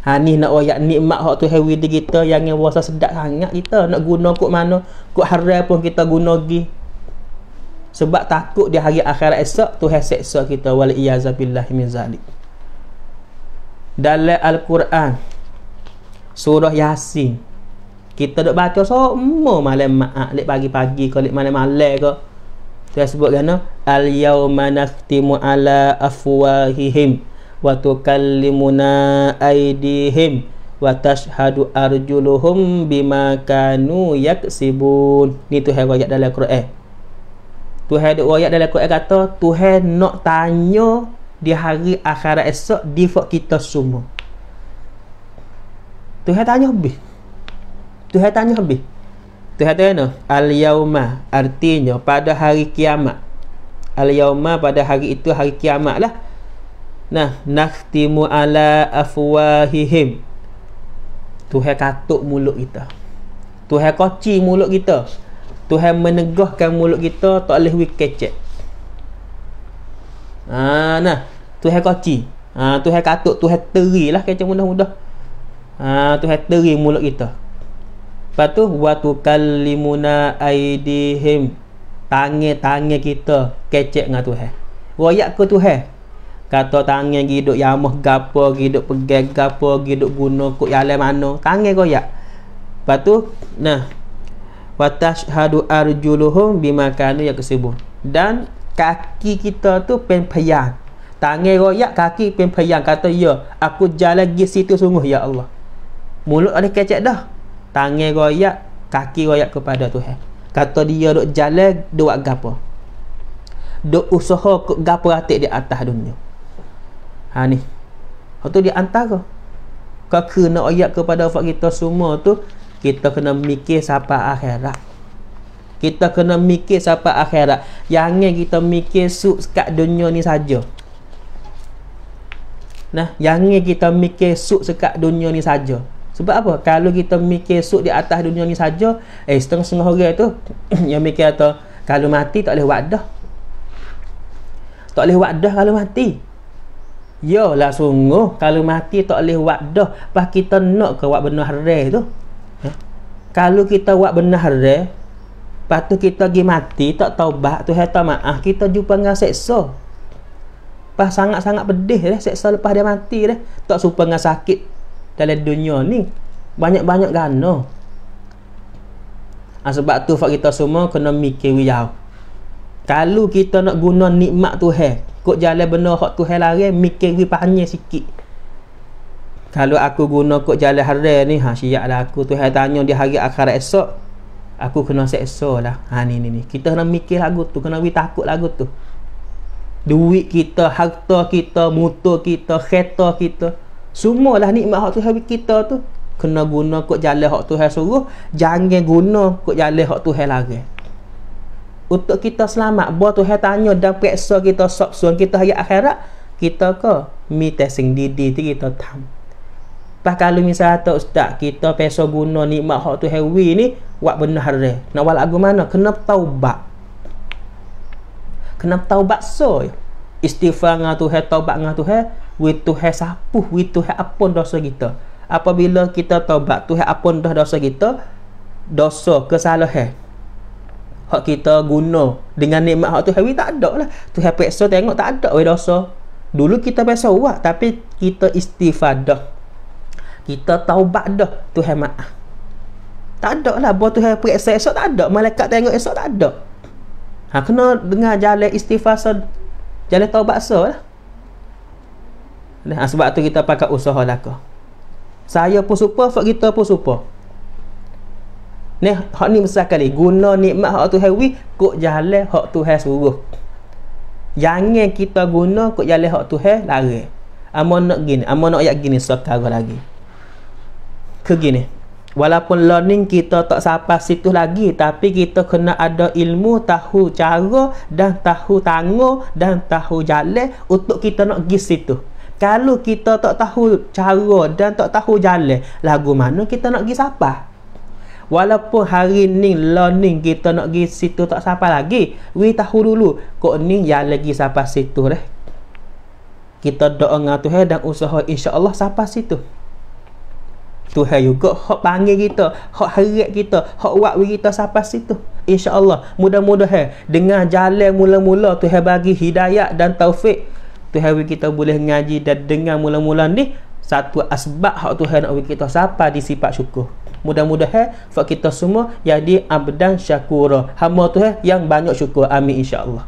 ha ni nak wayak nikmat hak tu hewi di kita yang yang rasa sedap sangat kita nak guna kok mana kok haram pun kita guna gi sebab takut di hari akhirat esok tu seksa kita wal iazabilahi min zalik dalam al-Quran surah yasin kita dok baca semua so, malam maak lek pagi-pagi ke lek malam-malam ke saya sebut kena al-yawma naftimu ala afwahihim wa tukallimuna aydihim wa tashhadu arjuluhum bima kanu yaksibun. Ni tu hai ayat dalam Quran. Tu hai ada ayat dalam Quran kata Tuhan nak tanya di hari akhirat esok di fak kita semua. Tuhan tanya habis. Tuhan tanya habis. Tu kata kena Al-Yawma Artinya pada hari kiamat Al-Yawma pada hari itu hari kiamat lah Nah Nakhtimu ala afwahihim Tuhan katuk mulut kita Tuhan koci mulut kita Tuhan menegahkan mulut kita Tak boleh wikecek Haa nah Tuhan koci Haa Tuhan katuk Tuhan teri lah kecek mudah-mudah Haa Tuhan teri mulut kita Lepas tu watukallimuna aidihim. Tangan-tangan kita kecek dengan Tuhan. Royak ke Tuhan? Kata tangan gi duk yamah gapo gi duk pegai gapo gi duk guna kok yale mano. Tangan royak. Lepas tu nah watashhadu arjuluhum bima kanu yaksubun. Dan kaki kita tu pen payang. Tangan royak kaki pen payang kata ya aku jalan gi situ sungguh ya Allah. Mulut ada kecek dah tangan royak kaki royak kepada Tuhan kata dia duk jalan duk gapo duk usaha gapo atik di atas dunia ha ni waktu dia antara kau kena ayat kepada ufak kita semua tu kita kena mikir siapa akhirat kita kena mikir siapa akhirat yang kita mikir suk sekat dunia ni saja nah yang kita mikir suk sekat dunia ni saja sebab apa? Kalau kita mikir sok di atas dunia ni saja, eh setengah-setengah orang tu <clears throat> yang mikir kata kalau mati tak boleh wadah. Tak boleh wadah kalau mati. Ya lah sungguh kalau mati tak boleh wadah, pas kita nak ke wak benar hari tu. Ya? Kalau kita wak benar hari, patu kita pergi mati tak taubat tu hata maaf kita jumpa dengan seksa pas sangat-sangat pedih dah seksa lepas dia mati dah tak serupa dengan sakit dalam dunia ni banyak-banyak gano ha, sebab tu fak kita semua kena mikir wiyau. kalau kita nak guna nikmat tu Tuhan kok jalan benar hak tu Tuhan lari mikir wi panjang sikit kalau aku guna kok jalan haram ni ha siap lah aku Tuhan tanya di hari akhirat esok aku kena seksa lah ha ni ni ni kita kena mikir lagu tu kena wi takut lagu tu duit kita harta kita motor kita kereta kita Semualah nikmat hak Tuhan kita tu kena guna kok jalan hak Tuhan suruh, jangan guna kok jalan hak Tuhan larang. Untuk kita selamat, buat Tuhan tanya dan periksa kita sop suan kita hari akhirat, kita ke mite sing didi tu kita tam. Pas kalau misalnya tak ustaz, kita peso guna nikmat hak Tuhan wi ni, buat benar re. Nak wala agama mana? Kena taubat. Kena taubat so. Istighfar dengan Tuhan, taubat dengan Tuhan, we to have sapuh we to have apun dosa kita apabila kita taubat tu have apun dah dosa kita dosa kesalahan hak kita guna dengan nikmat hak tu have tak ada lah tu have peksa tengok tak ada we dosa dulu kita biasa buat tapi kita istifadah kita taubat dah tu have maaf tak ada lah buat tu have peksa esok tak ada malaikat tengok esok tak ada Ha, kena dengar jalan istighfar so, jalan taubat so lah. Ha, sebab tu kita pakai usaha laka. Saya pun suka, fak kita pun suka. Ni hak ni besar kali guna nikmat hak Tuhan hewi, kok jalan hak Tuhan suruh. Jangan kita guna kok jalan hak hewi lari. Amo nak gini, amo nak ayat gini sekarang lagi. Ke gini. Walaupun learning kita tak sampai situ lagi tapi kita kena ada ilmu tahu cara dan tahu tangguh dan tahu jalan untuk kita nak pergi situ kalau kita tak tahu cara dan tak tahu jalan lagu mana kita nak pergi siapa walaupun hari ni learning kita nak pergi situ tak siapa lagi we tahu dulu kok ni yang lagi siapa situ leh? kita doa dengan Tuhan dan usaha Allah siapa situ Tuhan juga hak panggil kita hak harap kita hak buat kita siapa situ Insya Allah mudah-mudahan dengan jalan mula-mula Tuhan bagi hidayah dan taufik Tu Tuhan kita boleh ngaji dan dengar mula-mula ni satu asbab hak Tuhan nak kita siapa di sifat syukur. Mudah-mudahan fak kita semua jadi abdan syakura. Hamba Tuhan yang banyak syukur. Amin insya-Allah.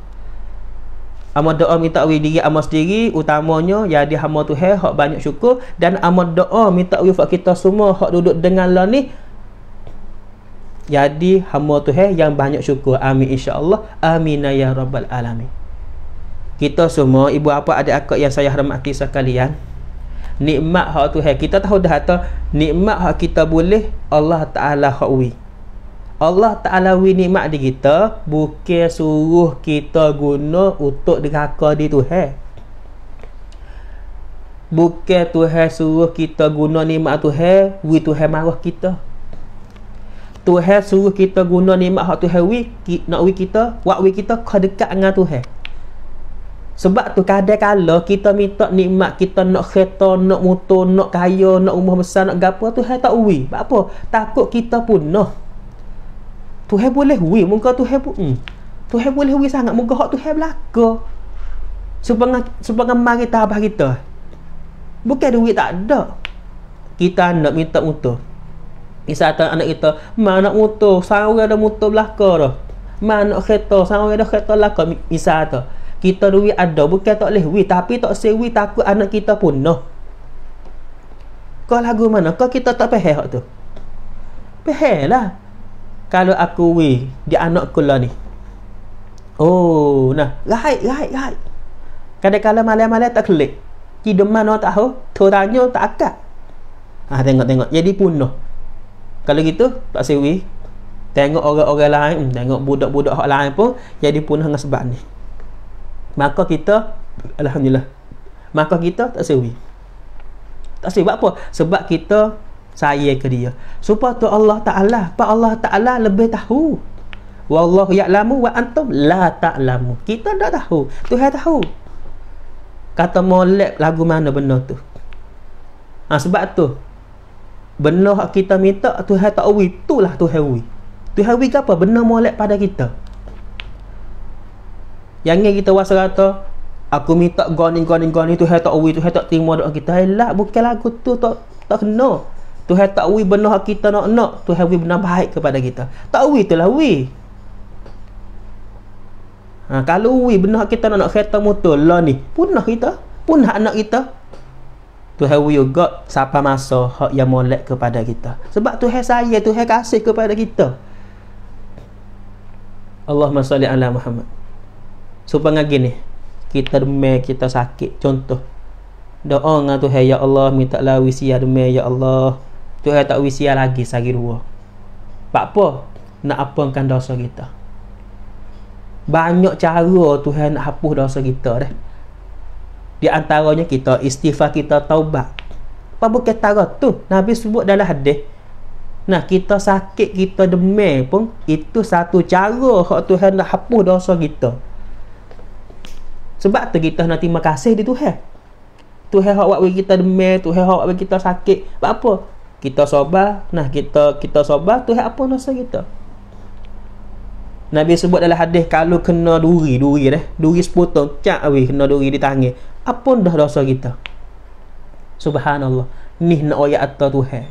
Amal doa minta wi diri amal sendiri utamanya ya di hamba Tuhan hak banyak syukur dan amal doa minta wi fak kita semua hak duduk dengan lah ni jadi tu Tuhan yang banyak syukur. Amin insya-Allah. Amin ya rabbal alamin kita semua ibu apa ada akak yang saya hormati sekalian nikmat hak tu hai. kita tahu dah tu nikmat hak kita boleh Allah Ta'ala hak Allah Ta'ala wi nikmat di kita bukan suruh kita guna untuk dengaka di tu hai. bukan tu hai suruh kita guna nikmat tu hai wi tu hai marah kita Tuhan suruh kita guna nikmat hak Tuhan wi nak wi kita buat wi kita ke dekat dengan Tuhan sebab tu kadang-kadang kita minta nikmat kita nak kereta, nak motor, nak kaya, nak rumah besar, nak gapo tu hai tak uwi. Sebab apa? Takut kita pun Tu Tuhan boleh uwi, muka tu Tuhan pun. Tu hmm. Tuhan boleh uwi sangat, muka hak Tuhan belaka. Sebab sebab ngamari tabah kita. Bukan duit tak ada. Kita nak minta motor. Misal anak kita, mana nak motor, sang ada motor belaka dah. Mana nak kereta, sang ada kereta belaka, misal tu kita duit ada bukan tak boleh wi tapi tak sewi takut anak kita pun punah kau lagu mana kau kita tak pehe hak tu pehe lah kalau aku wi di anak kula ni oh nah gai gai gai. Kadai kadang malam-malam tak klik tidur mana tak tahu turanya tak akak ah tengok tengok jadi punah kalau gitu tak sewi tengok orang-orang lain hmm, tengok budak-budak hak lain pun jadi punah dengan sebab ni maka kita alhamdulillah maka kita tak sewi tak sewi apa sebab kita sayang ke dia supaya tu Allah Taala pak Allah Taala lebih tahu wallahu ya'lamu wa antum la ta'lamu kita dah tahu Tuhan tahu kata molek lagu mana benda tu ha, sebab tu benda kita minta Tuhan tak tahu itulah Tuhan tahu Tuhan tahu apa benda molek pada kita yang ni kita rasa kata Aku minta goni goni goni tu hai tak ui tu hai tak terima doa kita Elah bukan lagu tu tak tak kena Tu hai tak ui benar kita nak nak Tu hai wui benar baik kepada kita Tak wui tu lah ui ha, Kalau wui benar kita nak nak kereta motor lah ni Punah kita Punah anak kita Tu hai ui juga Siapa masa hak yang molek kepada kita Sebab tu hai saya tu hai kasih kepada kita Allahumma salli ala Muhammad Supaya gini Kita demai kita sakit Contoh Doa dengan Tuhan Ya Allah Minta lah wisya demai Ya Allah Tuhan tak wisya lagi Sehari dua Pak apa Nak apangkan dosa kita Banyak cara Tuhan nak hapus dosa kita deh Di antaranya kita Istighfar kita taubat Apa bukan tara tu Nabi sebut dalam hadis Nah kita sakit kita demai pun itu satu cara hak Tuhan nak hapus dosa kita. Sebab tu kita nak terima kasih di Tuhan. Tuhan hak buat kita demam, Tuhan hak buat kita sakit. Sebab apa? Kita sabar. Nah, kita kita sabar Tuhan apa nasa kita? Nabi sebut dalam hadis kalau kena duri, duri dah. Duri sepotong, cak awi kena duri di tangan. Apa dah dosa kita? Subhanallah. Ni nak ayat atas Tuhan.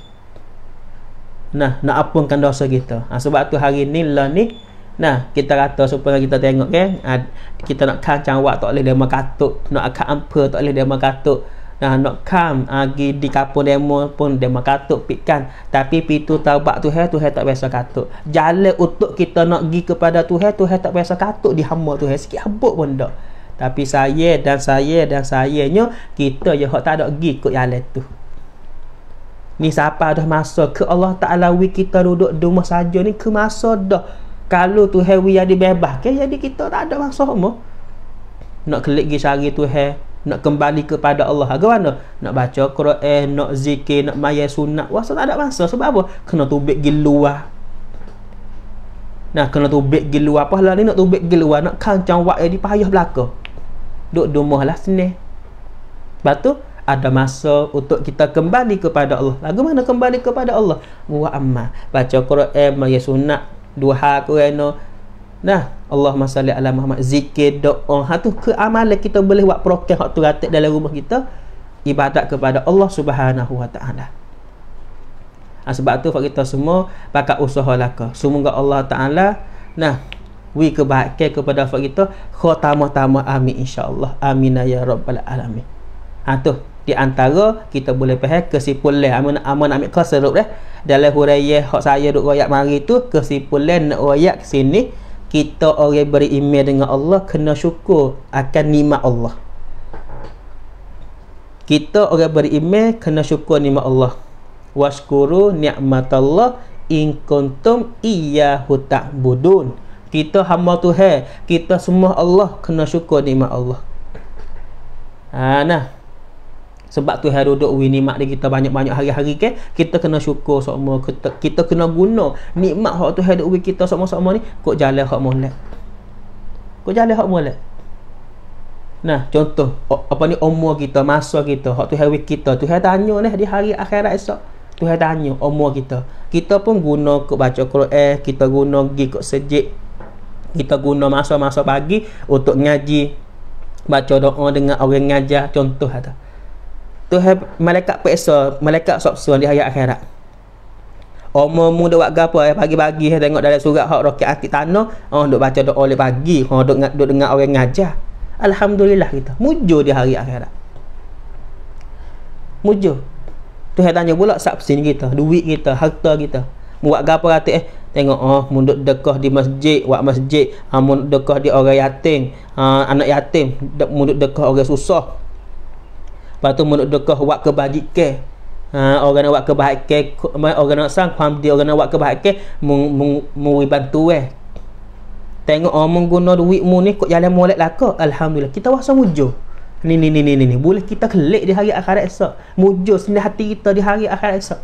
Nah, nak apungkan dosa kita. Ha, sebab tu hari ni lah ni Nah, kita kata supaya kita tengok kan. Okay? Ah, kita nak kacang awak tak boleh demo katuk. Nak akak ampa tak boleh demo katuk. Nah, nak kam lagi ah, di kapur demo pun demo katuk pikan. Tapi pintu taubat tu hai, tu hai tak biasa katuk. Jalan untuk kita nak gi kepada tu hai, tu hai tak biasa katuk di hamba tu hai. Sikit habuk pun tak. Tapi saya dan saya dan saya nyo kita je tak ada gi ikut jalan tu. Ni siapa dah masa ke Allah Ta'ala kita duduk di rumah saja ni ke masa dah kalau tu hewi yang dibebas ke jadi kita tak ada masa semua nak klik pergi cari tu he nak kembali kepada Allah ke mana nak baca Quran nak zikir nak maya sunat wah tak ada masa sebab apa kena tubik gi luar nah kena tubik gi luar apa lah ni nak tubik gi luar nak kancang wak di payah belaka duk domoh lah sini sebab tu ada masa untuk kita kembali kepada Allah. Lagu mana kembali kepada Allah? Buat amal. Baca Quran, maya sunat, dua hal kerana nah Allah salli ala Muhammad zikir doa ha tu ke amalan kita boleh buat prokes hak tu ratik dalam rumah kita ibadat kepada Allah Subhanahu wa taala ha, sebab tu buat kita semua pakat usaha laka semoga Allah taala nah we kebaikan kepada buat kita khotamah-tamah amin insyaallah amin ya rabbal alamin ha tu di antara kita boleh faham kesimpulan amun amun ambil kasarup deh dalam huraiyah hak saya duk royak mari tu kesimpulan nak royak sini kita orang beri iman dengan Allah kena syukur akan nikmat Allah kita orang beri iman kena syukur nikmat Allah washkuru ni'matallah in kuntum iyyahu ta'budun kita hamba Tuhan kita semua Allah kena syukur nikmat Allah ha nah sebab tu hari duduk we nikmat dia kita banyak-banyak hari-hari ke kita kena syukur semua kita, kita kena guna nikmat hak tu hari duduk we kita semua semua ni kok jalan hak molek kok jalan hak molek nah contoh apa ni umur kita masa kita hak tu hari kita tu hari tanya ni di hari akhirat esok tu hari tanya umur kita kita pun guna ke baca Quran kita guna pergi ke sejik kita guna masa-masa pagi untuk ngaji baca doa dengan orang ngajar contoh atau Tuhan malaikat peksa, malaikat sopsuan di hari akhirat. Umur muda buat gapo eh? pagi-pagi saya eh, tengok dalam surat hak rakyat atik tanah, oh duk baca doa oleh pagi, oh duk, duk dengar orang ngajar. Alhamdulillah kita mujo di hari akhirat. Mujo. Tuhan tanya pula subsidi kita, duit kita, harta kita. Buat gapo atik eh Tengok oh munduk dekah di masjid, buat masjid, ha, ah, munduk dekah di orang yatim, ha, anak yatim, munduk dekah orang susah, Lepas tu menudukah wak kebajikan. Ha, orang nak buat ke, orang nak sang kuam dia orang nak buat kebaikan ke, mung mung bantu eh tengok orang oh, guna duit mu ni kok jalan molek laka alhamdulillah kita wasa mujo ni ni ni ni ni boleh kita kelik di hari akhirat esok mujo sini hati kita di hari akhirat esok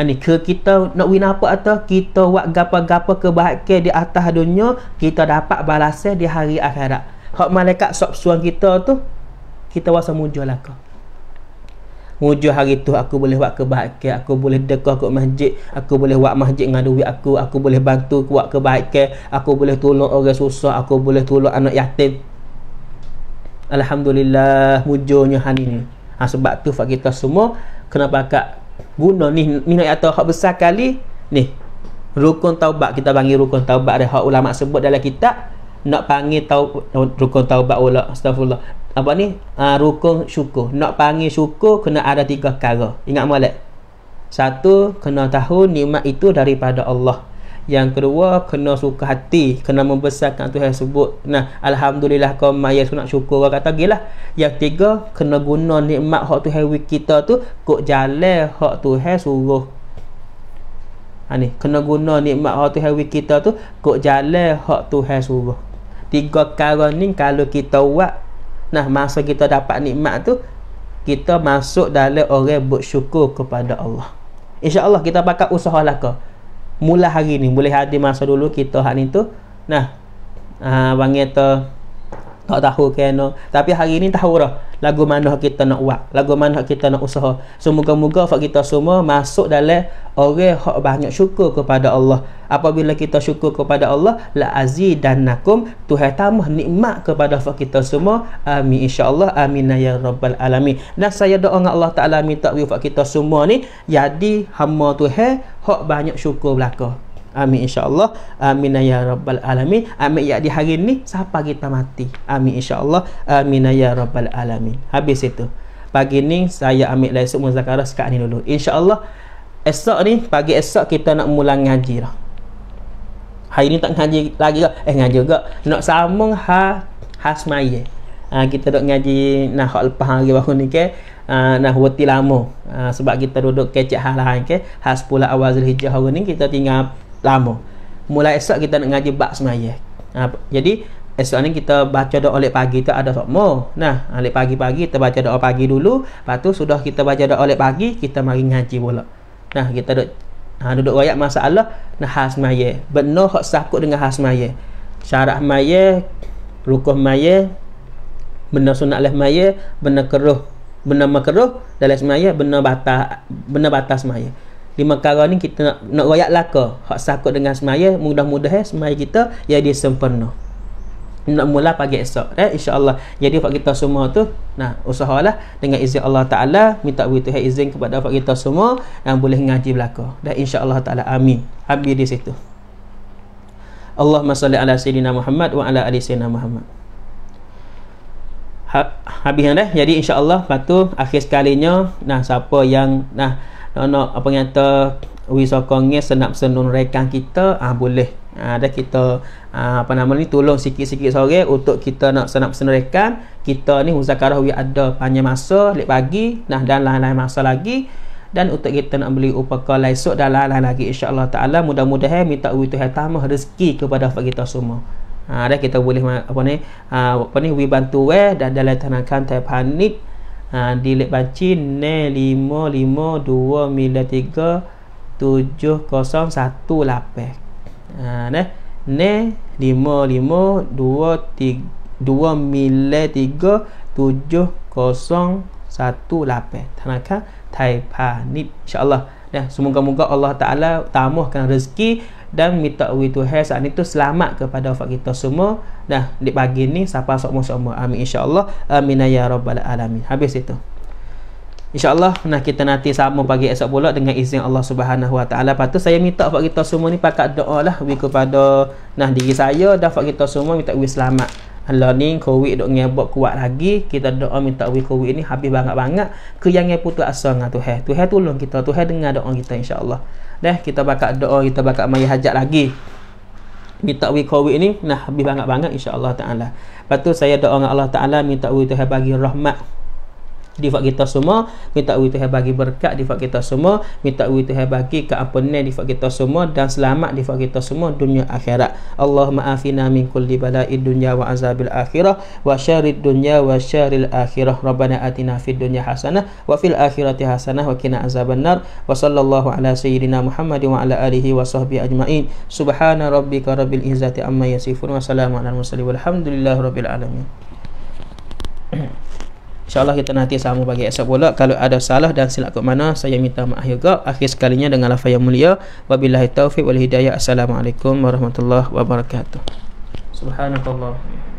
ha ni ke kita nak win apa atau kita buat gapa-gapa kebaikan di atas dunia kita dapat balasnya di hari akhirat hak malaikat sop suang kita tu kita rasa mujur lah kau mujur hari tu aku boleh buat kebaikan aku boleh dekah ke masjid aku boleh buat masjid dengan duit aku aku boleh bantu buat kebaikan aku boleh tolong orang susah aku boleh tolong anak yatim Alhamdulillah mujurnya hari ni ha, sebab tu buat kita semua kenapa kak guna ni ni nak kata hak besar kali ni rukun taubat kita panggil rukun taubat ada hak ulama sebut dalam kitab nak panggil tau rukun taubat wala astagfirullah apa ni uh, rukun syukur nak panggil syukur kena ada tiga perkara ingat molek satu kena tahu nikmat itu daripada Allah yang kedua kena suka hati kena membesarkan Tuhan sebut nah alhamdulillah kau maya nak syukur kau kata gilah yang tiga kena guna nikmat hak Tuhan kita tu kok jalan hak Tuhan suruh Ani ha kena guna nikmat hak Tuhan kita tu kok jalan hak Tuhan suruh tiga kara ni kalau kita buat nah masa kita dapat nikmat tu kita masuk dalam orang bersyukur kepada Allah Insya Allah kita pakai usaha lah ke mula hari ni boleh hari masa dulu kita hari ni tu nah ah uh, bang kita tak tahu ke no, tapi hari ni tahu dah lagu mana kita nak buat lagu mana kita nak usaha semoga-moga fak kita semua masuk dalam orang hak banyak syukur kepada Allah apabila kita syukur kepada Allah la aziz dan nakum tuhan tambah nikmat kepada fak kita semua amin insyaallah amin ya rabbal alamin dan saya doa dengan Allah taala minta wifak kita semua ni jadi hamma tuhan hak banyak syukur belaka Amin insya-Allah. Amin ya rabbal alamin. Amin ya di hari ni siapa kita mati. Amin insya-Allah. Amin ya rabbal alamin. Habis itu. Pagi ni saya ambil lesson muzakarah sekat ni dulu. Insya-Allah esok ni pagi esok kita nak mula ngaji lah. Hari ni tak ngaji lagi lah. Eh ngaji juga. Nak sambung ha hasmaye. Ha, kita dok ngaji nah hak lepas hari baru ni ke ha, nah wati lama ha, sebab kita duduk kecek hal lain ke has pula awal zulhijjah hari ni kita tinggal lama. Mulai esok kita nak ngaji bab semayah. Ha, jadi esok ni kita baca doa oleh pagi tu ada sokmo. Nah, ha, oleh pagi-pagi kita baca doa pagi dulu, lepas tu sudah kita baca doa oleh pagi, kita mari ngaji pula. Nah, kita duduk ha, duduk royak masalah nah has mayah. Benar hak sakut dengan has mayah. Syarah mayah, rukuh mayah, benda sunat leh mayah, benda keruh, benda makruh, dalam semayah, benda batas, benda batas semayah lima kara ni kita nak nak royak laka hak sakut dengan semaya mudah-mudahan eh, semaya kita ya dia sempurna nak mula pagi esok eh insyaallah jadi buat kita semua tu nah usahalah dengan izin Allah taala minta begitu hai izin kepada buat kita semua yang boleh ngaji belaka dan insyaallah taala amin habis di situ Allahumma salli ala sayyidina Muhammad wa ala ali sayyidina Muhammad ha, habis dah jadi insyaallah patu akhir sekalinya nah siapa yang nah nak apa kata we sokong ngis senap senun rekan kita ah ha, boleh ada ah, ha, kita ha, apa nama ni tolong sikit-sikit sore untuk kita nak senap senun rekan kita ni muzakarah we ada panjang masa lepas pagi nah dan lain-lain masa lagi dan untuk kita nak beli upaka esok dan lain-lain lagi insyaallah taala mudah-mudahan minta we tu tambah rezeki kepada kita semua ha, kita boleh apa ni apa ni we bantu we eh, dan dalam tanakan tiap ha, di lek panci ne lima lima dua mila tiga tujuh kosong satu lapan ha, ne ne lima lima dua tiga dua mila tiga tujuh kosong satu lapan tanaka taipa ni insyaallah ya semoga moga Allah taala tamuhkan rezeki dan minta uwi Tuhan saat ni tu selamat kepada wafat kita semua nah di pagi ni siapa sokmo sokmo amin insyaallah amin ya rabbal alamin habis itu InsyaAllah nah kita nanti sama pagi esok pula dengan izin Allah Subhanahu Wa Taala. Lepas saya minta buat kita semua ni pakat doalah, lah kepada nah diri saya dan buat kita semua minta wis selamat. Hala ni COVID dok ngebok kuat lagi Kita doa minta we COVID ni habis banget-banget Ke yang yang putus asa dengan Tuhan Tuhan tolong kita Tuhan dengar doa kita insyaAllah Dah kita bakal doa Kita bakal mari hajat lagi Minta we COVID ni Nah habis banget-banget insyaAllah ta'ala Lepas tu saya doa dengan Allah Ta'ala Minta we Tuhan bagi rahmat difat kita semua minta Allah Tuhan bagi berkat difat kita semua minta Allah Tuhan bagi keampunan difat kita semua dan selamat difat kita semua dunia akhirat Allahumma afina min kulli bala'id dunia wa azabil akhirah wa syarid dunia wa syaril akhirah rabbana atina fid dunia hasanah wa fil akhirati hasanah wa qina azabannar wa sallallahu ala sayyidina Muhammad wa ala alihi wa sahbihi ajmain subhana rabbika rabbil izzati amma yasifun wa salamun alal mursalin walhamdulillahi rabbil alamin <clears throat> InsyaAllah kita nanti sama bagi esok pula. Kalau ada salah dan silap ke mana, saya minta maaf juga. Akhir sekalinya dengan lafaz yang mulia. Wabillahi taufiq wal hidayah. Assalamualaikum warahmatullahi wabarakatuh. Subhanakallah.